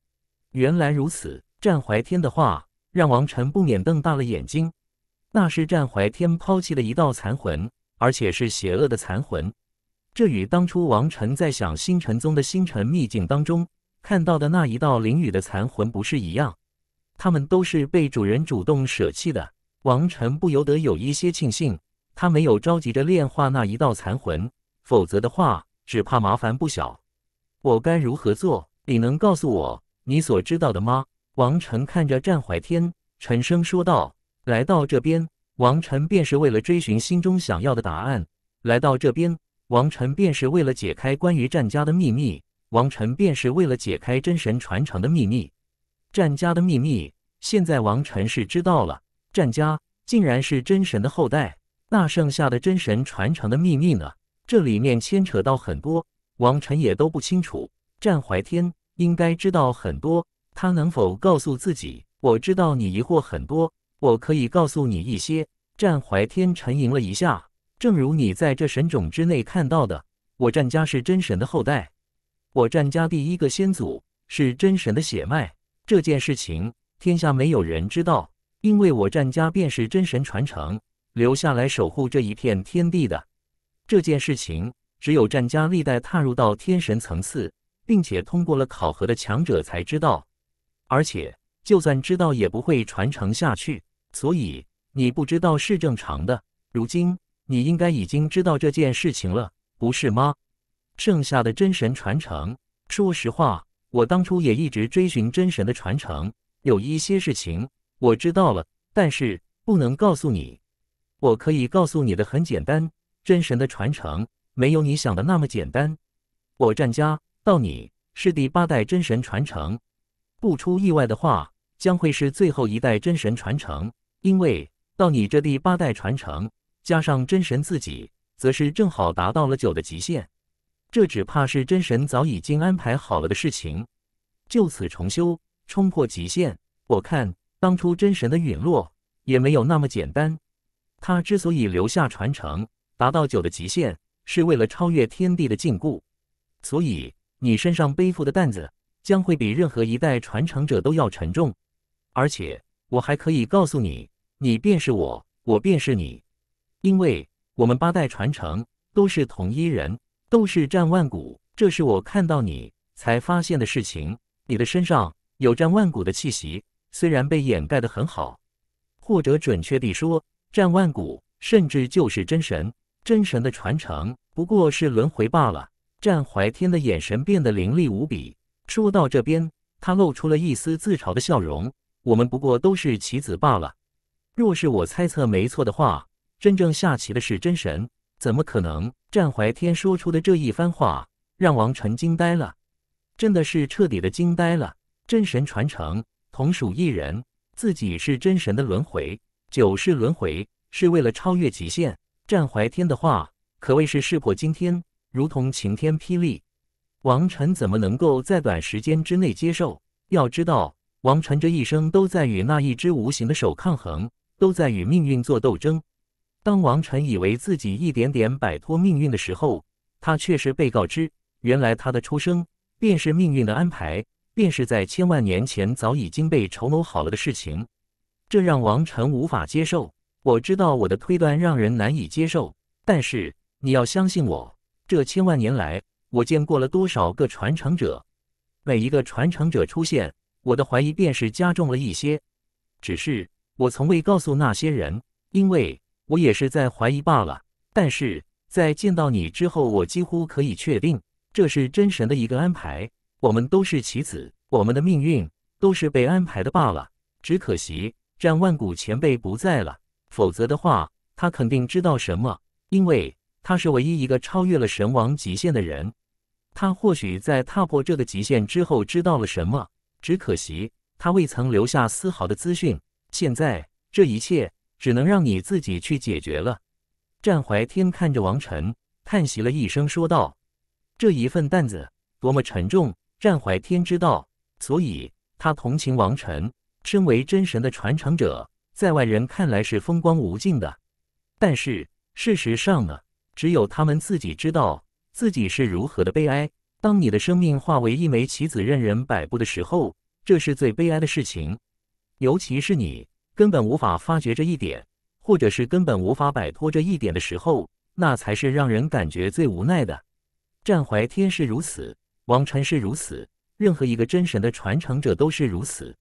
原来如此。”战怀天的话让王晨不免瞪大了眼睛。那是战怀天抛弃的一道残魂，而且是邪恶的残魂。这与当初王晨在想星辰宗的星辰秘境当中看到的那一道灵雨的残魂不是一样。他们都是被主人主动舍弃的。王晨不由得有一些庆幸，他没有着急着炼化那一道残魂，否则的话，只怕麻烦不小。我该如何做？你能告诉我你所知道的吗？王晨看着战怀天，沉声说道：“来到这边，王晨便是为了追寻心中想要的答案；来到这边，王晨便是为了解开关于战家的秘密；王晨便是为了解开真神传承的秘密。”战家的秘密，现在王尘是知道了。战家竟然是真神的后代，那剩下的真神传承的秘密呢？这里面牵扯到很多，王尘也都不清楚。战怀天应该知道很多，他能否告诉自己？我知道你疑惑很多，我可以告诉你一些。战怀天沉吟了一下，正如你在这神种之内看到的，我战家是真神的后代，我战家第一个先祖是真神的血脉。这件事情天下没有人知道，因为我战家便是真神传承留下来守护这一片天地的。这件事情只有战家历代踏入到天神层次，并且通过了考核的强者才知道。而且就算知道也不会传承下去，所以你不知道是正常的。如今你应该已经知道这件事情了，不是吗？剩下的真神传承，说实话。我当初也一直追寻真神的传承，有一些事情我知道了，但是不能告诉你。我可以告诉你的很简单，真神的传承没有你想的那么简单。我战家到你是第八代真神传承，不出意外的话，将会是最后一代真神传承。因为到你这第八代传承，加上真神自己，则是正好达到了九的极限。这只怕是真神早已经安排好了的事情。就此重修，冲破极限。我看当初真神的陨落也没有那么简单。他之所以留下传承，达到九的极限，是为了超越天地的禁锢。所以你身上背负的担子，将会比任何一代传承者都要沉重。而且我还可以告诉你，你便是我，我便是你，因为我们八代传承都是同一人。都是战万古，这是我看到你才发现的事情。你的身上有战万古的气息，虽然被掩盖得很好，或者准确地说，战万古甚至就是真神，真神的传承不过是轮回罢了。战怀天的眼神变得凌厉无比。说到这边，他露出了一丝自嘲的笑容。我们不过都是棋子罢了。若是我猜测没错的话，真正下棋的是真神，怎么可能？战怀天说出的这一番话，让王晨惊呆了，真的是彻底的惊呆了。真神传承，同属一人，自己是真神的轮回，九世轮回是为了超越极限。战怀天的话可谓是事破惊天，如同晴天霹雳。王晨怎么能够在短时间之内接受？要知道，王晨这一生都在与那一只无形的手抗衡，都在与命运做斗争。当王晨以为自己一点点摆脱命运的时候，他却是被告知，原来他的出生便是命运的安排，便是在千万年前早已经被筹谋好了的事情。这让王晨无法接受。我知道我的推断让人难以接受，但是你要相信我。这千万年来，我见过了多少个传承者？每一个传承者出现，我的怀疑便是加重了一些。只是我从未告诉那些人，因为。我也是在怀疑罢了，但是在见到你之后，我几乎可以确定，这是真神的一个安排。我们都是棋子，我们的命运都是被安排的罢了。只可惜战万古前辈不在了，否则的话，他肯定知道什么，因为他是唯一一个超越了神王极限的人。他或许在踏破这个极限之后知道了什么，只可惜他未曾留下丝毫的资讯。现在这一切。只能让你自己去解决了。战怀天看着王晨，叹息了一声，说道：“这一份担子多么沉重！战怀天知道，所以他同情王晨。身为真神的传承者，在外人看来是风光无尽的，但是事实上呢？只有他们自己知道，自己是如何的悲哀。当你的生命化为一枚棋子，任人摆布的时候，这是最悲哀的事情。尤其是你。”根本无法发觉这一点，或者是根本无法摆脱这一点的时候，那才是让人感觉最无奈的。战怀天是如此，王臣是如此，任何一个真神的传承者都是如此。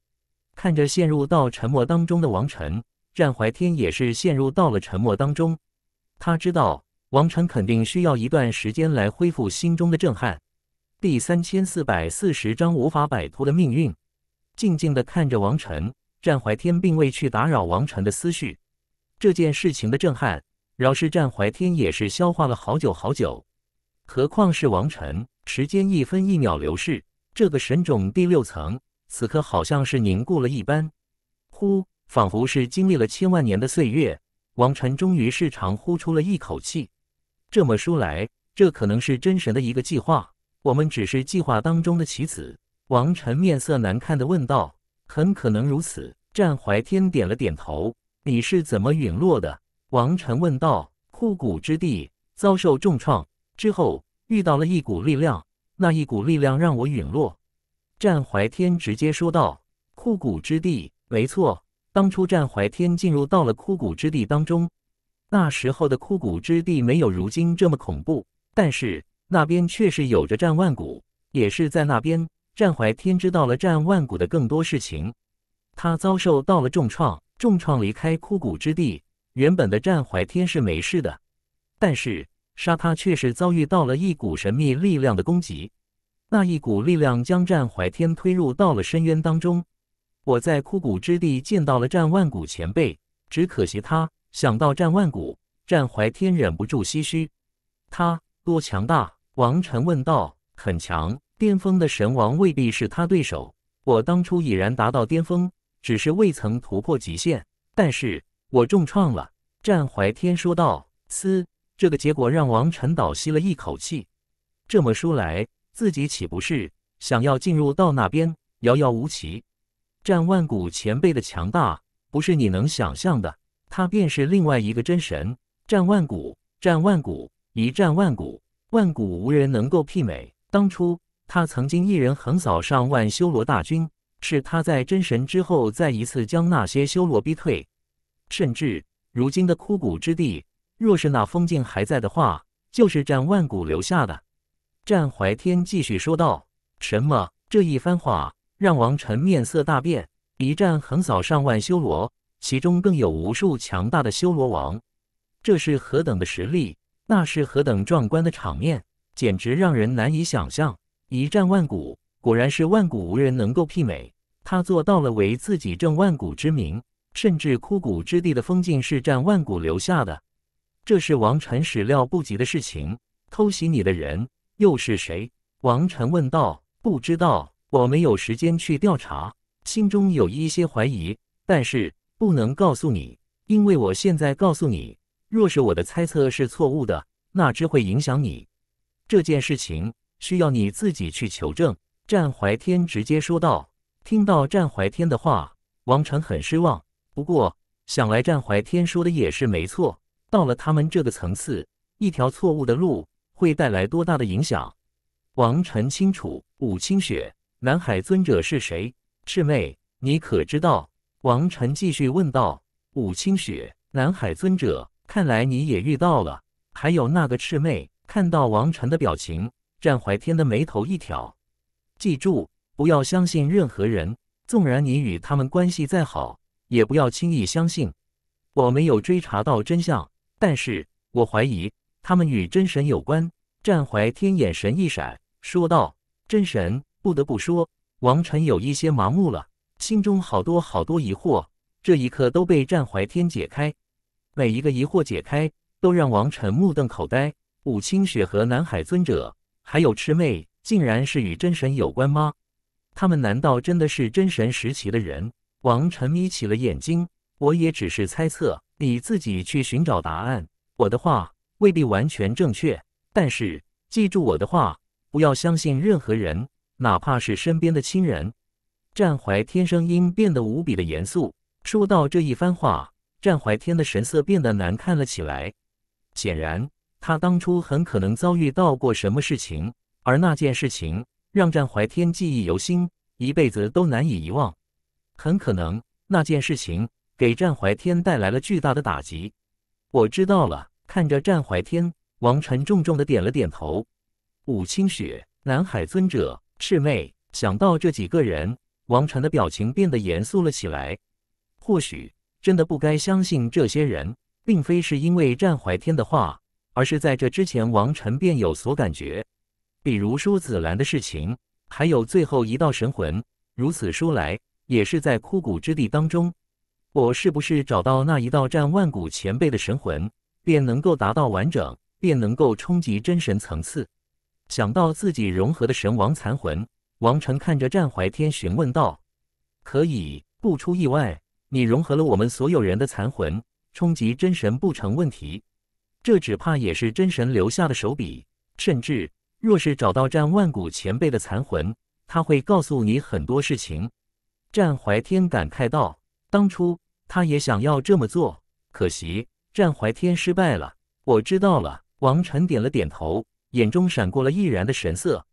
看着陷入到沉默当中的王晨，战怀天也是陷入到了沉默当中。他知道王晨肯定需要一段时间来恢复心中的震撼。第三千四百四十章无法摆脱的命运，静静的看着王晨，战怀天并未去打扰王晨的思绪，这件事情的震撼，饶是战怀天也是消化了好久好久。何况是王晨，时间一分一秒流逝，这个神种第六层此刻好像是凝固了一般。呼，仿佛是经历了千万年的岁月，王晨终于是长呼出了一口气。这么说来，这可能是真神的一个计划，我们只是计划当中的棋子。王晨面色难看的问道。很可能如此，战怀天点了点头。你是怎么陨落的？王晨问道。枯骨之地遭受重创之后，遇到了一股力量，那一股力量让我陨落。战怀天直接说道。枯骨之地，没错。当初战怀天进入到了枯骨之地当中，那时候的枯骨之地没有如今这么恐怖，但是那边却是有着战万骨，也是在那边。战怀天知道了战万古的更多事情，他遭受到了重创，重创离开枯骨之地。原本的战怀天是没事的，但是杀他却是遭遇到了一股神秘力量的攻击，那一股力量将战怀天推入到了深渊当中。我在枯骨之地见到了战万古前辈，只可惜他想到战万古，战怀天忍不住唏嘘：他多强大！王晨问道：“很强。”巅峰的神王未必是他对手。我当初已然达到巅峰，只是未曾突破极限。但是我重创了战怀天，说道：“嘶，这个结果让王晨倒吸了一口气。这么说来，自己岂不是想要进入到那边，遥遥无期？战万古前辈的强大，不是你能想象的。他便是另外一个真神。战万古，战万古，一战万古，万古无人能够媲美。当初。”他曾经一人横扫上万修罗大军，是他在真神之后再一次将那些修罗逼退。甚至如今的枯骨之地，若是那封印还在的话，就是战万古留下的。战怀天继续说道：“什么？”这一番话让王晨面色大变。一战横扫上万修罗，其中更有无数强大的修罗王，这是何等的实力？那是何等壮观的场面？简直让人难以想象。一战万古，果然是万古无人能够媲美。他做到了为自己正万古之名，甚至枯骨之地的封禁是战万古留下的，这是王臣始料不及的事情。偷袭你的人又是谁？王臣问道。不知道，我没有时间去调查，心中有一些怀疑，但是不能告诉你，因为我现在告诉你，若是我的猜测是错误的，那只会影响你这件事情。需要你自己去求证。”战怀天直接说道。听到战怀天的话，王晨很失望。不过，想来战怀天说的也是没错。到了他们这个层次，一条错误的路会带来多大的影响？王晨清楚。武清雪，南海尊者是谁？赤妹，你可知道？王晨继续问道。武清雪，南海尊者，看来你也遇到了。还有那个赤妹，看到王晨的表情。战怀天的眉头一挑，记住，不要相信任何人，纵然你与他们关系再好，也不要轻易相信。我没有追查到真相，但是我怀疑他们与真神有关。战怀天眼神一闪，说道：“真神，不得不说，王晨有一些麻木了，心中好多好多疑惑，这一刻都被战怀天解开。每一个疑惑解开，都让王晨目瞪口呆。武清雪和南海尊者。”还有魑魅，竟然是与真神有关吗？他们难道真的是真神时期的人？王晨眯起了眼睛。我也只是猜测，你自己去寻找答案。我的话未必完全正确，但是记住我的话，不要相信任何人，哪怕是身边的亲人。战怀天声音变得无比的严肃，说到这一番话，战怀天的神色变得难看了起来，显然。他当初很可能遭遇到过什么事情，而那件事情让战怀天记忆犹新，一辈子都难以遗忘。很可能那件事情给战怀天带来了巨大的打击。我知道了，看着战怀天，王晨重重的点了点头。武清雪、南海尊者、赤魅，想到这几个人，王晨的表情变得严肃了起来。或许真的不该相信这些人，并非是因为战怀天的话。而是在这之前，王晨便有所感觉，比如说紫兰的事情，还有最后一道神魂。如此说来，也是在枯骨之地当中。我是不是找到那一道战万古前辈的神魂，便能够达到完整，便能够冲击真神层次？想到自己融合的神王残魂，王晨看着战怀天询问道：“可以不出意外，你融合了我们所有人的残魂，冲击真神不成问题。”这只怕也是真神留下的手笔，甚至若是找到战万古前辈的残魂，他会告诉你很多事情。战怀天感慨道：“当初他也想要这么做，可惜战怀天失败了。”我知道了。王晨点了点头，眼中闪过了毅然的神色。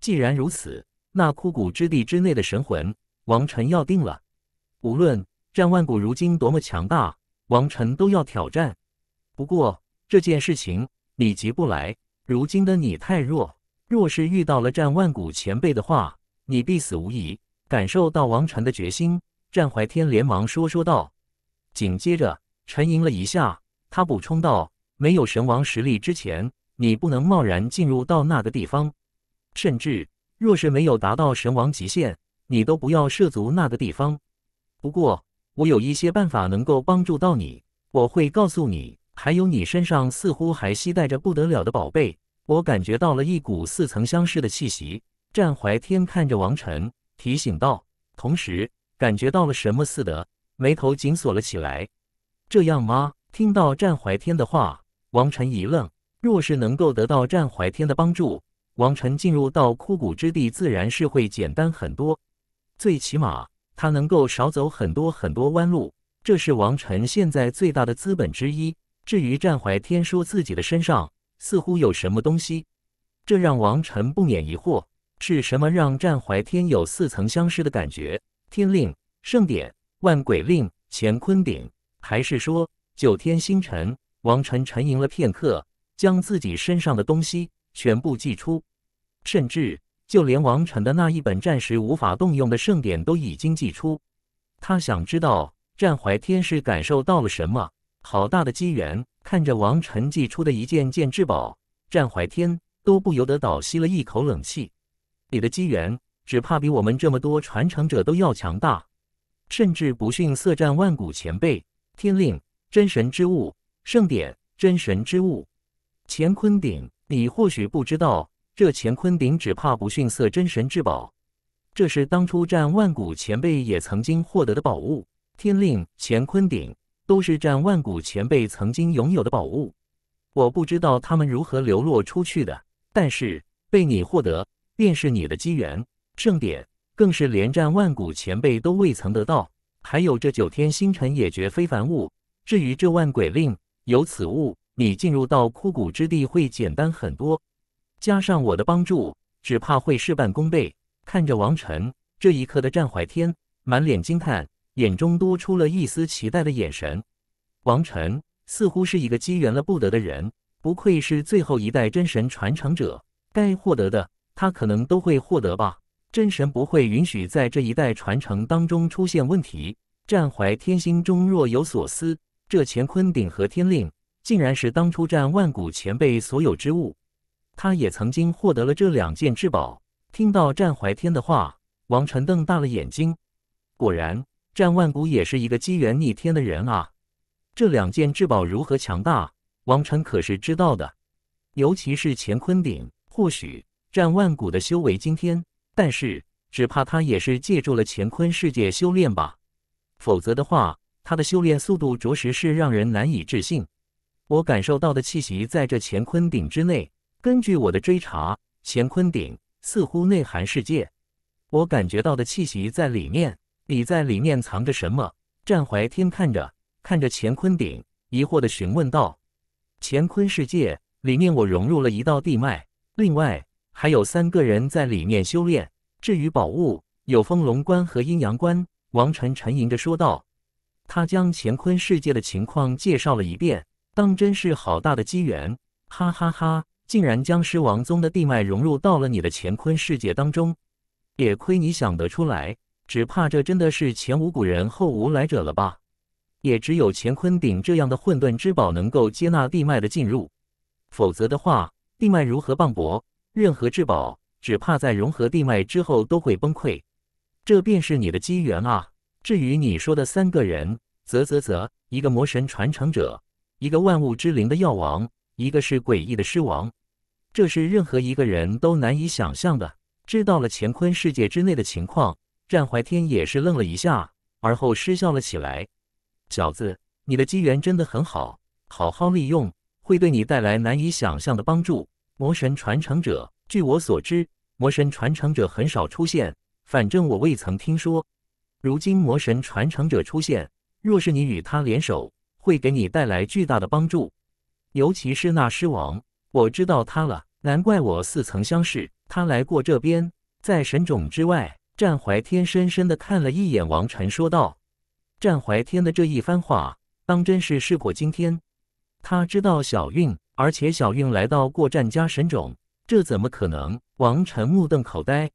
既然如此，那枯骨之地之内的神魂，王晨要定了。无论战万古如今多么强大，王晨都要挑战。不过。这件事情你急不来，如今的你太弱。若是遇到了战万古前辈的话，你必死无疑。感受到王禅的决心，战怀天连忙说说道，紧接着沉吟了一下，他补充道：“没有神王实力之前，你不能贸然进入到那个地方。甚至，若是没有达到神王极限，你都不要涉足那个地方。不过，我有一些办法能够帮助到你，我会告诉你。”还有，你身上似乎还携带着不得了的宝贝，我感觉到了一股似曾相识的气息。战怀天看着王晨，提醒道，同时感觉到了什么似的，眉头紧锁了起来。这样吗？听到战怀天的话，王晨一愣。若是能够得到战怀天的帮助，王晨进入到枯骨之地自然是会简单很多，最起码他能够少走很多很多弯路。这是王晨现在最大的资本之一。至于战怀天说自己的身上似乎有什么东西，这让王晨不免疑惑：是什么让战怀天有似曾相识的感觉？天令、圣典、万鬼令、乾坤鼎，还是说九天星辰？王晨沉吟了片刻，将自己身上的东西全部祭出，甚至就连王晨的那一本暂时无法动用的圣典都已经祭出。他想知道战怀天是感受到了什么。好大的机缘！看着王晨祭出的一件件至宝，战怀天都不由得倒吸了一口冷气。你的机缘只怕比我们这么多传承者都要强大，甚至不逊色战万古前辈。天令，真神之物，圣典，真神之物，乾坤鼎。你或许不知道，这乾坤鼎只怕不逊色真神至宝。这是当初战万古前辈也曾经获得的宝物。天令，乾坤鼎。都是战万古前辈曾经拥有的宝物，我不知道他们如何流落出去的，但是被你获得，便是你的机缘。圣典更是连战万古前辈都未曾得到，还有这九天星辰也绝非凡物。至于这万鬼令，有此物，你进入到枯骨之地会简单很多，加上我的帮助，只怕会事半功倍。看着王晨这一刻的战怀天，满脸惊叹。眼中多出了一丝期待的眼神。王晨似乎是一个机缘了不得的人，不愧是最后一代真神传承者，该获得的他可能都会获得吧。真神不会允许在这一代传承当中出现问题。战怀天心中若有所思，这乾坤鼎和天令，竟然是当初战万古前辈所有之物。他也曾经获得了这两件至宝。听到战怀天的话，王晨瞪大了眼睛，果然。战万古也是一个机缘逆天的人啊！这两件至宝如何强大？王臣可是知道的，尤其是乾坤鼎。或许战万古的修为惊天，但是只怕他也是借助了乾坤世界修炼吧。否则的话，他的修炼速度着实是让人难以置信。我感受到的气息在这乾坤鼎之内。根据我的追查，乾坤鼎似乎内含世界。我感觉到的气息在里面。你在里面藏着什么？战怀天看着看着乾坤鼎，疑惑地询问道：“乾坤世界里面，我融入了一道地脉，另外还有三个人在里面修炼。至于宝物，有风龙关和阴阳关。”王晨沉吟着说道。他将乾坤世界的情况介绍了一遍，当真是好大的机缘！哈哈哈，竟然将尸王宗的地脉融入到了你的乾坤世界当中，也亏你想得出来。只怕这真的是前无古人后无来者了吧？也只有乾坤鼎这样的混沌之宝能够接纳地脉的进入，否则的话，地脉如何磅礴？任何至宝，只怕在融合地脉之后都会崩溃。这便是你的机缘啊！至于你说的三个人，啧啧啧，一个魔神传承者，一个万物之灵的药王，一个是诡异的尸王，这是任何一个人都难以想象的。知道了乾坤世界之内的情况。战怀天也是愣了一下，而后失笑了起来：“小子，你的机缘真的很好，好好利用，会对你带来难以想象的帮助。魔神传承者，据我所知，魔神传承者很少出现，反正我未曾听说。如今魔神传承者出现，若是你与他联手，会给你带来巨大的帮助。尤其是那狮王，我知道他了，难怪我似曾相识，他来过这边，在神种之外。”战怀天深深的看了一眼王禅，说道：“战怀天的这一番话，当真是事过惊天。他知道小运，而且小运来到过战家神冢，这怎么可能？”王禅目瞪口呆。